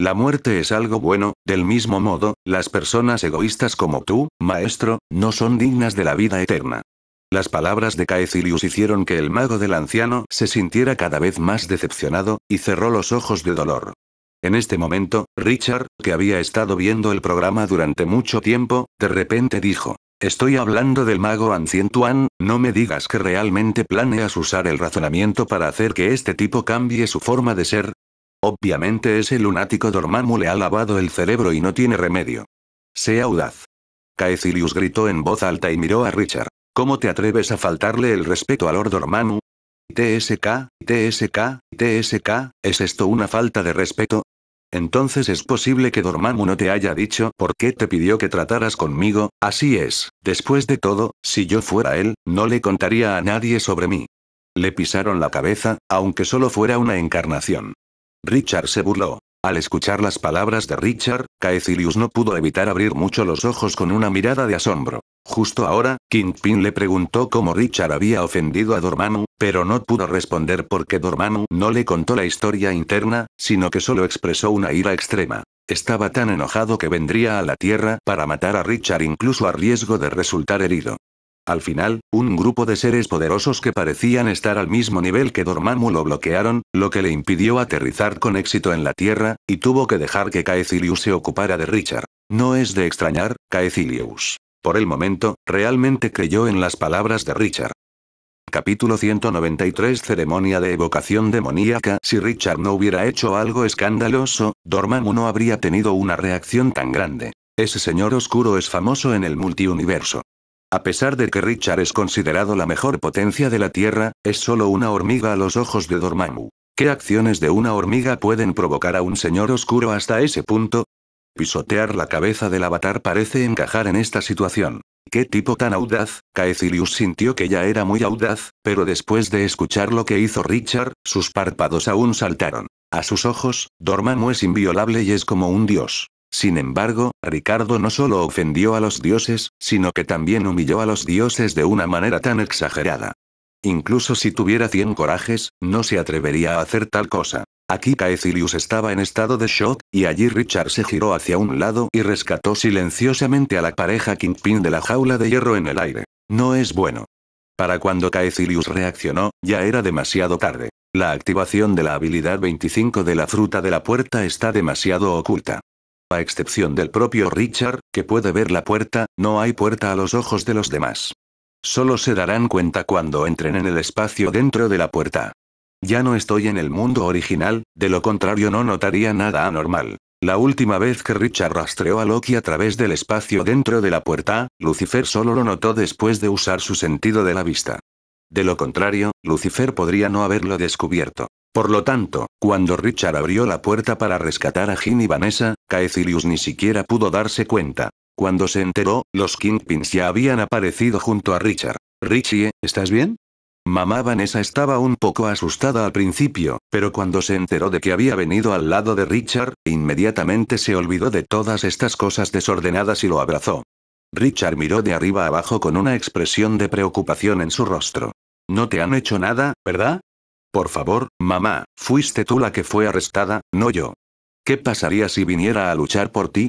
La muerte es algo bueno, del mismo modo, las personas egoístas como tú, maestro, no son dignas de la vida eterna. Las palabras de Caecilius hicieron que el mago del anciano se sintiera cada vez más decepcionado, y cerró los ojos de dolor. En este momento, Richard, que había estado viendo el programa durante mucho tiempo, de repente dijo, Estoy hablando del mago Ancientuan, no me digas que realmente planeas usar el razonamiento para hacer que este tipo cambie su forma de ser. Obviamente ese lunático Dormammu le ha lavado el cerebro y no tiene remedio. Sea audaz. Caecilius gritó en voz alta y miró a Richard. ¿Cómo te atreves a faltarle el respeto al Lord Dormammu? TSK, TSK, TSK, ¿es esto una falta de respeto? Entonces es posible que Dormammu no te haya dicho por qué te pidió que trataras conmigo, así es, después de todo, si yo fuera él, no le contaría a nadie sobre mí. Le pisaron la cabeza, aunque solo fuera una encarnación. Richard se burló. Al escuchar las palabras de Richard, Caecilius no pudo evitar abrir mucho los ojos con una mirada de asombro. Justo ahora, Kingpin le preguntó cómo Richard había ofendido a Dormammu, pero no pudo responder porque Dormammu no le contó la historia interna, sino que solo expresó una ira extrema. Estaba tan enojado que vendría a la Tierra para matar a Richard incluso a riesgo de resultar herido. Al final, un grupo de seres poderosos que parecían estar al mismo nivel que Dormammu lo bloquearon, lo que le impidió aterrizar con éxito en la Tierra, y tuvo que dejar que Caecilius se ocupara de Richard. No es de extrañar, Caecilius. Por el momento, realmente creyó en las palabras de Richard. Capítulo 193 Ceremonia de evocación demoníaca Si Richard no hubiera hecho algo escandaloso, Dormammu no habría tenido una reacción tan grande. Ese señor oscuro es famoso en el multiuniverso. A pesar de que Richard es considerado la mejor potencia de la Tierra, es solo una hormiga a los ojos de Dormammu. ¿Qué acciones de una hormiga pueden provocar a un señor oscuro hasta ese punto? Pisotear la cabeza del avatar parece encajar en esta situación. ¡Qué tipo tan audaz! Caecilius sintió que ya era muy audaz, pero después de escuchar lo que hizo Richard, sus párpados aún saltaron. A sus ojos, Dormammu es inviolable y es como un dios. Sin embargo, Ricardo no solo ofendió a los dioses, sino que también humilló a los dioses de una manera tan exagerada. Incluso si tuviera cien corajes, no se atrevería a hacer tal cosa. Aquí Caecilius estaba en estado de shock, y allí Richard se giró hacia un lado y rescató silenciosamente a la pareja Kingpin de la jaula de hierro en el aire. No es bueno. Para cuando Caecilius reaccionó, ya era demasiado tarde. La activación de la habilidad 25 de la fruta de la puerta está demasiado oculta. A excepción del propio Richard, que puede ver la puerta, no hay puerta a los ojos de los demás. Solo se darán cuenta cuando entren en el espacio dentro de la puerta. Ya no estoy en el mundo original, de lo contrario no notaría nada anormal. La última vez que Richard rastreó a Loki a través del espacio dentro de la puerta, Lucifer solo lo notó después de usar su sentido de la vista. De lo contrario, Lucifer podría no haberlo descubierto. Por lo tanto, cuando Richard abrió la puerta para rescatar a Ginny y Vanessa, Caecilius ni siquiera pudo darse cuenta. Cuando se enteró, los Kingpins ya habían aparecido junto a Richard. Richie, ¿estás bien? Mamá Vanessa estaba un poco asustada al principio, pero cuando se enteró de que había venido al lado de Richard, inmediatamente se olvidó de todas estas cosas desordenadas y lo abrazó. Richard miró de arriba abajo con una expresión de preocupación en su rostro. No te han hecho nada, ¿verdad? Por favor, mamá, fuiste tú la que fue arrestada, no yo. ¿Qué pasaría si viniera a luchar por ti?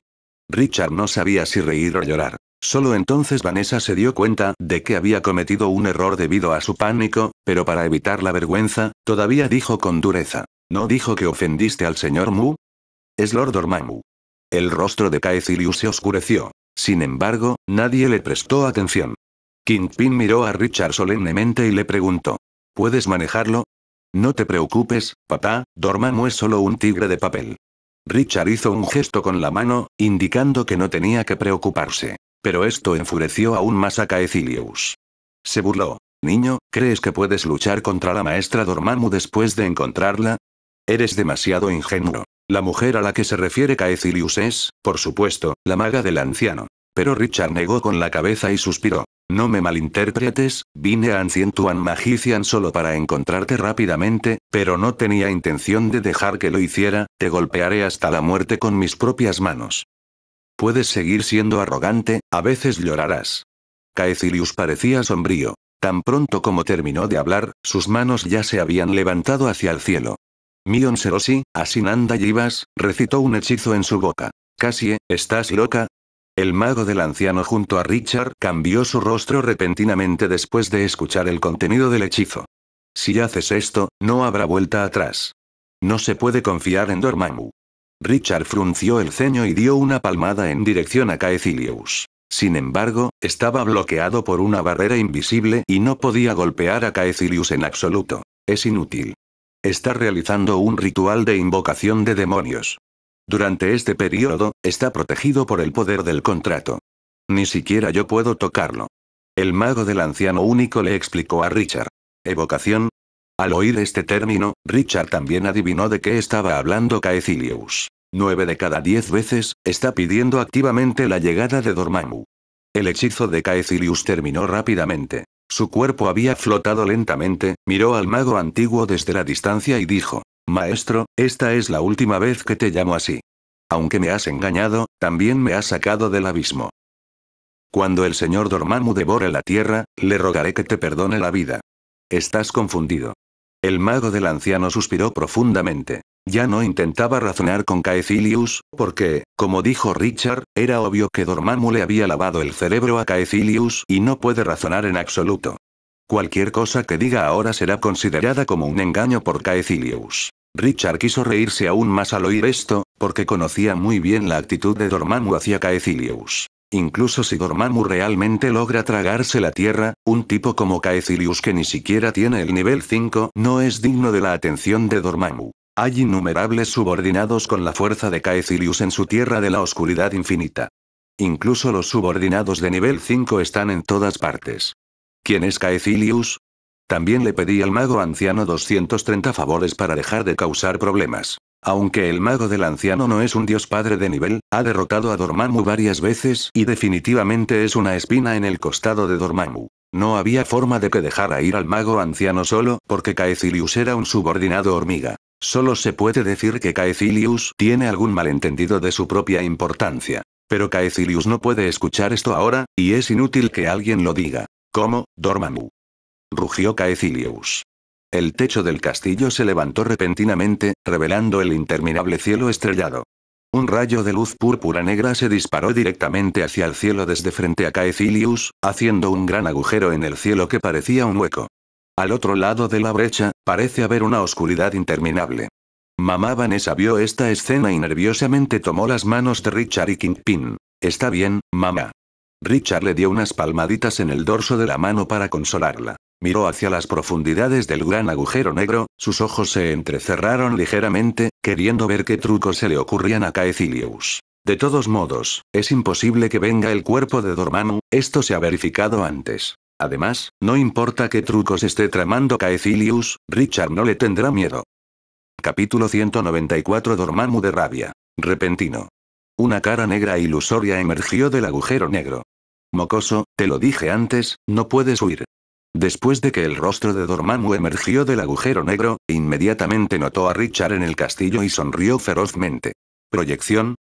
Richard no sabía si reír o llorar. Solo entonces Vanessa se dio cuenta de que había cometido un error debido a su pánico, pero para evitar la vergüenza, todavía dijo con dureza. ¿No dijo que ofendiste al señor Mu? Es Lord Dormammu. El rostro de Caecilius se oscureció. Sin embargo, nadie le prestó atención. Kingpin miró a Richard solemnemente y le preguntó. ¿Puedes manejarlo? No te preocupes, papá, Dormammu es solo un tigre de papel. Richard hizo un gesto con la mano, indicando que no tenía que preocuparse. Pero esto enfureció aún más a Caecilius. Se burló. Niño, ¿crees que puedes luchar contra la maestra Dormammu después de encontrarla? Eres demasiado ingenuo. La mujer a la que se refiere Caecilius es, por supuesto, la maga del anciano. Pero Richard negó con la cabeza y suspiró. No me malinterpretes, vine a Ancientuan Magician solo para encontrarte rápidamente, pero no tenía intención de dejar que lo hiciera, te golpearé hasta la muerte con mis propias manos. Puedes seguir siendo arrogante, a veces llorarás. Caecilius parecía sombrío. Tan pronto como terminó de hablar, sus manos ya se habían levantado hacia el cielo. Mion Serosi, Asinanda Yivas, recitó un hechizo en su boca. Casi, ¿estás loca? El mago del anciano junto a Richard cambió su rostro repentinamente después de escuchar el contenido del hechizo. Si haces esto, no habrá vuelta atrás. No se puede confiar en Dormammu. Richard frunció el ceño y dio una palmada en dirección a Caecilius. Sin embargo, estaba bloqueado por una barrera invisible y no podía golpear a Caecilius en absoluto. Es inútil. Está realizando un ritual de invocación de demonios. Durante este periodo, está protegido por el poder del contrato. Ni siquiera yo puedo tocarlo. El mago del anciano único le explicó a Richard. Evocación, al oír este término, Richard también adivinó de qué estaba hablando Caecilius. Nueve de cada diez veces, está pidiendo activamente la llegada de Dormammu. El hechizo de Caecilius terminó rápidamente. Su cuerpo había flotado lentamente, miró al mago antiguo desde la distancia y dijo, Maestro, esta es la última vez que te llamo así. Aunque me has engañado, también me has sacado del abismo. Cuando el señor Dormammu devore la tierra, le rogaré que te perdone la vida. Estás confundido. El mago del anciano suspiró profundamente. Ya no intentaba razonar con Caecilius, porque, como dijo Richard, era obvio que Dormammu le había lavado el cerebro a Caecilius y no puede razonar en absoluto. Cualquier cosa que diga ahora será considerada como un engaño por Caecilius. Richard quiso reírse aún más al oír esto, porque conocía muy bien la actitud de Dormammu hacia Caecilius. Incluso si Dormammu realmente logra tragarse la Tierra, un tipo como Caecilius que ni siquiera tiene el nivel 5 no es digno de la atención de Dormammu. Hay innumerables subordinados con la fuerza de Caecilius en su Tierra de la Oscuridad Infinita. Incluso los subordinados de nivel 5 están en todas partes. ¿Quién es Caecilius? También le pedí al mago anciano 230 favores para dejar de causar problemas. Aunque el mago del anciano no es un dios padre de nivel, ha derrotado a Dormammu varias veces y definitivamente es una espina en el costado de Dormammu. No había forma de que dejara ir al mago anciano solo, porque Caecilius era un subordinado hormiga. Solo se puede decir que Caecilius tiene algún malentendido de su propia importancia. Pero Caecilius no puede escuchar esto ahora, y es inútil que alguien lo diga. ¿Cómo, Dormammu? Rugió Caecilius. El techo del castillo se levantó repentinamente, revelando el interminable cielo estrellado. Un rayo de luz púrpura negra se disparó directamente hacia el cielo desde frente a Caecilius, haciendo un gran agujero en el cielo que parecía un hueco. Al otro lado de la brecha, parece haber una oscuridad interminable. Mamá Vanessa vio esta escena y nerviosamente tomó las manos de Richard y Kingpin. Está bien, mamá. Richard le dio unas palmaditas en el dorso de la mano para consolarla. Miró hacia las profundidades del gran agujero negro, sus ojos se entrecerraron ligeramente, queriendo ver qué trucos se le ocurrían a Caecilius. De todos modos, es imposible que venga el cuerpo de Dormammu, esto se ha verificado antes. Además, no importa qué trucos esté tramando Caecilius, Richard no le tendrá miedo. Capítulo 194 Dormammu de rabia. Repentino. Una cara negra ilusoria emergió del agujero negro. Mocoso, te lo dije antes, no puedes huir. Después de que el rostro de Dormammu emergió del agujero negro, inmediatamente notó a Richard en el castillo y sonrió ferozmente. ¿Proyección?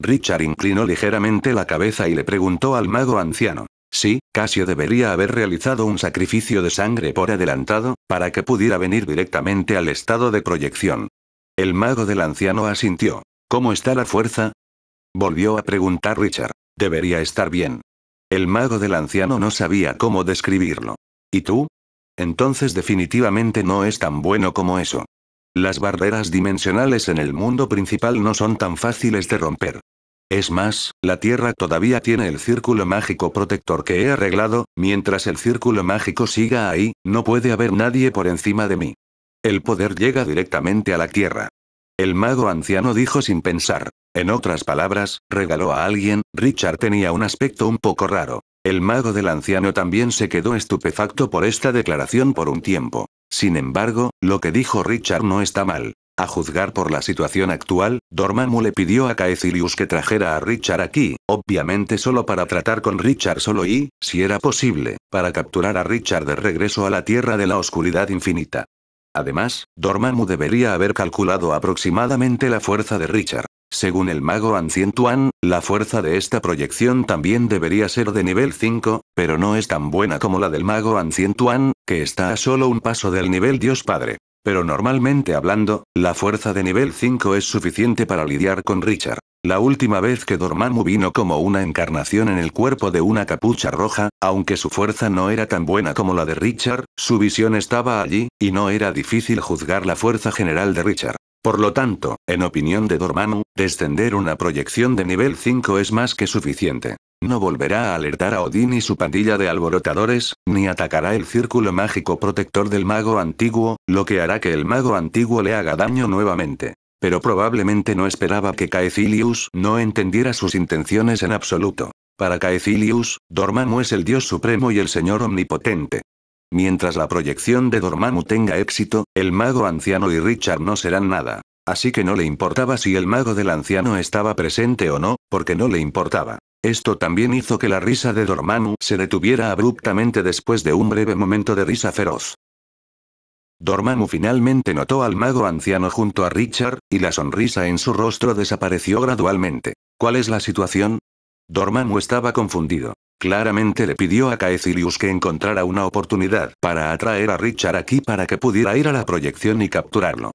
Richard inclinó ligeramente la cabeza y le preguntó al mago anciano. Sí, Casio debería haber realizado un sacrificio de sangre por adelantado, para que pudiera venir directamente al estado de proyección. El mago del anciano asintió. ¿Cómo está la fuerza? Volvió a preguntar Richard. Debería estar bien. El mago del anciano no sabía cómo describirlo. ¿Y tú? Entonces definitivamente no es tan bueno como eso. Las barreras dimensionales en el mundo principal no son tan fáciles de romper. Es más, la Tierra todavía tiene el círculo mágico protector que he arreglado, mientras el círculo mágico siga ahí, no puede haber nadie por encima de mí. El poder llega directamente a la Tierra. El mago anciano dijo sin pensar. En otras palabras, regaló a alguien, Richard tenía un aspecto un poco raro. El mago del anciano también se quedó estupefacto por esta declaración por un tiempo. Sin embargo, lo que dijo Richard no está mal. A juzgar por la situación actual, Dormammu le pidió a Caecilius que trajera a Richard aquí, obviamente solo para tratar con Richard solo y, si era posible, para capturar a Richard de regreso a la Tierra de la Oscuridad Infinita. Además, Dormammu debería haber calculado aproximadamente la fuerza de Richard. Según el mago Ancien Tuan, la fuerza de esta proyección también debería ser de nivel 5, pero no es tan buena como la del mago Ancien Tuan, que está a solo un paso del nivel Dios Padre. Pero normalmente hablando, la fuerza de nivel 5 es suficiente para lidiar con Richard. La última vez que Dormammu vino como una encarnación en el cuerpo de una capucha roja, aunque su fuerza no era tan buena como la de Richard, su visión estaba allí, y no era difícil juzgar la fuerza general de Richard. Por lo tanto, en opinión de Dormammu, descender una proyección de nivel 5 es más que suficiente. No volverá a alertar a Odín y su pandilla de alborotadores, ni atacará el círculo mágico protector del mago antiguo, lo que hará que el mago antiguo le haga daño nuevamente. Pero probablemente no esperaba que Caecilius no entendiera sus intenciones en absoluto. Para Caecilius, Dormammu es el dios supremo y el señor omnipotente. Mientras la proyección de Dormammu tenga éxito, el mago anciano y Richard no serán nada. Así que no le importaba si el mago del anciano estaba presente o no, porque no le importaba. Esto también hizo que la risa de Dormammu se detuviera abruptamente después de un breve momento de risa feroz. Dormammu finalmente notó al mago anciano junto a Richard, y la sonrisa en su rostro desapareció gradualmente. ¿Cuál es la situación? Dormammu estaba confundido. Claramente le pidió a Caecilius que encontrara una oportunidad para atraer a Richard aquí para que pudiera ir a la proyección y capturarlo.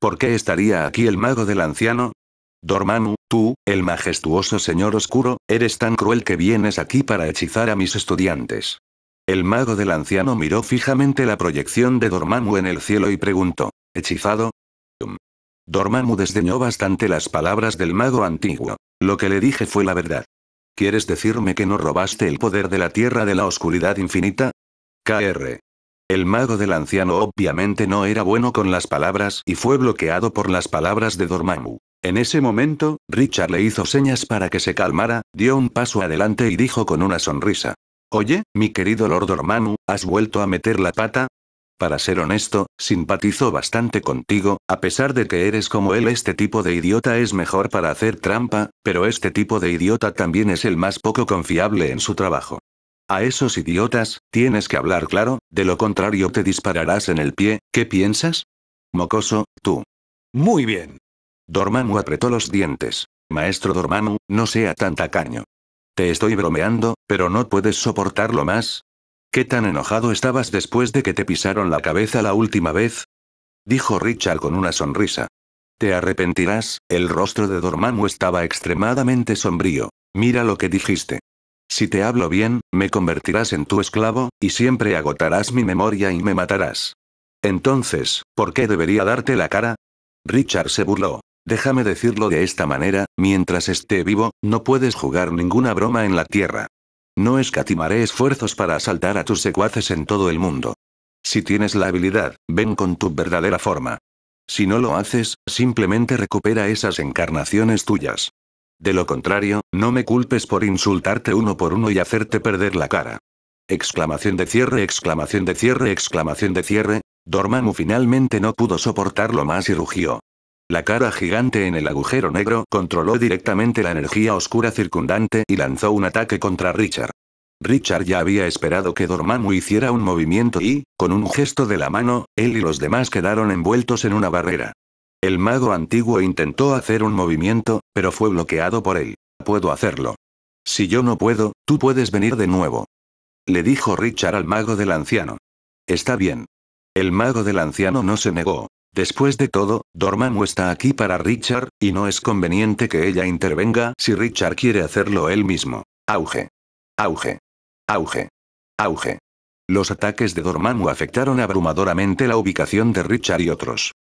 ¿Por qué estaría aquí el mago del anciano? Dormammu, tú, el majestuoso señor oscuro, eres tan cruel que vienes aquí para hechizar a mis estudiantes. El mago del anciano miró fijamente la proyección de Dormammu en el cielo y preguntó, ¿hechizado? Mm. Dormammu desdeñó bastante las palabras del mago antiguo. Lo que le dije fue la verdad. ¿Quieres decirme que no robaste el poder de la tierra de la oscuridad infinita? KR. El mago del anciano obviamente no era bueno con las palabras y fue bloqueado por las palabras de Dormammu. En ese momento, Richard le hizo señas para que se calmara, dio un paso adelante y dijo con una sonrisa. Oye, mi querido Lord Dormammu, ¿has vuelto a meter la pata? Para ser honesto, simpatizo bastante contigo, a pesar de que eres como él, este tipo de idiota es mejor para hacer trampa, pero este tipo de idiota también es el más poco confiable en su trabajo. A esos idiotas, tienes que hablar claro, de lo contrario te dispararás en el pie, ¿qué piensas? Mocoso, tú. Muy bien. Dormammu apretó los dientes. Maestro Dormammu, no sea tan tacaño. Te estoy bromeando, pero no puedes soportarlo más, ¿Qué tan enojado estabas después de que te pisaron la cabeza la última vez? Dijo Richard con una sonrisa. Te arrepentirás, el rostro de Dormammu estaba extremadamente sombrío. Mira lo que dijiste. Si te hablo bien, me convertirás en tu esclavo, y siempre agotarás mi memoria y me matarás. Entonces, ¿por qué debería darte la cara? Richard se burló. Déjame decirlo de esta manera, mientras esté vivo, no puedes jugar ninguna broma en la Tierra. No escatimaré esfuerzos para asaltar a tus secuaces en todo el mundo. Si tienes la habilidad, ven con tu verdadera forma. Si no lo haces, simplemente recupera esas encarnaciones tuyas. De lo contrario, no me culpes por insultarte uno por uno y hacerte perder la cara. Exclamación de cierre, exclamación de cierre, exclamación de cierre. Dormammu finalmente no pudo soportarlo más y rugió. La cara gigante en el agujero negro controló directamente la energía oscura circundante y lanzó un ataque contra Richard. Richard ya había esperado que Dormammu hiciera un movimiento y, con un gesto de la mano, él y los demás quedaron envueltos en una barrera. El mago antiguo intentó hacer un movimiento, pero fue bloqueado por él. Puedo hacerlo. Si yo no puedo, tú puedes venir de nuevo. Le dijo Richard al mago del anciano. Está bien. El mago del anciano no se negó. Después de todo, Dormammu está aquí para Richard, y no es conveniente que ella intervenga si Richard quiere hacerlo él mismo. Auge. Auge. Auge. Auge. Los ataques de Dormammu afectaron abrumadoramente la ubicación de Richard y otros.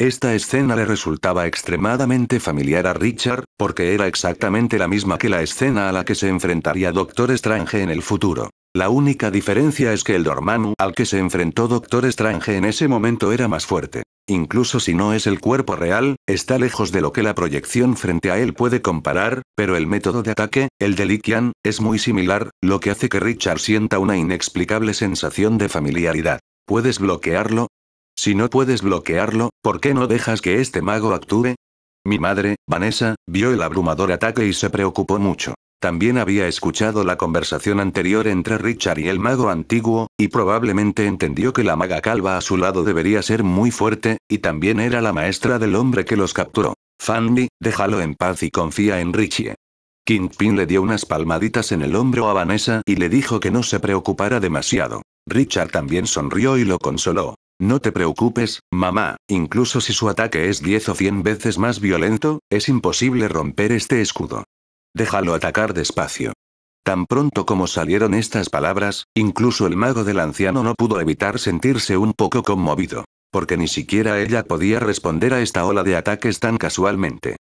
Esta escena le resultaba extremadamente familiar a Richard, porque era exactamente la misma que la escena a la que se enfrentaría Doctor Strange en el futuro. La única diferencia es que el Dormammu al que se enfrentó Doctor Strange en ese momento era más fuerte. Incluso si no es el cuerpo real, está lejos de lo que la proyección frente a él puede comparar, pero el método de ataque, el de Likian, es muy similar, lo que hace que Richard sienta una inexplicable sensación de familiaridad. ¿Puedes bloquearlo? Si no puedes bloquearlo, ¿por qué no dejas que este mago actúe? Mi madre, Vanessa, vio el abrumador ataque y se preocupó mucho. También había escuchado la conversación anterior entre Richard y el mago antiguo, y probablemente entendió que la maga calva a su lado debería ser muy fuerte, y también era la maestra del hombre que los capturó. Fanny, déjalo en paz y confía en Richie. Kingpin le dio unas palmaditas en el hombro a Vanessa y le dijo que no se preocupara demasiado. Richard también sonrió y lo consoló. No te preocupes, mamá, incluso si su ataque es 10 o 100 veces más violento, es imposible romper este escudo. Déjalo atacar despacio. Tan pronto como salieron estas palabras, incluso el mago del anciano no pudo evitar sentirse un poco conmovido, porque ni siquiera ella podía responder a esta ola de ataques tan casualmente.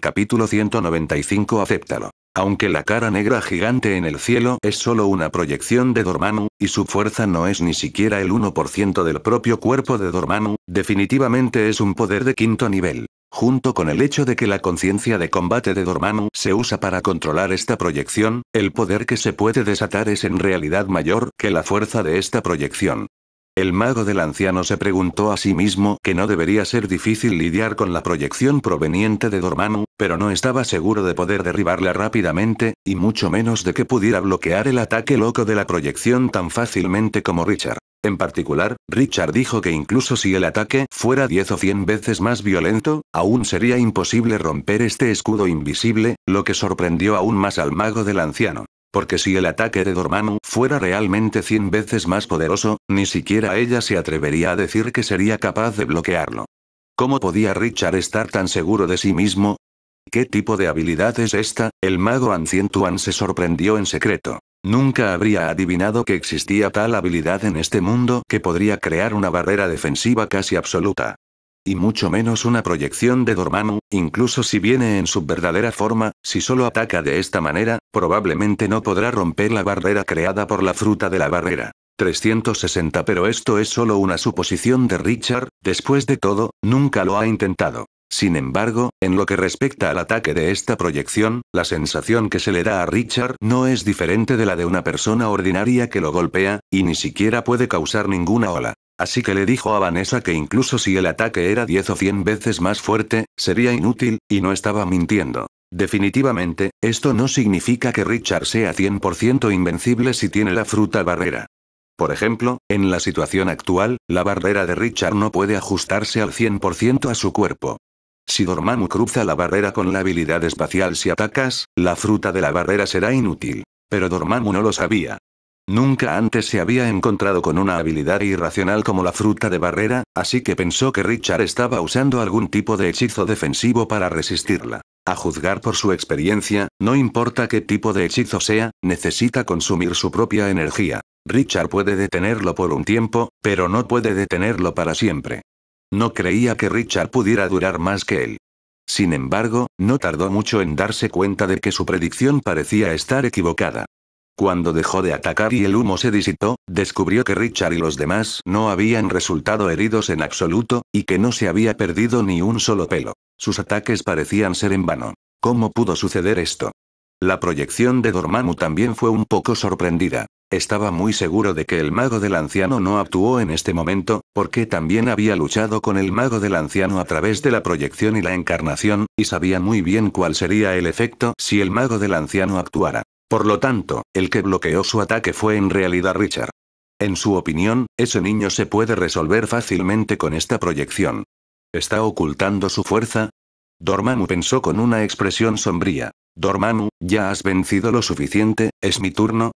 Capítulo 195 Acéptalo. Aunque la cara negra gigante en el cielo es solo una proyección de Dormammu, y su fuerza no es ni siquiera el 1% del propio cuerpo de Dormammu, definitivamente es un poder de quinto nivel. Junto con el hecho de que la conciencia de combate de Dormammu se usa para controlar esta proyección, el poder que se puede desatar es en realidad mayor que la fuerza de esta proyección. El mago del anciano se preguntó a sí mismo que no debería ser difícil lidiar con la proyección proveniente de Dormammu, pero no estaba seguro de poder derribarla rápidamente, y mucho menos de que pudiera bloquear el ataque loco de la proyección tan fácilmente como Richard. En particular, Richard dijo que incluso si el ataque fuera 10 o 100 veces más violento, aún sería imposible romper este escudo invisible, lo que sorprendió aún más al mago del anciano porque si el ataque de Dormammu fuera realmente 100 veces más poderoso, ni siquiera ella se atrevería a decir que sería capaz de bloquearlo. ¿Cómo podía Richard estar tan seguro de sí mismo? ¿Qué tipo de habilidad es esta? El mago Ancientuan se sorprendió en secreto. Nunca habría adivinado que existía tal habilidad en este mundo que podría crear una barrera defensiva casi absoluta y mucho menos una proyección de Dormammu, incluso si viene en su verdadera forma, si solo ataca de esta manera, probablemente no podrá romper la barrera creada por la fruta de la barrera. 360 Pero esto es solo una suposición de Richard, después de todo, nunca lo ha intentado. Sin embargo, en lo que respecta al ataque de esta proyección, la sensación que se le da a Richard no es diferente de la de una persona ordinaria que lo golpea, y ni siquiera puede causar ninguna ola. Así que le dijo a Vanessa que incluso si el ataque era 10 o 100 veces más fuerte, sería inútil, y no estaba mintiendo. Definitivamente, esto no significa que Richard sea 100% invencible si tiene la fruta barrera. Por ejemplo, en la situación actual, la barrera de Richard no puede ajustarse al 100% a su cuerpo. Si Dormammu cruza la barrera con la habilidad espacial si atacas, la fruta de la barrera será inútil. Pero Dormammu no lo sabía. Nunca antes se había encontrado con una habilidad irracional como la fruta de barrera, así que pensó que Richard estaba usando algún tipo de hechizo defensivo para resistirla. A juzgar por su experiencia, no importa qué tipo de hechizo sea, necesita consumir su propia energía. Richard puede detenerlo por un tiempo, pero no puede detenerlo para siempre. No creía que Richard pudiera durar más que él. Sin embargo, no tardó mucho en darse cuenta de que su predicción parecía estar equivocada. Cuando dejó de atacar y el humo se disipó, descubrió que Richard y los demás no habían resultado heridos en absoluto, y que no se había perdido ni un solo pelo. Sus ataques parecían ser en vano. ¿Cómo pudo suceder esto? La proyección de Dormammu también fue un poco sorprendida. Estaba muy seguro de que el mago del anciano no actuó en este momento, porque también había luchado con el mago del anciano a través de la proyección y la encarnación, y sabía muy bien cuál sería el efecto si el mago del anciano actuara. Por lo tanto, el que bloqueó su ataque fue en realidad Richard. En su opinión, ese niño se puede resolver fácilmente con esta proyección. ¿Está ocultando su fuerza? Dormammu pensó con una expresión sombría. Dormammu, ya has vencido lo suficiente, es mi turno.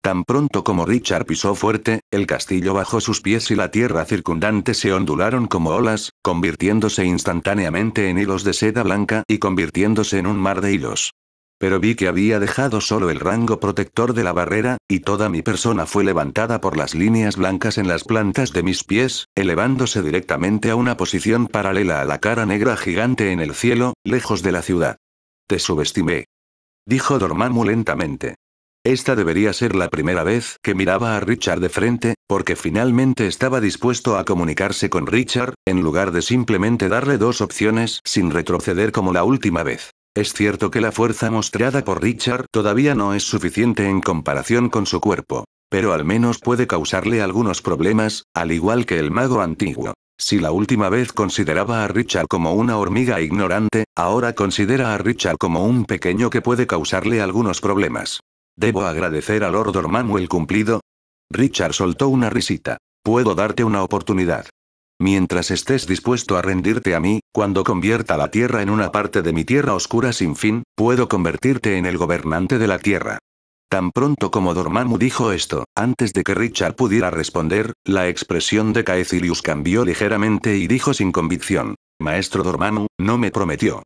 Tan pronto como Richard pisó fuerte, el castillo bajó sus pies y la tierra circundante se ondularon como olas, convirtiéndose instantáneamente en hilos de seda blanca y convirtiéndose en un mar de hilos. Pero vi que había dejado solo el rango protector de la barrera, y toda mi persona fue levantada por las líneas blancas en las plantas de mis pies, elevándose directamente a una posición paralela a la cara negra gigante en el cielo, lejos de la ciudad. Te subestimé. Dijo Dormammu lentamente. Esta debería ser la primera vez que miraba a Richard de frente, porque finalmente estaba dispuesto a comunicarse con Richard, en lugar de simplemente darle dos opciones sin retroceder como la última vez. Es cierto que la fuerza mostrada por Richard todavía no es suficiente en comparación con su cuerpo. Pero al menos puede causarle algunos problemas, al igual que el mago antiguo. Si la última vez consideraba a Richard como una hormiga ignorante, ahora considera a Richard como un pequeño que puede causarle algunos problemas. ¿Debo agradecer a Lord Manuel el cumplido? Richard soltó una risita. Puedo darte una oportunidad. Mientras estés dispuesto a rendirte a mí, cuando convierta la tierra en una parte de mi tierra oscura sin fin, puedo convertirte en el gobernante de la tierra. Tan pronto como Dormammu dijo esto, antes de que Richard pudiera responder, la expresión de Caecilius cambió ligeramente y dijo sin convicción. Maestro Dormammu, no me prometió.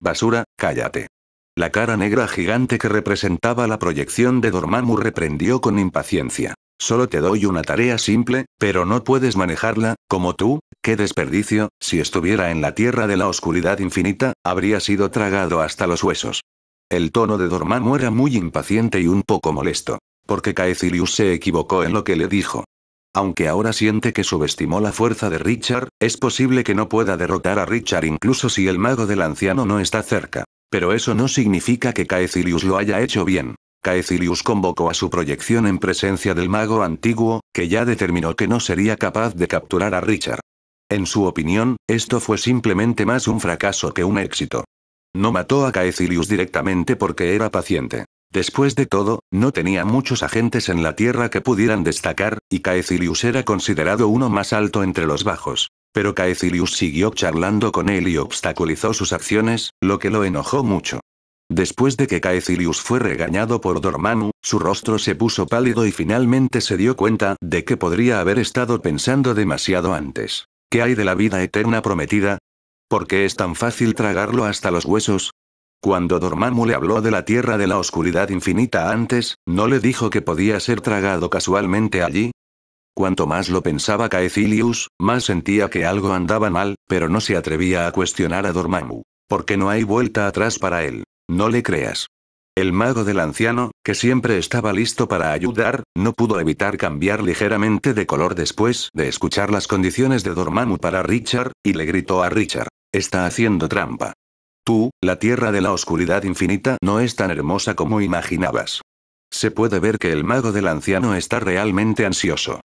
Basura, cállate. La cara negra gigante que representaba la proyección de Dormammu reprendió con impaciencia. Solo te doy una tarea simple, pero no puedes manejarla, como tú, qué desperdicio, si estuviera en la tierra de la oscuridad infinita, habría sido tragado hasta los huesos. El tono de Dormammu era muy impaciente y un poco molesto. Porque Caecilius se equivocó en lo que le dijo. Aunque ahora siente que subestimó la fuerza de Richard, es posible que no pueda derrotar a Richard incluso si el mago del anciano no está cerca. Pero eso no significa que Caecilius lo haya hecho bien. Caecilius convocó a su proyección en presencia del mago antiguo, que ya determinó que no sería capaz de capturar a Richard. En su opinión, esto fue simplemente más un fracaso que un éxito. No mató a Caecilius directamente porque era paciente. Después de todo, no tenía muchos agentes en la Tierra que pudieran destacar, y Caecilius era considerado uno más alto entre los bajos. Pero Caecilius siguió charlando con él y obstaculizó sus acciones, lo que lo enojó mucho. Después de que Caecilius fue regañado por Dormammu, su rostro se puso pálido y finalmente se dio cuenta de que podría haber estado pensando demasiado antes. ¿Qué hay de la vida eterna prometida? ¿Por qué es tan fácil tragarlo hasta los huesos? Cuando Dormammu le habló de la tierra de la oscuridad infinita antes, ¿no le dijo que podía ser tragado casualmente allí? Cuanto más lo pensaba Caecilius, más sentía que algo andaba mal, pero no se atrevía a cuestionar a Dormammu, porque no hay vuelta atrás para él. No le creas. El mago del anciano, que siempre estaba listo para ayudar, no pudo evitar cambiar ligeramente de color después de escuchar las condiciones de Dormammu para Richard, y le gritó a Richard, está haciendo trampa. Tú, la tierra de la oscuridad infinita no es tan hermosa como imaginabas. Se puede ver que el mago del anciano está realmente ansioso.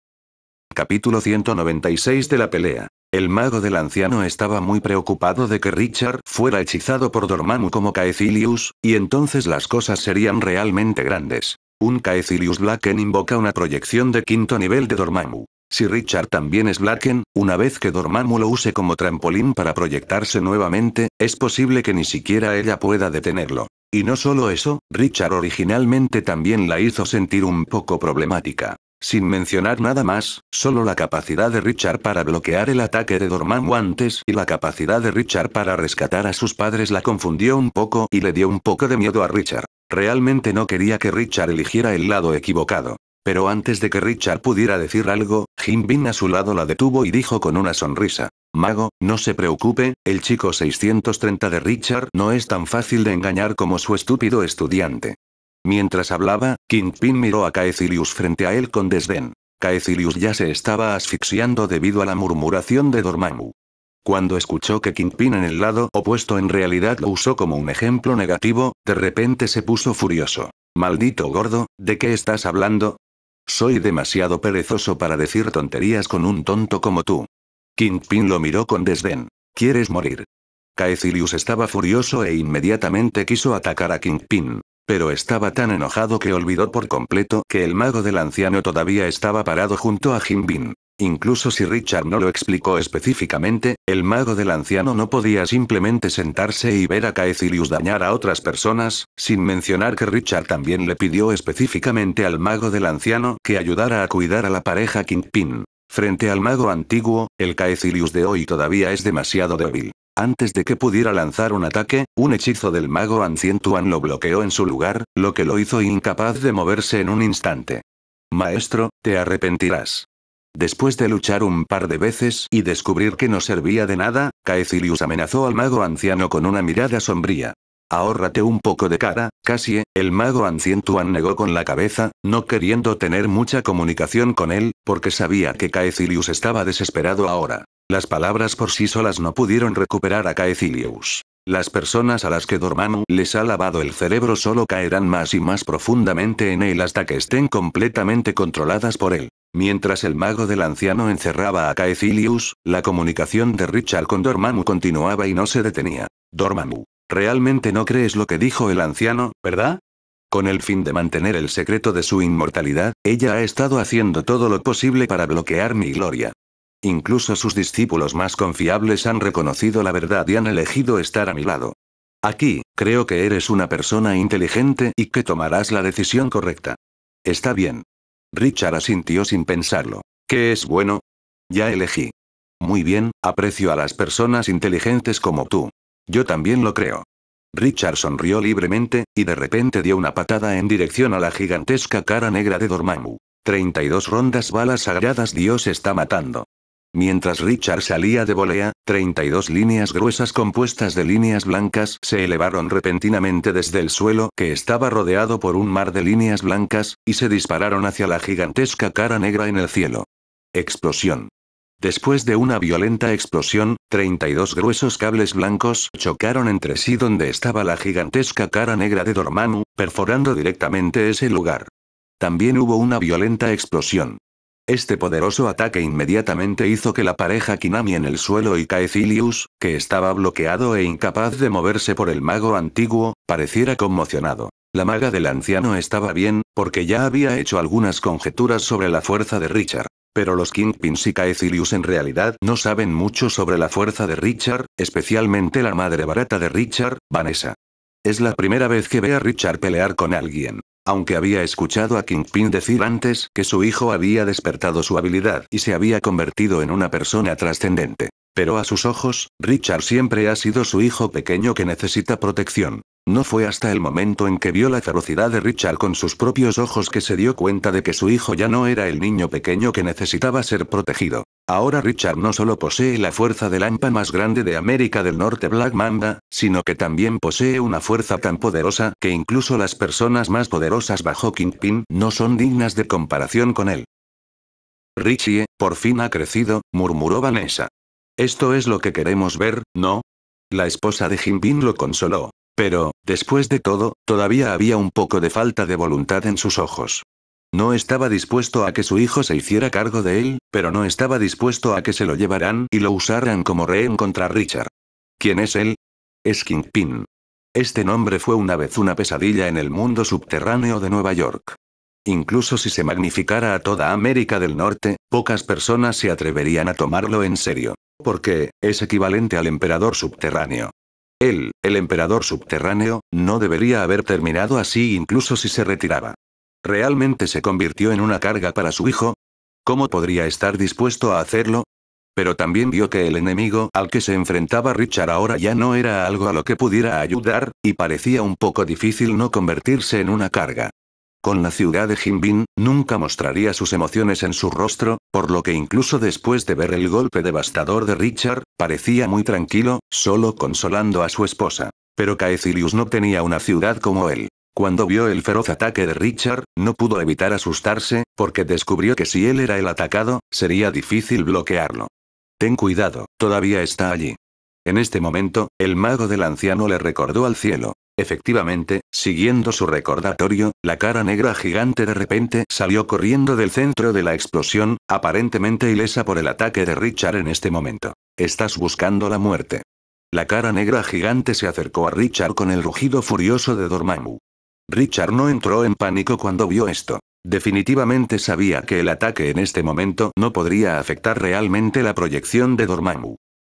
Capítulo 196 de la pelea. El mago del anciano estaba muy preocupado de que Richard fuera hechizado por Dormammu como Caecilius, y entonces las cosas serían realmente grandes. Un Caecilius Blacken invoca una proyección de quinto nivel de Dormammu. Si Richard también es Blacken, una vez que Dormammu lo use como trampolín para proyectarse nuevamente, es posible que ni siquiera ella pueda detenerlo. Y no solo eso, Richard originalmente también la hizo sentir un poco problemática. Sin mencionar nada más, solo la capacidad de Richard para bloquear el ataque de Dormammu antes y la capacidad de Richard para rescatar a sus padres la confundió un poco y le dio un poco de miedo a Richard. Realmente no quería que Richard eligiera el lado equivocado. Pero antes de que Richard pudiera decir algo, Jim Bin a su lado la detuvo y dijo con una sonrisa. Mago, no se preocupe, el chico 630 de Richard no es tan fácil de engañar como su estúpido estudiante. Mientras hablaba, Kingpin miró a Caecilius frente a él con desdén. Caecilius ya se estaba asfixiando debido a la murmuración de Dormammu. Cuando escuchó que Kingpin en el lado opuesto en realidad lo usó como un ejemplo negativo, de repente se puso furioso. Maldito gordo, ¿de qué estás hablando? Soy demasiado perezoso para decir tonterías con un tonto como tú. Kingpin lo miró con desdén. ¿Quieres morir? Caecilius estaba furioso e inmediatamente quiso atacar a Kingpin pero estaba tan enojado que olvidó por completo que el mago del anciano todavía estaba parado junto a Jinbin. Incluso si Richard no lo explicó específicamente, el mago del anciano no podía simplemente sentarse y ver a Caecilius dañar a otras personas, sin mencionar que Richard también le pidió específicamente al mago del anciano que ayudara a cuidar a la pareja Kingpin. Frente al mago antiguo, el Caecilius de hoy todavía es demasiado débil. Antes de que pudiera lanzar un ataque, un hechizo del mago Ancientuan lo bloqueó en su lugar, lo que lo hizo incapaz de moverse en un instante. Maestro, te arrepentirás. Después de luchar un par de veces y descubrir que no servía de nada, Caecilius amenazó al mago anciano con una mirada sombría. Ahórrate un poco de cara, casi. el mago Ancientuan negó con la cabeza, no queriendo tener mucha comunicación con él, porque sabía que Caecilius estaba desesperado ahora. Las palabras por sí solas no pudieron recuperar a Caecilius. Las personas a las que Dormammu les ha lavado el cerebro solo caerán más y más profundamente en él hasta que estén completamente controladas por él. Mientras el mago del anciano encerraba a Caecilius, la comunicación de Richard con Dormammu continuaba y no se detenía. Dormammu, realmente no crees lo que dijo el anciano, ¿verdad? Con el fin de mantener el secreto de su inmortalidad, ella ha estado haciendo todo lo posible para bloquear mi gloria. Incluso sus discípulos más confiables han reconocido la verdad y han elegido estar a mi lado. Aquí, creo que eres una persona inteligente y que tomarás la decisión correcta. Está bien. Richard asintió sin pensarlo. ¿Qué es bueno? Ya elegí. Muy bien, aprecio a las personas inteligentes como tú. Yo también lo creo. Richard sonrió libremente, y de repente dio una patada en dirección a la gigantesca cara negra de Dormammu. 32 rondas balas sagradas Dios está matando. Mientras Richard salía de volea, 32 líneas gruesas compuestas de líneas blancas se elevaron repentinamente desde el suelo que estaba rodeado por un mar de líneas blancas, y se dispararon hacia la gigantesca cara negra en el cielo. Explosión. Después de una violenta explosión, 32 gruesos cables blancos chocaron entre sí donde estaba la gigantesca cara negra de Dormammu, perforando directamente ese lugar. También hubo una violenta explosión. Este poderoso ataque inmediatamente hizo que la pareja Kinami en el suelo y Caecilius, que estaba bloqueado e incapaz de moverse por el mago antiguo, pareciera conmocionado. La maga del anciano estaba bien, porque ya había hecho algunas conjeturas sobre la fuerza de Richard. Pero los Kingpins y Caecilius en realidad no saben mucho sobre la fuerza de Richard, especialmente la madre barata de Richard, Vanessa. Es la primera vez que ve a Richard pelear con alguien. Aunque había escuchado a Kingpin decir antes que su hijo había despertado su habilidad y se había convertido en una persona trascendente. Pero a sus ojos, Richard siempre ha sido su hijo pequeño que necesita protección. No fue hasta el momento en que vio la ferocidad de Richard con sus propios ojos que se dio cuenta de que su hijo ya no era el niño pequeño que necesitaba ser protegido. Ahora Richard no solo posee la fuerza del hampa más grande de América del Norte Black Mamba, sino que también posee una fuerza tan poderosa que incluso las personas más poderosas bajo Kingpin no son dignas de comparación con él. Richie, por fin ha crecido, murmuró Vanessa. Esto es lo que queremos ver, ¿no? La esposa de kingpin lo consoló. Pero, después de todo, todavía había un poco de falta de voluntad en sus ojos. No estaba dispuesto a que su hijo se hiciera cargo de él, pero no estaba dispuesto a que se lo llevaran y lo usaran como rehén contra Richard. ¿Quién es él? Es Kingpin. Este nombre fue una vez una pesadilla en el mundo subterráneo de Nueva York. Incluso si se magnificara a toda América del Norte, pocas personas se atreverían a tomarlo en serio, porque es equivalente al emperador subterráneo. Él, el emperador subterráneo, no debería haber terminado así incluso si se retiraba. ¿Realmente se convirtió en una carga para su hijo? ¿Cómo podría estar dispuesto a hacerlo? Pero también vio que el enemigo al que se enfrentaba Richard ahora ya no era algo a lo que pudiera ayudar, y parecía un poco difícil no convertirse en una carga. Con la ciudad de Jimbin, nunca mostraría sus emociones en su rostro, por lo que incluso después de ver el golpe devastador de Richard, parecía muy tranquilo, solo consolando a su esposa. Pero Caecilius no tenía una ciudad como él. Cuando vio el feroz ataque de Richard, no pudo evitar asustarse, porque descubrió que si él era el atacado, sería difícil bloquearlo. Ten cuidado, todavía está allí. En este momento, el mago del anciano le recordó al cielo. Efectivamente, siguiendo su recordatorio, la cara negra gigante de repente salió corriendo del centro de la explosión, aparentemente ilesa por el ataque de Richard en este momento. Estás buscando la muerte. La cara negra gigante se acercó a Richard con el rugido furioso de Dormammu. Richard no entró en pánico cuando vio esto. Definitivamente sabía que el ataque en este momento no podría afectar realmente la proyección de Dormammu.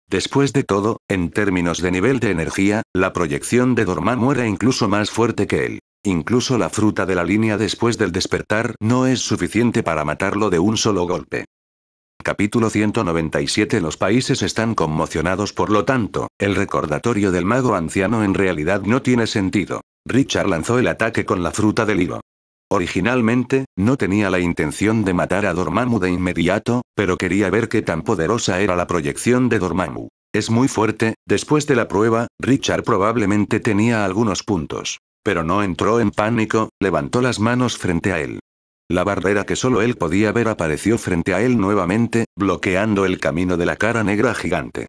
Después de todo, en términos de nivel de energía, la proyección de Dormammu era incluso más fuerte que él. Incluso la fruta de la línea después del despertar no es suficiente para matarlo de un solo golpe. Capítulo 197 Los países están conmocionados por lo tanto, el recordatorio del mago anciano en realidad no tiene sentido. Richard lanzó el ataque con la fruta del hilo. Originalmente, no tenía la intención de matar a Dormammu de inmediato, pero quería ver qué tan poderosa era la proyección de Dormammu. Es muy fuerte, después de la prueba, Richard probablemente tenía algunos puntos. Pero no entró en pánico, levantó las manos frente a él. La barrera que solo él podía ver apareció frente a él nuevamente, bloqueando el camino de la cara negra gigante.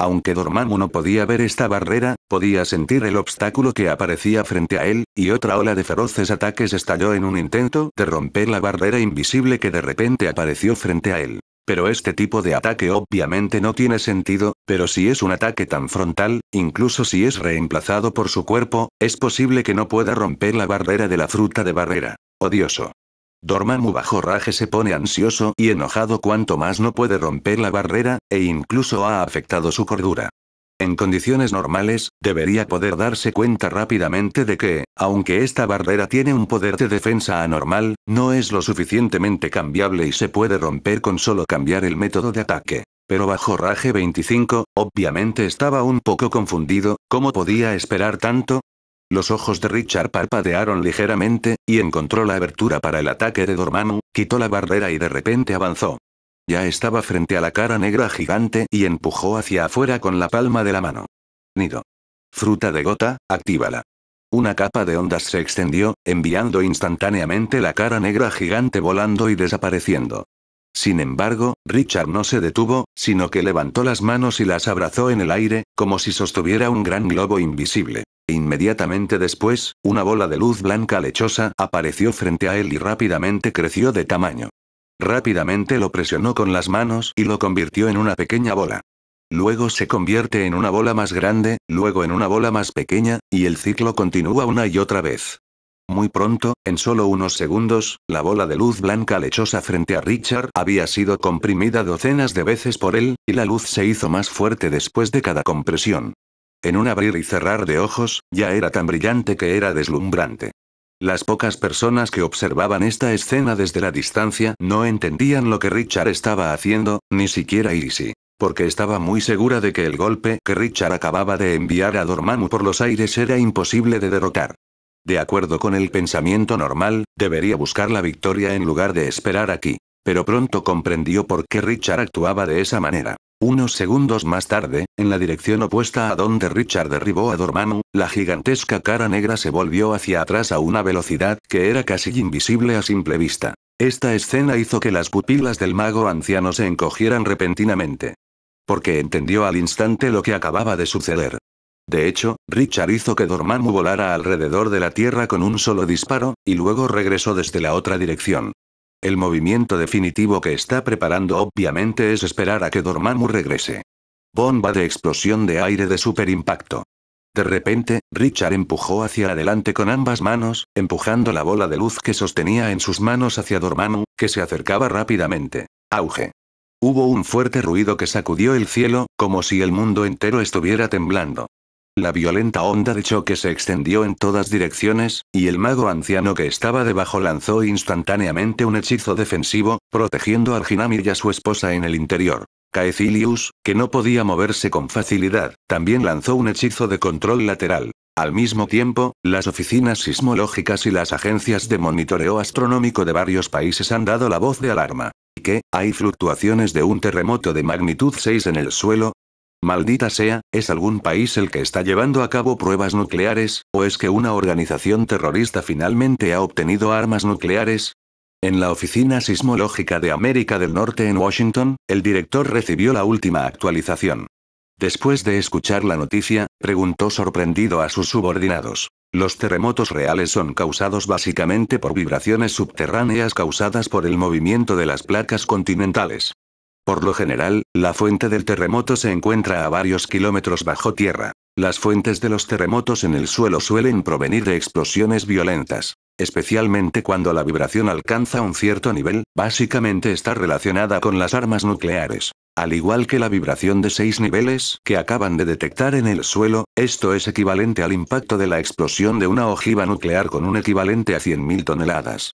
Aunque Dormammu no podía ver esta barrera, podía sentir el obstáculo que aparecía frente a él, y otra ola de feroces ataques estalló en un intento de romper la barrera invisible que de repente apareció frente a él. Pero este tipo de ataque obviamente no tiene sentido, pero si es un ataque tan frontal, incluso si es reemplazado por su cuerpo, es posible que no pueda romper la barrera de la fruta de barrera. Odioso. Dormammu bajo raje se pone ansioso y enojado cuanto más no puede romper la barrera, e incluso ha afectado su cordura. En condiciones normales, debería poder darse cuenta rápidamente de que, aunque esta barrera tiene un poder de defensa anormal, no es lo suficientemente cambiable y se puede romper con solo cambiar el método de ataque. Pero bajo Raje 25, obviamente estaba un poco confundido, ¿cómo podía esperar tanto? Los ojos de Richard parpadearon ligeramente, y encontró la abertura para el ataque de Dormammu, quitó la barrera y de repente avanzó. Ya estaba frente a la cara negra gigante y empujó hacia afuera con la palma de la mano. Nido. Fruta de gota, actívala. Una capa de ondas se extendió, enviando instantáneamente la cara negra gigante volando y desapareciendo. Sin embargo, Richard no se detuvo, sino que levantó las manos y las abrazó en el aire, como si sostuviera un gran globo invisible. Inmediatamente después, una bola de luz blanca lechosa apareció frente a él y rápidamente creció de tamaño. Rápidamente lo presionó con las manos y lo convirtió en una pequeña bola. Luego se convierte en una bola más grande, luego en una bola más pequeña, y el ciclo continúa una y otra vez. Muy pronto, en solo unos segundos, la bola de luz blanca lechosa frente a Richard había sido comprimida docenas de veces por él, y la luz se hizo más fuerte después de cada compresión. En un abrir y cerrar de ojos, ya era tan brillante que era deslumbrante. Las pocas personas que observaban esta escena desde la distancia no entendían lo que Richard estaba haciendo, ni siquiera Iris, porque estaba muy segura de que el golpe que Richard acababa de enviar a Dormammu por los aires era imposible de derrotar. De acuerdo con el pensamiento normal, debería buscar la victoria en lugar de esperar aquí, pero pronto comprendió por qué Richard actuaba de esa manera. Unos segundos más tarde, en la dirección opuesta a donde Richard derribó a Dormammu, la gigantesca cara negra se volvió hacia atrás a una velocidad que era casi invisible a simple vista. Esta escena hizo que las pupilas del mago anciano se encogieran repentinamente. Porque entendió al instante lo que acababa de suceder. De hecho, Richard hizo que Dormammu volara alrededor de la Tierra con un solo disparo, y luego regresó desde la otra dirección. El movimiento definitivo que está preparando obviamente es esperar a que Dormammu regrese. Bomba de explosión de aire de superimpacto. De repente, Richard empujó hacia adelante con ambas manos, empujando la bola de luz que sostenía en sus manos hacia Dormammu, que se acercaba rápidamente. Auge. Hubo un fuerte ruido que sacudió el cielo, como si el mundo entero estuviera temblando. La violenta onda de choque se extendió en todas direcciones, y el mago anciano que estaba debajo lanzó instantáneamente un hechizo defensivo, protegiendo a Hinami y a su esposa en el interior. Caecilius, que no podía moverse con facilidad, también lanzó un hechizo de control lateral. Al mismo tiempo, las oficinas sismológicas y las agencias de monitoreo astronómico de varios países han dado la voz de alarma. Que, hay fluctuaciones de un terremoto de magnitud 6 en el suelo, Maldita sea, ¿es algún país el que está llevando a cabo pruebas nucleares, o es que una organización terrorista finalmente ha obtenido armas nucleares? En la Oficina Sismológica de América del Norte en Washington, el director recibió la última actualización. Después de escuchar la noticia, preguntó sorprendido a sus subordinados. Los terremotos reales son causados básicamente por vibraciones subterráneas causadas por el movimiento de las placas continentales. Por lo general, la fuente del terremoto se encuentra a varios kilómetros bajo tierra. Las fuentes de los terremotos en el suelo suelen provenir de explosiones violentas. Especialmente cuando la vibración alcanza un cierto nivel, básicamente está relacionada con las armas nucleares. Al igual que la vibración de seis niveles que acaban de detectar en el suelo, esto es equivalente al impacto de la explosión de una ojiva nuclear con un equivalente a 100.000 toneladas.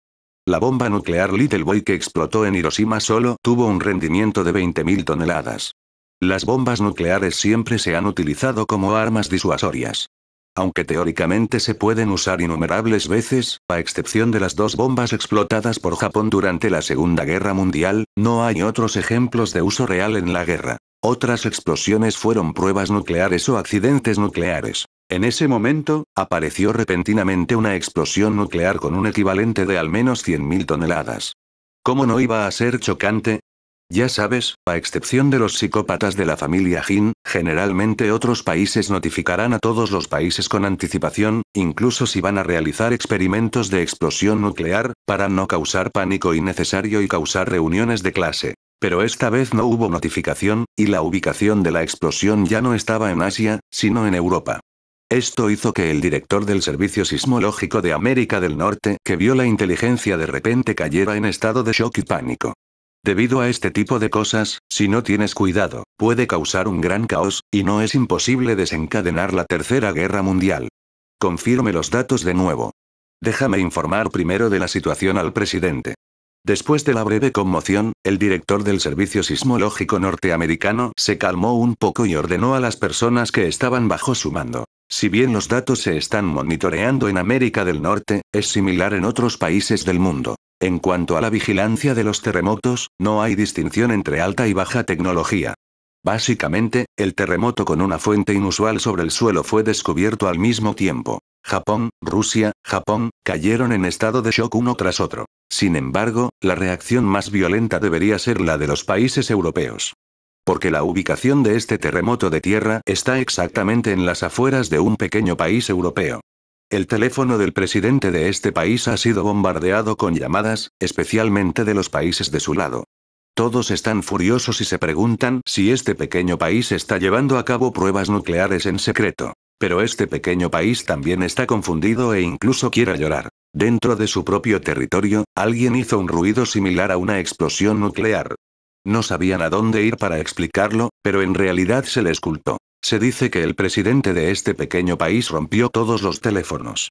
La bomba nuclear Little Boy que explotó en Hiroshima solo tuvo un rendimiento de 20.000 toneladas. Las bombas nucleares siempre se han utilizado como armas disuasorias. Aunque teóricamente se pueden usar innumerables veces, a excepción de las dos bombas explotadas por Japón durante la Segunda Guerra Mundial, no hay otros ejemplos de uso real en la guerra. Otras explosiones fueron pruebas nucleares o accidentes nucleares. En ese momento, apareció repentinamente una explosión nuclear con un equivalente de al menos 100.000 toneladas. ¿Cómo no iba a ser chocante? Ya sabes, a excepción de los psicópatas de la familia Jin, generalmente otros países notificarán a todos los países con anticipación, incluso si van a realizar experimentos de explosión nuclear, para no causar pánico innecesario y causar reuniones de clase. Pero esta vez no hubo notificación, y la ubicación de la explosión ya no estaba en Asia, sino en Europa. Esto hizo que el director del Servicio Sismológico de América del Norte que vio la inteligencia de repente cayera en estado de shock y pánico. Debido a este tipo de cosas, si no tienes cuidado, puede causar un gran caos, y no es imposible desencadenar la Tercera Guerra Mundial. Confirme los datos de nuevo. Déjame informar primero de la situación al presidente. Después de la breve conmoción, el director del Servicio Sismológico Norteamericano se calmó un poco y ordenó a las personas que estaban bajo su mando, si bien los datos se están monitoreando en América del Norte, es similar en otros países del mundo. En cuanto a la vigilancia de los terremotos, no hay distinción entre alta y baja tecnología. Básicamente, el terremoto con una fuente inusual sobre el suelo fue descubierto al mismo tiempo. Japón, Rusia, Japón, cayeron en estado de shock uno tras otro. Sin embargo, la reacción más violenta debería ser la de los países europeos porque la ubicación de este terremoto de tierra está exactamente en las afueras de un pequeño país europeo. El teléfono del presidente de este país ha sido bombardeado con llamadas, especialmente de los países de su lado. Todos están furiosos y se preguntan si este pequeño país está llevando a cabo pruebas nucleares en secreto. Pero este pequeño país también está confundido e incluso quiere llorar. Dentro de su propio territorio, alguien hizo un ruido similar a una explosión nuclear, no sabían a dónde ir para explicarlo, pero en realidad se les culpó. Se dice que el presidente de este pequeño país rompió todos los teléfonos.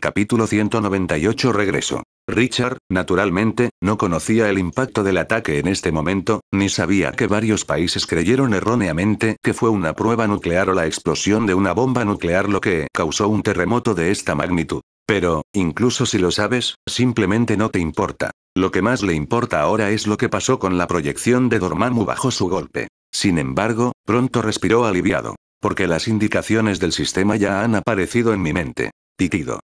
Capítulo 198 Regreso. Richard, naturalmente, no conocía el impacto del ataque en este momento, ni sabía que varios países creyeron erróneamente que fue una prueba nuclear o la explosión de una bomba nuclear lo que causó un terremoto de esta magnitud. Pero, incluso si lo sabes, simplemente no te importa. Lo que más le importa ahora es lo que pasó con la proyección de Dormammu bajo su golpe. Sin embargo, pronto respiró aliviado. Porque las indicaciones del sistema ya han aparecido en mi mente. Titido.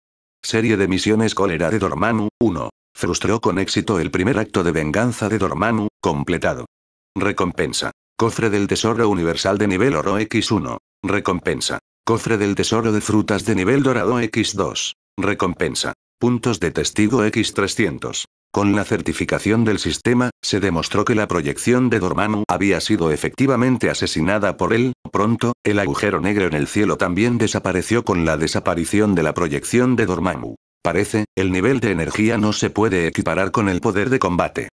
Serie de misiones cólera de Dormammu, 1. Frustró con éxito el primer acto de venganza de Dormammu, completado. Recompensa. Cofre del Tesoro Universal de nivel oro X1. Recompensa. Cofre del Tesoro de Frutas de nivel dorado X2. Recompensa. Puntos de testigo X300. Con la certificación del sistema, se demostró que la proyección de Dormammu había sido efectivamente asesinada por él. Pronto, el agujero negro en el cielo también desapareció con la desaparición de la proyección de Dormammu. Parece, el nivel de energía no se puede equiparar con el poder de combate.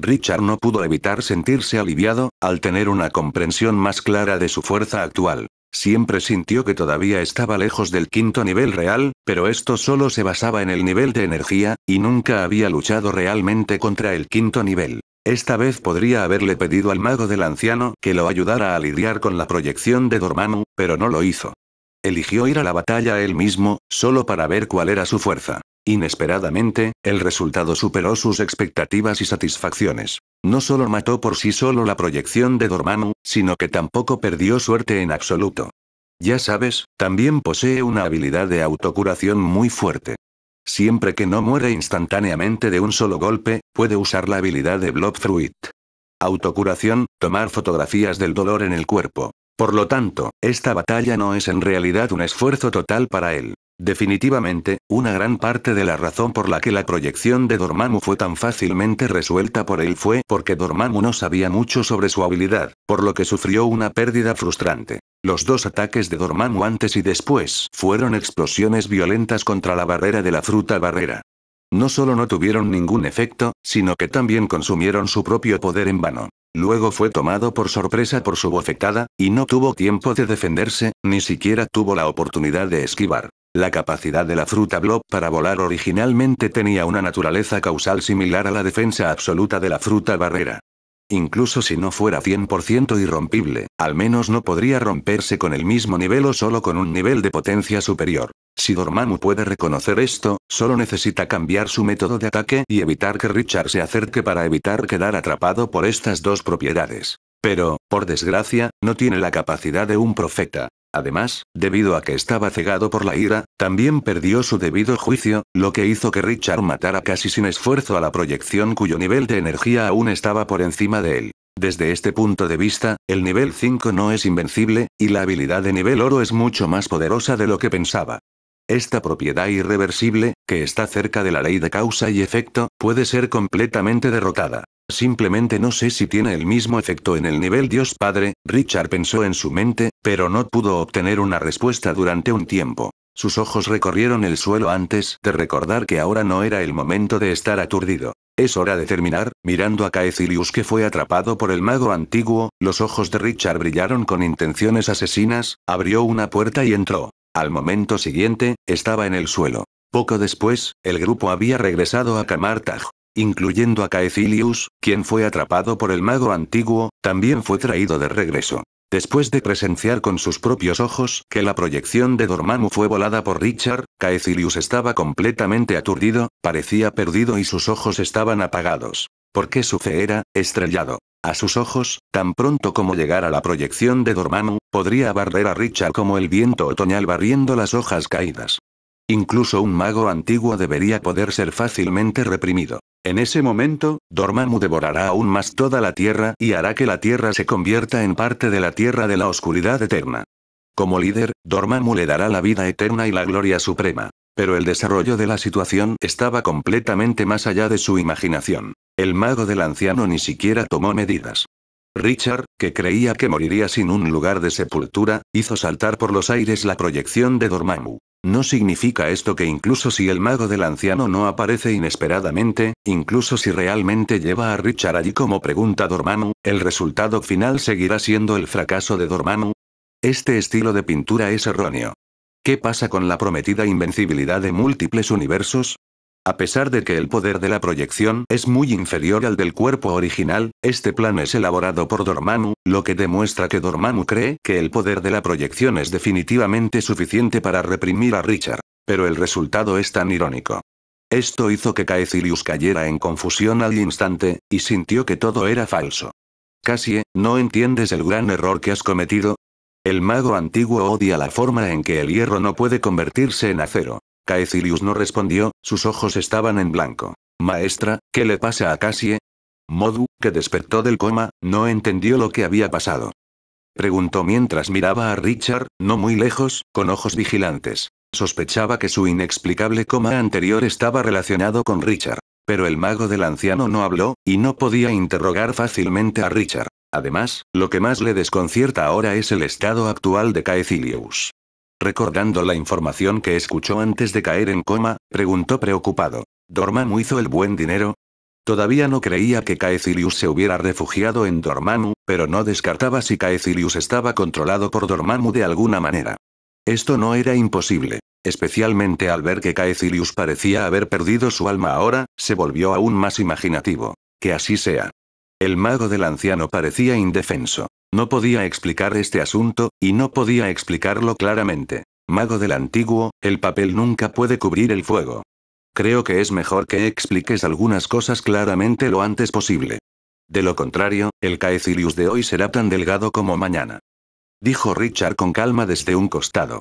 Richard no pudo evitar sentirse aliviado, al tener una comprensión más clara de su fuerza actual. Siempre sintió que todavía estaba lejos del quinto nivel real, pero esto solo se basaba en el nivel de energía, y nunca había luchado realmente contra el quinto nivel. Esta vez podría haberle pedido al mago del anciano que lo ayudara a lidiar con la proyección de Dormammu, pero no lo hizo. Eligió ir a la batalla él mismo, solo para ver cuál era su fuerza. Inesperadamente, el resultado superó sus expectativas y satisfacciones. No solo mató por sí solo la proyección de Dormammu, sino que tampoco perdió suerte en absoluto. Ya sabes, también posee una habilidad de autocuración muy fuerte. Siempre que no muere instantáneamente de un solo golpe, puede usar la habilidad de Blood Fruit. Autocuración, tomar fotografías del dolor en el cuerpo. Por lo tanto, esta batalla no es en realidad un esfuerzo total para él. Definitivamente, una gran parte de la razón por la que la proyección de Dormammu fue tan fácilmente resuelta por él fue porque Dormammu no sabía mucho sobre su habilidad, por lo que sufrió una pérdida frustrante. Los dos ataques de Dormammu antes y después fueron explosiones violentas contra la barrera de la fruta barrera. No solo no tuvieron ningún efecto, sino que también consumieron su propio poder en vano. Luego fue tomado por sorpresa por su bofetada, y no tuvo tiempo de defenderse, ni siquiera tuvo la oportunidad de esquivar. La capacidad de la fruta blob para volar originalmente tenía una naturaleza causal similar a la defensa absoluta de la fruta barrera. Incluso si no fuera 100% irrompible, al menos no podría romperse con el mismo nivel o solo con un nivel de potencia superior. Si Dormammu puede reconocer esto, solo necesita cambiar su método de ataque y evitar que Richard se acerque para evitar quedar atrapado por estas dos propiedades. Pero, por desgracia, no tiene la capacidad de un profeta. Además, debido a que estaba cegado por la ira, también perdió su debido juicio, lo que hizo que Richard matara casi sin esfuerzo a la proyección cuyo nivel de energía aún estaba por encima de él. Desde este punto de vista, el nivel 5 no es invencible, y la habilidad de nivel oro es mucho más poderosa de lo que pensaba. Esta propiedad irreversible, que está cerca de la ley de causa y efecto, puede ser completamente derrotada. Simplemente no sé si tiene el mismo efecto en el nivel Dios Padre, Richard pensó en su mente, pero no pudo obtener una respuesta durante un tiempo. Sus ojos recorrieron el suelo antes de recordar que ahora no era el momento de estar aturdido. Es hora de terminar, mirando a Caecilius que fue atrapado por el mago antiguo, los ojos de Richard brillaron con intenciones asesinas, abrió una puerta y entró. Al momento siguiente, estaba en el suelo. Poco después, el grupo había regresado a Kamartaj incluyendo a Caecilius, quien fue atrapado por el mago antiguo, también fue traído de regreso. Después de presenciar con sus propios ojos que la proyección de Dormammu fue volada por Richard, Caecilius estaba completamente aturdido, parecía perdido y sus ojos estaban apagados. Porque su fe era, estrellado. A sus ojos, tan pronto como llegara la proyección de Dormammu, podría barrer a Richard como el viento otoñal barriendo las hojas caídas. Incluso un mago antiguo debería poder ser fácilmente reprimido. En ese momento, Dormammu devorará aún más toda la Tierra y hará que la Tierra se convierta en parte de la Tierra de la Oscuridad Eterna. Como líder, Dormammu le dará la vida eterna y la gloria suprema. Pero el desarrollo de la situación estaba completamente más allá de su imaginación. El mago del anciano ni siquiera tomó medidas. Richard, que creía que moriría sin un lugar de sepultura, hizo saltar por los aires la proyección de Dormammu. ¿No significa esto que incluso si el mago del anciano no aparece inesperadamente, incluso si realmente lleva a Richard allí como pregunta Dormammu, el resultado final seguirá siendo el fracaso de Dormammu? Este estilo de pintura es erróneo. ¿Qué pasa con la prometida invencibilidad de múltiples universos? A pesar de que el poder de la proyección es muy inferior al del cuerpo original, este plan es elaborado por Dormammu, lo que demuestra que Dormammu cree que el poder de la proyección es definitivamente suficiente para reprimir a Richard. Pero el resultado es tan irónico. Esto hizo que Caecilius cayera en confusión al instante, y sintió que todo era falso. Casi, ¿no entiendes el gran error que has cometido? El mago antiguo odia la forma en que el hierro no puede convertirse en acero. Caecilius no respondió, sus ojos estaban en blanco. Maestra, ¿qué le pasa a Cassie? Modu, que despertó del coma, no entendió lo que había pasado. Preguntó mientras miraba a Richard, no muy lejos, con ojos vigilantes. Sospechaba que su inexplicable coma anterior estaba relacionado con Richard. Pero el mago del anciano no habló, y no podía interrogar fácilmente a Richard. Además, lo que más le desconcierta ahora es el estado actual de Caecilius. Recordando la información que escuchó antes de caer en coma, preguntó preocupado. ¿Dormammu hizo el buen dinero? Todavía no creía que Caecilius se hubiera refugiado en Dormammu, pero no descartaba si Caecilius estaba controlado por Dormammu de alguna manera. Esto no era imposible. Especialmente al ver que Caecilius parecía haber perdido su alma ahora, se volvió aún más imaginativo. Que así sea. El mago del anciano parecía indefenso. No podía explicar este asunto, y no podía explicarlo claramente. Mago del antiguo, el papel nunca puede cubrir el fuego. Creo que es mejor que expliques algunas cosas claramente lo antes posible. De lo contrario, el Caecilius de hoy será tan delgado como mañana. Dijo Richard con calma desde un costado.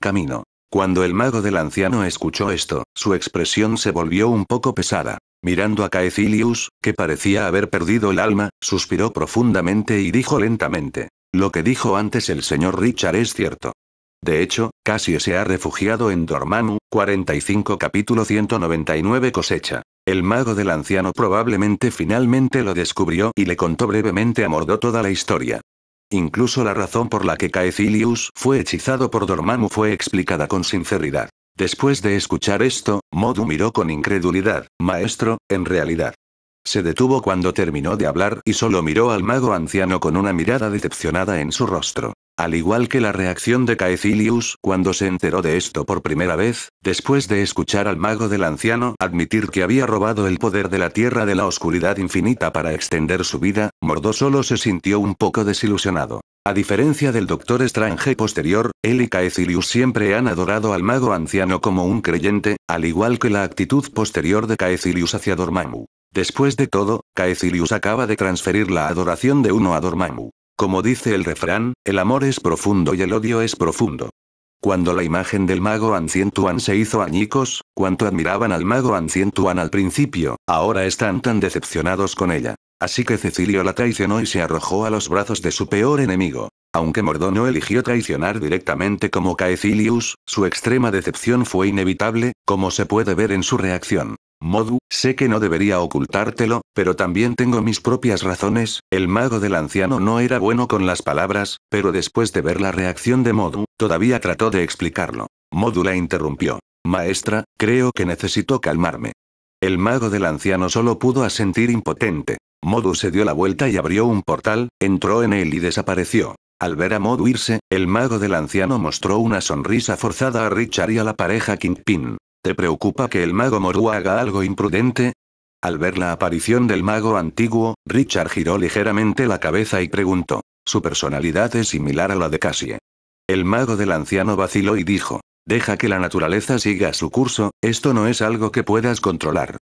Camino. Cuando el mago del anciano escuchó esto, su expresión se volvió un poco pesada. Mirando a Caecilius, que parecía haber perdido el alma, suspiró profundamente y dijo lentamente. Lo que dijo antes el señor Richard es cierto. De hecho, casi se ha refugiado en Dormammu, 45 capítulo 199 cosecha. El mago del anciano probablemente finalmente lo descubrió y le contó brevemente a Mordo toda la historia. Incluso la razón por la que Caecilius fue hechizado por Dormammu fue explicada con sinceridad. Después de escuchar esto, Modu miró con incredulidad, Maestro, en realidad. Se detuvo cuando terminó de hablar y solo miró al mago anciano con una mirada decepcionada en su rostro. Al igual que la reacción de Caecilius cuando se enteró de esto por primera vez, después de escuchar al mago del anciano admitir que había robado el poder de la tierra de la oscuridad infinita para extender su vida, Mordo solo se sintió un poco desilusionado. A diferencia del Doctor Strange posterior, él y Caecilius siempre han adorado al mago anciano como un creyente, al igual que la actitud posterior de Caecilius hacia Dormammu. Después de todo, Caecilius acaba de transferir la adoración de uno a Dormammu. Como dice el refrán, el amor es profundo y el odio es profundo. Cuando la imagen del mago Ancientuan se hizo añicos, cuanto admiraban al mago Ancientuan al principio, ahora están tan decepcionados con ella. Así que Cecilio la traicionó y se arrojó a los brazos de su peor enemigo. Aunque Mordo no eligió traicionar directamente como Caecilius, su extrema decepción fue inevitable, como se puede ver en su reacción. Modu, sé que no debería ocultártelo, pero también tengo mis propias razones, el mago del anciano no era bueno con las palabras, pero después de ver la reacción de Modu, todavía trató de explicarlo. Modu la interrumpió. Maestra, creo que necesito calmarme. El mago del anciano solo pudo asentir impotente. Modu se dio la vuelta y abrió un portal, entró en él y desapareció. Al ver a Modu irse, el mago del anciano mostró una sonrisa forzada a Richard y a la pareja Kingpin. ¿Te preocupa que el mago Moru haga algo imprudente? Al ver la aparición del mago antiguo, Richard giró ligeramente la cabeza y preguntó. Su personalidad es similar a la de Cassie. El mago del anciano vaciló y dijo. Deja que la naturaleza siga su curso, esto no es algo que puedas controlar.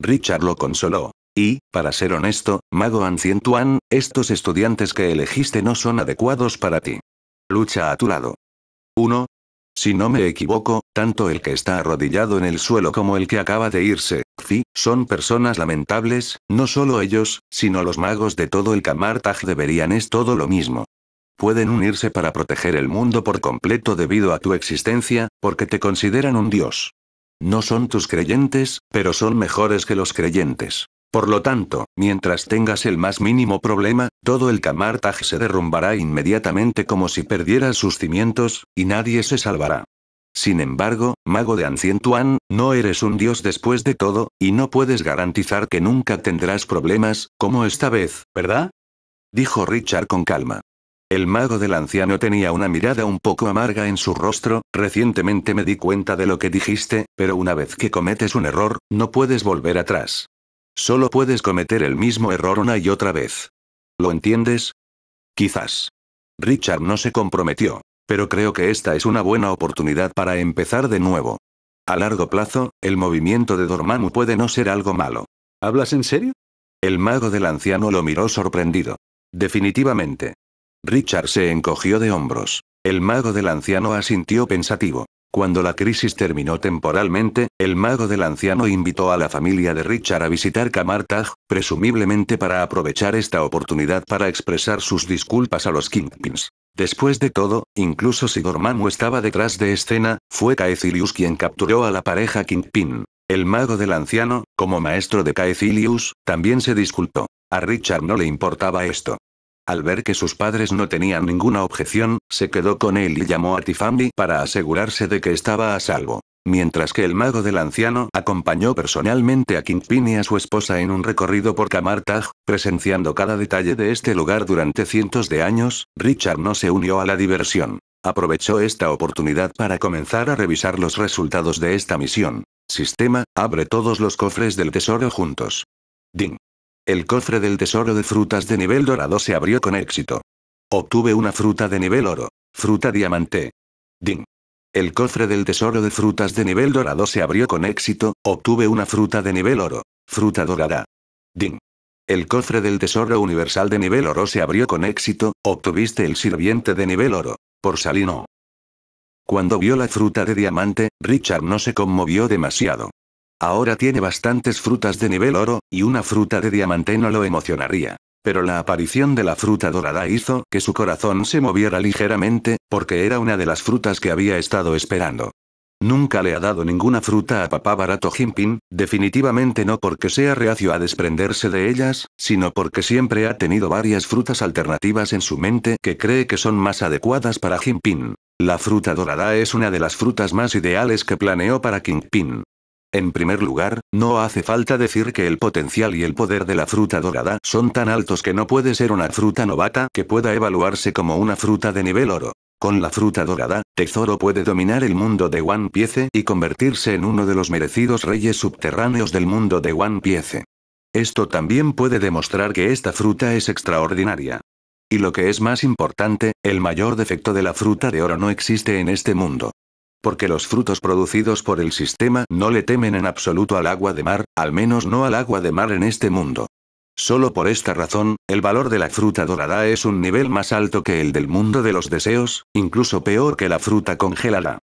Richard lo consoló. Y, para ser honesto, Mago Ancientuan, estos estudiantes que elegiste no son adecuados para ti. Lucha a tu lado. 1. Si no me equivoco, tanto el que está arrodillado en el suelo como el que acaba de irse, Xi, son personas lamentables, no solo ellos, sino los magos de todo el Kamartaj deberían es todo lo mismo. Pueden unirse para proteger el mundo por completo debido a tu existencia, porque te consideran un dios. No son tus creyentes, pero son mejores que los creyentes. Por lo tanto, mientras tengas el más mínimo problema, todo el Kamartaj se derrumbará inmediatamente como si perdiera sus cimientos, y nadie se salvará. Sin embargo, mago de Ancientuan, no eres un dios después de todo, y no puedes garantizar que nunca tendrás problemas, como esta vez, ¿verdad? Dijo Richard con calma. El mago del anciano tenía una mirada un poco amarga en su rostro, recientemente me di cuenta de lo que dijiste, pero una vez que cometes un error, no puedes volver atrás. Solo puedes cometer el mismo error una y otra vez. ¿Lo entiendes? Quizás. Richard no se comprometió, pero creo que esta es una buena oportunidad para empezar de nuevo. A largo plazo, el movimiento de Dormammu puede no ser algo malo. ¿Hablas en serio? El mago del anciano lo miró sorprendido. Definitivamente. Richard se encogió de hombros. El mago del anciano asintió pensativo. Cuando la crisis terminó temporalmente, el mago del anciano invitó a la familia de Richard a visitar Kamartag, presumiblemente para aprovechar esta oportunidad para expresar sus disculpas a los Kingpins. Después de todo, incluso si Dormammu estaba detrás de escena, fue Caecilius quien capturó a la pareja Kingpin. El mago del anciano, como maestro de Caecilius, también se disculpó. A Richard no le importaba esto. Al ver que sus padres no tenían ninguna objeción, se quedó con él y llamó a Tiffany para asegurarse de que estaba a salvo. Mientras que el mago del anciano acompañó personalmente a Kingpin y a su esposa en un recorrido por Kamartaj, presenciando cada detalle de este lugar durante cientos de años, Richard no se unió a la diversión. Aprovechó esta oportunidad para comenzar a revisar los resultados de esta misión. Sistema, abre todos los cofres del tesoro juntos. Ding. El cofre del tesoro de frutas de nivel dorado se abrió con éxito. Obtuve una fruta de nivel oro. Fruta diamante. Ding. El cofre del tesoro de frutas de nivel dorado se abrió con éxito, obtuve una fruta de nivel oro. Fruta dorada. Ding. El cofre del tesoro universal de nivel oro se abrió con éxito, obtuviste el sirviente de nivel oro. Por Salino. Cuando vio la fruta de diamante, Richard no se conmovió demasiado. Ahora tiene bastantes frutas de nivel oro, y una fruta de diamante no lo emocionaría. Pero la aparición de la fruta dorada hizo que su corazón se moviera ligeramente, porque era una de las frutas que había estado esperando. Nunca le ha dado ninguna fruta a papá barato Jinping, definitivamente no porque sea reacio a desprenderse de ellas, sino porque siempre ha tenido varias frutas alternativas en su mente que cree que son más adecuadas para Jinping. La fruta dorada es una de las frutas más ideales que planeó para Kingpin. En primer lugar, no hace falta decir que el potencial y el poder de la fruta dorada son tan altos que no puede ser una fruta novata que pueda evaluarse como una fruta de nivel oro. Con la fruta dorada, Tezoro puede dominar el mundo de One Piece y convertirse en uno de los merecidos reyes subterráneos del mundo de One Piece. Esto también puede demostrar que esta fruta es extraordinaria. Y lo que es más importante, el mayor defecto de la fruta de oro no existe en este mundo. Porque los frutos producidos por el sistema no le temen en absoluto al agua de mar, al menos no al agua de mar en este mundo. Solo por esta razón, el valor de la fruta dorada es un nivel más alto que el del mundo de los deseos, incluso peor que la fruta congelada.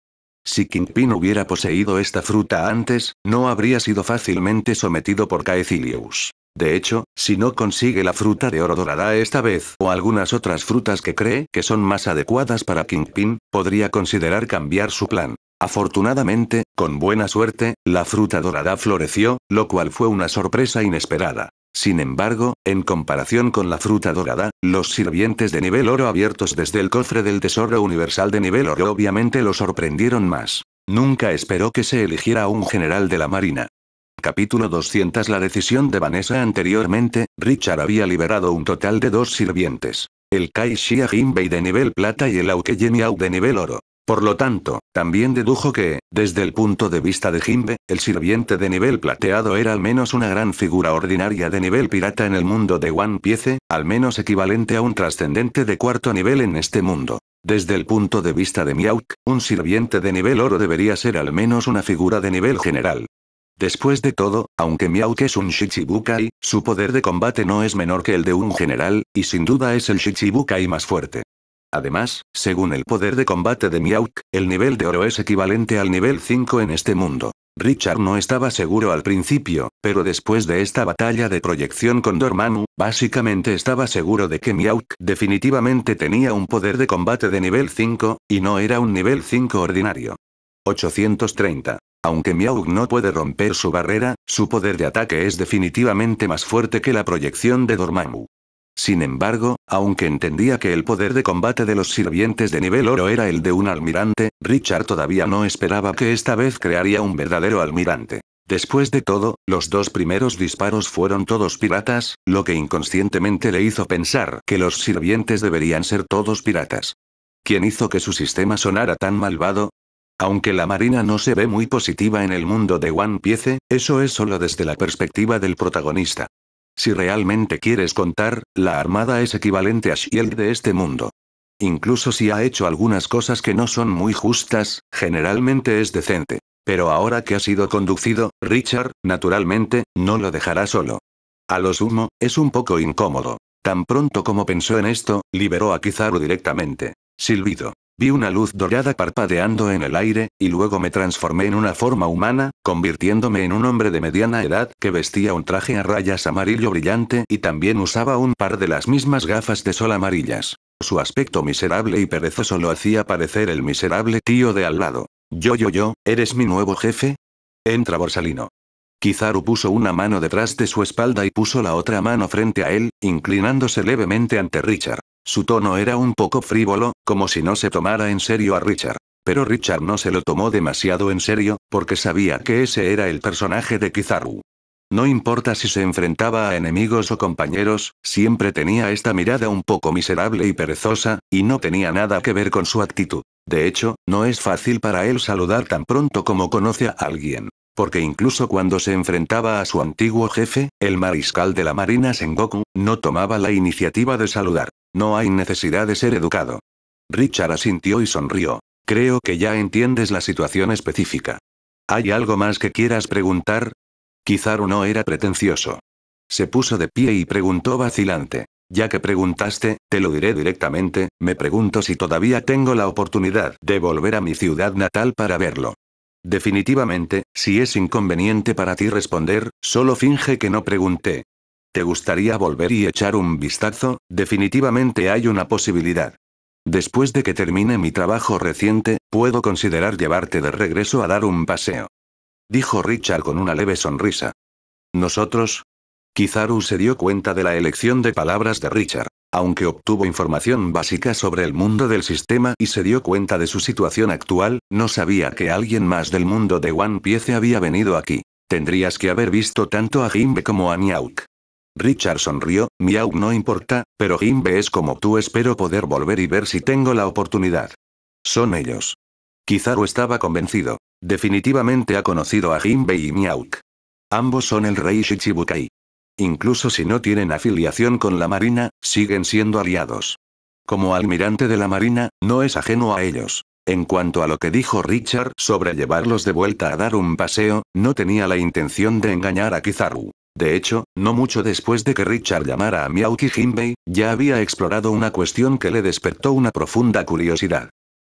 Si Kingpin hubiera poseído esta fruta antes, no habría sido fácilmente sometido por Caecilius. De hecho, si no consigue la fruta de oro dorada esta vez o algunas otras frutas que cree que son más adecuadas para Kingpin, podría considerar cambiar su plan. Afortunadamente, con buena suerte, la fruta dorada floreció, lo cual fue una sorpresa inesperada. Sin embargo, en comparación con la fruta dorada, los sirvientes de nivel oro abiertos desde el cofre del Tesoro Universal de nivel oro obviamente lo sorprendieron más. Nunca esperó que se eligiera un general de la Marina. Capítulo 200 La decisión de Vanessa Anteriormente, Richard había liberado un total de dos sirvientes. El Kai Shia Jinbei de nivel plata y el Aukeye Miau de nivel oro. Por lo tanto, también dedujo que, desde el punto de vista de Jinbe, el sirviente de nivel plateado era al menos una gran figura ordinaria de nivel pirata en el mundo de One Piece, al menos equivalente a un trascendente de cuarto nivel en este mundo. Desde el punto de vista de Miauk, un sirviente de nivel oro debería ser al menos una figura de nivel general. Después de todo, aunque Miauk es un Shichibukai, su poder de combate no es menor que el de un general, y sin duda es el Shichibukai más fuerte. Además, según el poder de combate de Miauk, el nivel de oro es equivalente al nivel 5 en este mundo. Richard no estaba seguro al principio, pero después de esta batalla de proyección con Dormammu, básicamente estaba seguro de que Miauk definitivamente tenía un poder de combate de nivel 5, y no era un nivel 5 ordinario. 830. Aunque Miaug no puede romper su barrera, su poder de ataque es definitivamente más fuerte que la proyección de Dormammu. Sin embargo, aunque entendía que el poder de combate de los sirvientes de nivel oro era el de un almirante, Richard todavía no esperaba que esta vez crearía un verdadero almirante. Después de todo, los dos primeros disparos fueron todos piratas, lo que inconscientemente le hizo pensar que los sirvientes deberían ser todos piratas. ¿Quién hizo que su sistema sonara tan malvado? Aunque la marina no se ve muy positiva en el mundo de One Piece, eso es solo desde la perspectiva del protagonista. Si realmente quieres contar, la armada es equivalente a Shield de este mundo. Incluso si ha hecho algunas cosas que no son muy justas, generalmente es decente. Pero ahora que ha sido conducido, Richard, naturalmente, no lo dejará solo. A lo sumo, es un poco incómodo. Tan pronto como pensó en esto, liberó a Kizaru directamente. Silbido. Vi una luz dorada parpadeando en el aire, y luego me transformé en una forma humana, convirtiéndome en un hombre de mediana edad que vestía un traje a rayas amarillo brillante y también usaba un par de las mismas gafas de sol amarillas. Su aspecto miserable y perezoso lo hacía parecer el miserable tío de al lado. Yo, yo, yo, ¿eres mi nuevo jefe? Entra Borsalino. Kizaru puso una mano detrás de su espalda y puso la otra mano frente a él, inclinándose levemente ante Richard. Su tono era un poco frívolo, como si no se tomara en serio a Richard. Pero Richard no se lo tomó demasiado en serio, porque sabía que ese era el personaje de Kizaru. No importa si se enfrentaba a enemigos o compañeros, siempre tenía esta mirada un poco miserable y perezosa, y no tenía nada que ver con su actitud. De hecho, no es fácil para él saludar tan pronto como conoce a alguien. Porque incluso cuando se enfrentaba a su antiguo jefe, el mariscal de la marina Sengoku, no tomaba la iniciativa de saludar. No hay necesidad de ser educado. Richard asintió y sonrió. Creo que ya entiendes la situación específica. ¿Hay algo más que quieras preguntar? Quizá uno era pretencioso. Se puso de pie y preguntó vacilante. Ya que preguntaste, te lo diré directamente, me pregunto si todavía tengo la oportunidad de volver a mi ciudad natal para verlo. Definitivamente, si es inconveniente para ti responder, solo finge que no pregunté, ¿Te gustaría volver y echar un vistazo? Definitivamente hay una posibilidad. Después de que termine mi trabajo reciente, puedo considerar llevarte de regreso a dar un paseo. Dijo Richard con una leve sonrisa. Nosotros, Kizaru se dio cuenta de la elección de palabras de Richard, aunque obtuvo información básica sobre el mundo del sistema y se dio cuenta de su situación actual, no sabía que alguien más del mundo de One Piece había venido aquí. Tendrías que haber visto tanto a Jimbe como a Miauk. Richard sonrió, Miau no importa, pero Jimbe es como tú espero poder volver y ver si tengo la oportunidad. Son ellos. Kizaru estaba convencido. Definitivamente ha conocido a Jimbe y Miauk. Ambos son el rey Shichibukai. Incluso si no tienen afiliación con la marina, siguen siendo aliados. Como almirante de la marina, no es ajeno a ellos. En cuanto a lo que dijo Richard sobre llevarlos de vuelta a dar un paseo, no tenía la intención de engañar a Kizaru. De hecho, no mucho después de que Richard llamara a Miyuki Jinbei, ya había explorado una cuestión que le despertó una profunda curiosidad.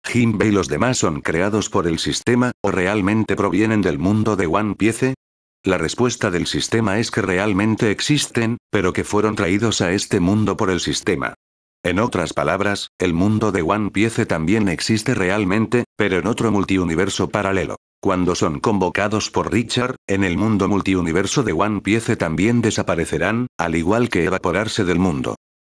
¿Jinbei y los demás son creados por el sistema, o realmente provienen del mundo de One Piece? La respuesta del sistema es que realmente existen, pero que fueron traídos a este mundo por el sistema. En otras palabras, el mundo de One Piece también existe realmente, pero en otro multiuniverso paralelo. Cuando son convocados por Richard, en el mundo multiuniverso de One Piece también desaparecerán, al igual que evaporarse del mundo.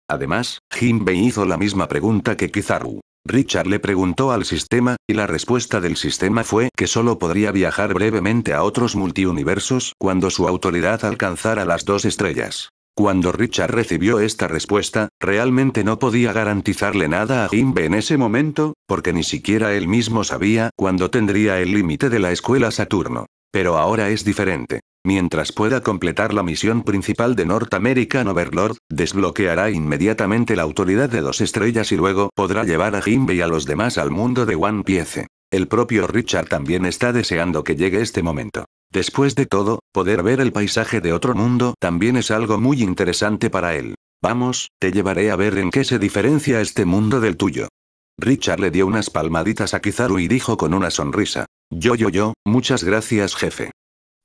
Además, Jinbei hizo la misma pregunta que Kizaru. Richard le preguntó al sistema, y la respuesta del sistema fue que solo podría viajar brevemente a otros multiuniversos cuando su autoridad alcanzara las dos estrellas. Cuando Richard recibió esta respuesta, realmente no podía garantizarle nada a Jimbe en ese momento, porque ni siquiera él mismo sabía cuándo tendría el límite de la escuela Saturno. Pero ahora es diferente. Mientras pueda completar la misión principal de North American Overlord, desbloqueará inmediatamente la autoridad de dos estrellas y luego podrá llevar a Jimbe y a los demás al mundo de One Piece. El propio Richard también está deseando que llegue este momento. Después de todo, poder ver el paisaje de otro mundo también es algo muy interesante para él. Vamos, te llevaré a ver en qué se diferencia este mundo del tuyo. Richard le dio unas palmaditas a Kizaru y dijo con una sonrisa. Yo, yo, yo, muchas gracias jefe.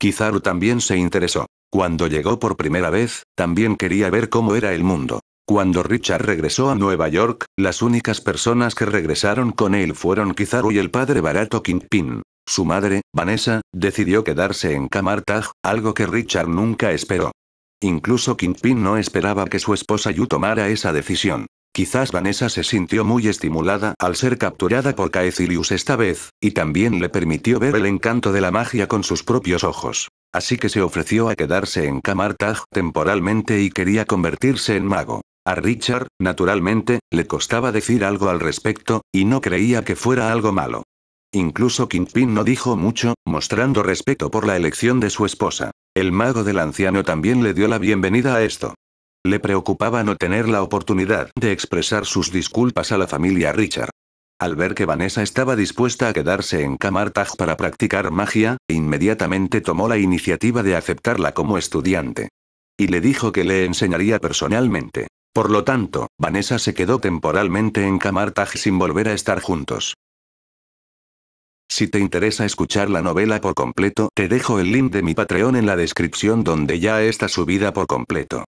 Kizaru también se interesó. Cuando llegó por primera vez, también quería ver cómo era el mundo. Cuando Richard regresó a Nueva York, las únicas personas que regresaron con él fueron Kizaru y el padre barato Kingpin. Su madre, Vanessa, decidió quedarse en Kamartag, algo que Richard nunca esperó. Incluso Kingpin no esperaba que su esposa Yu tomara esa decisión. Quizás Vanessa se sintió muy estimulada al ser capturada por Caecilius esta vez, y también le permitió ver el encanto de la magia con sus propios ojos. Así que se ofreció a quedarse en Kamartag temporalmente y quería convertirse en mago. A Richard, naturalmente, le costaba decir algo al respecto, y no creía que fuera algo malo. Incluso Kingpin no dijo mucho, mostrando respeto por la elección de su esposa. El mago del anciano también le dio la bienvenida a esto. Le preocupaba no tener la oportunidad de expresar sus disculpas a la familia Richard. Al ver que Vanessa estaba dispuesta a quedarse en kamartag para practicar magia, inmediatamente tomó la iniciativa de aceptarla como estudiante. Y le dijo que le enseñaría personalmente. Por lo tanto, Vanessa se quedó temporalmente en Camartag sin volver a estar juntos. Si te interesa escuchar la novela por completo, te dejo el link de mi Patreon en la descripción donde ya está subida por completo.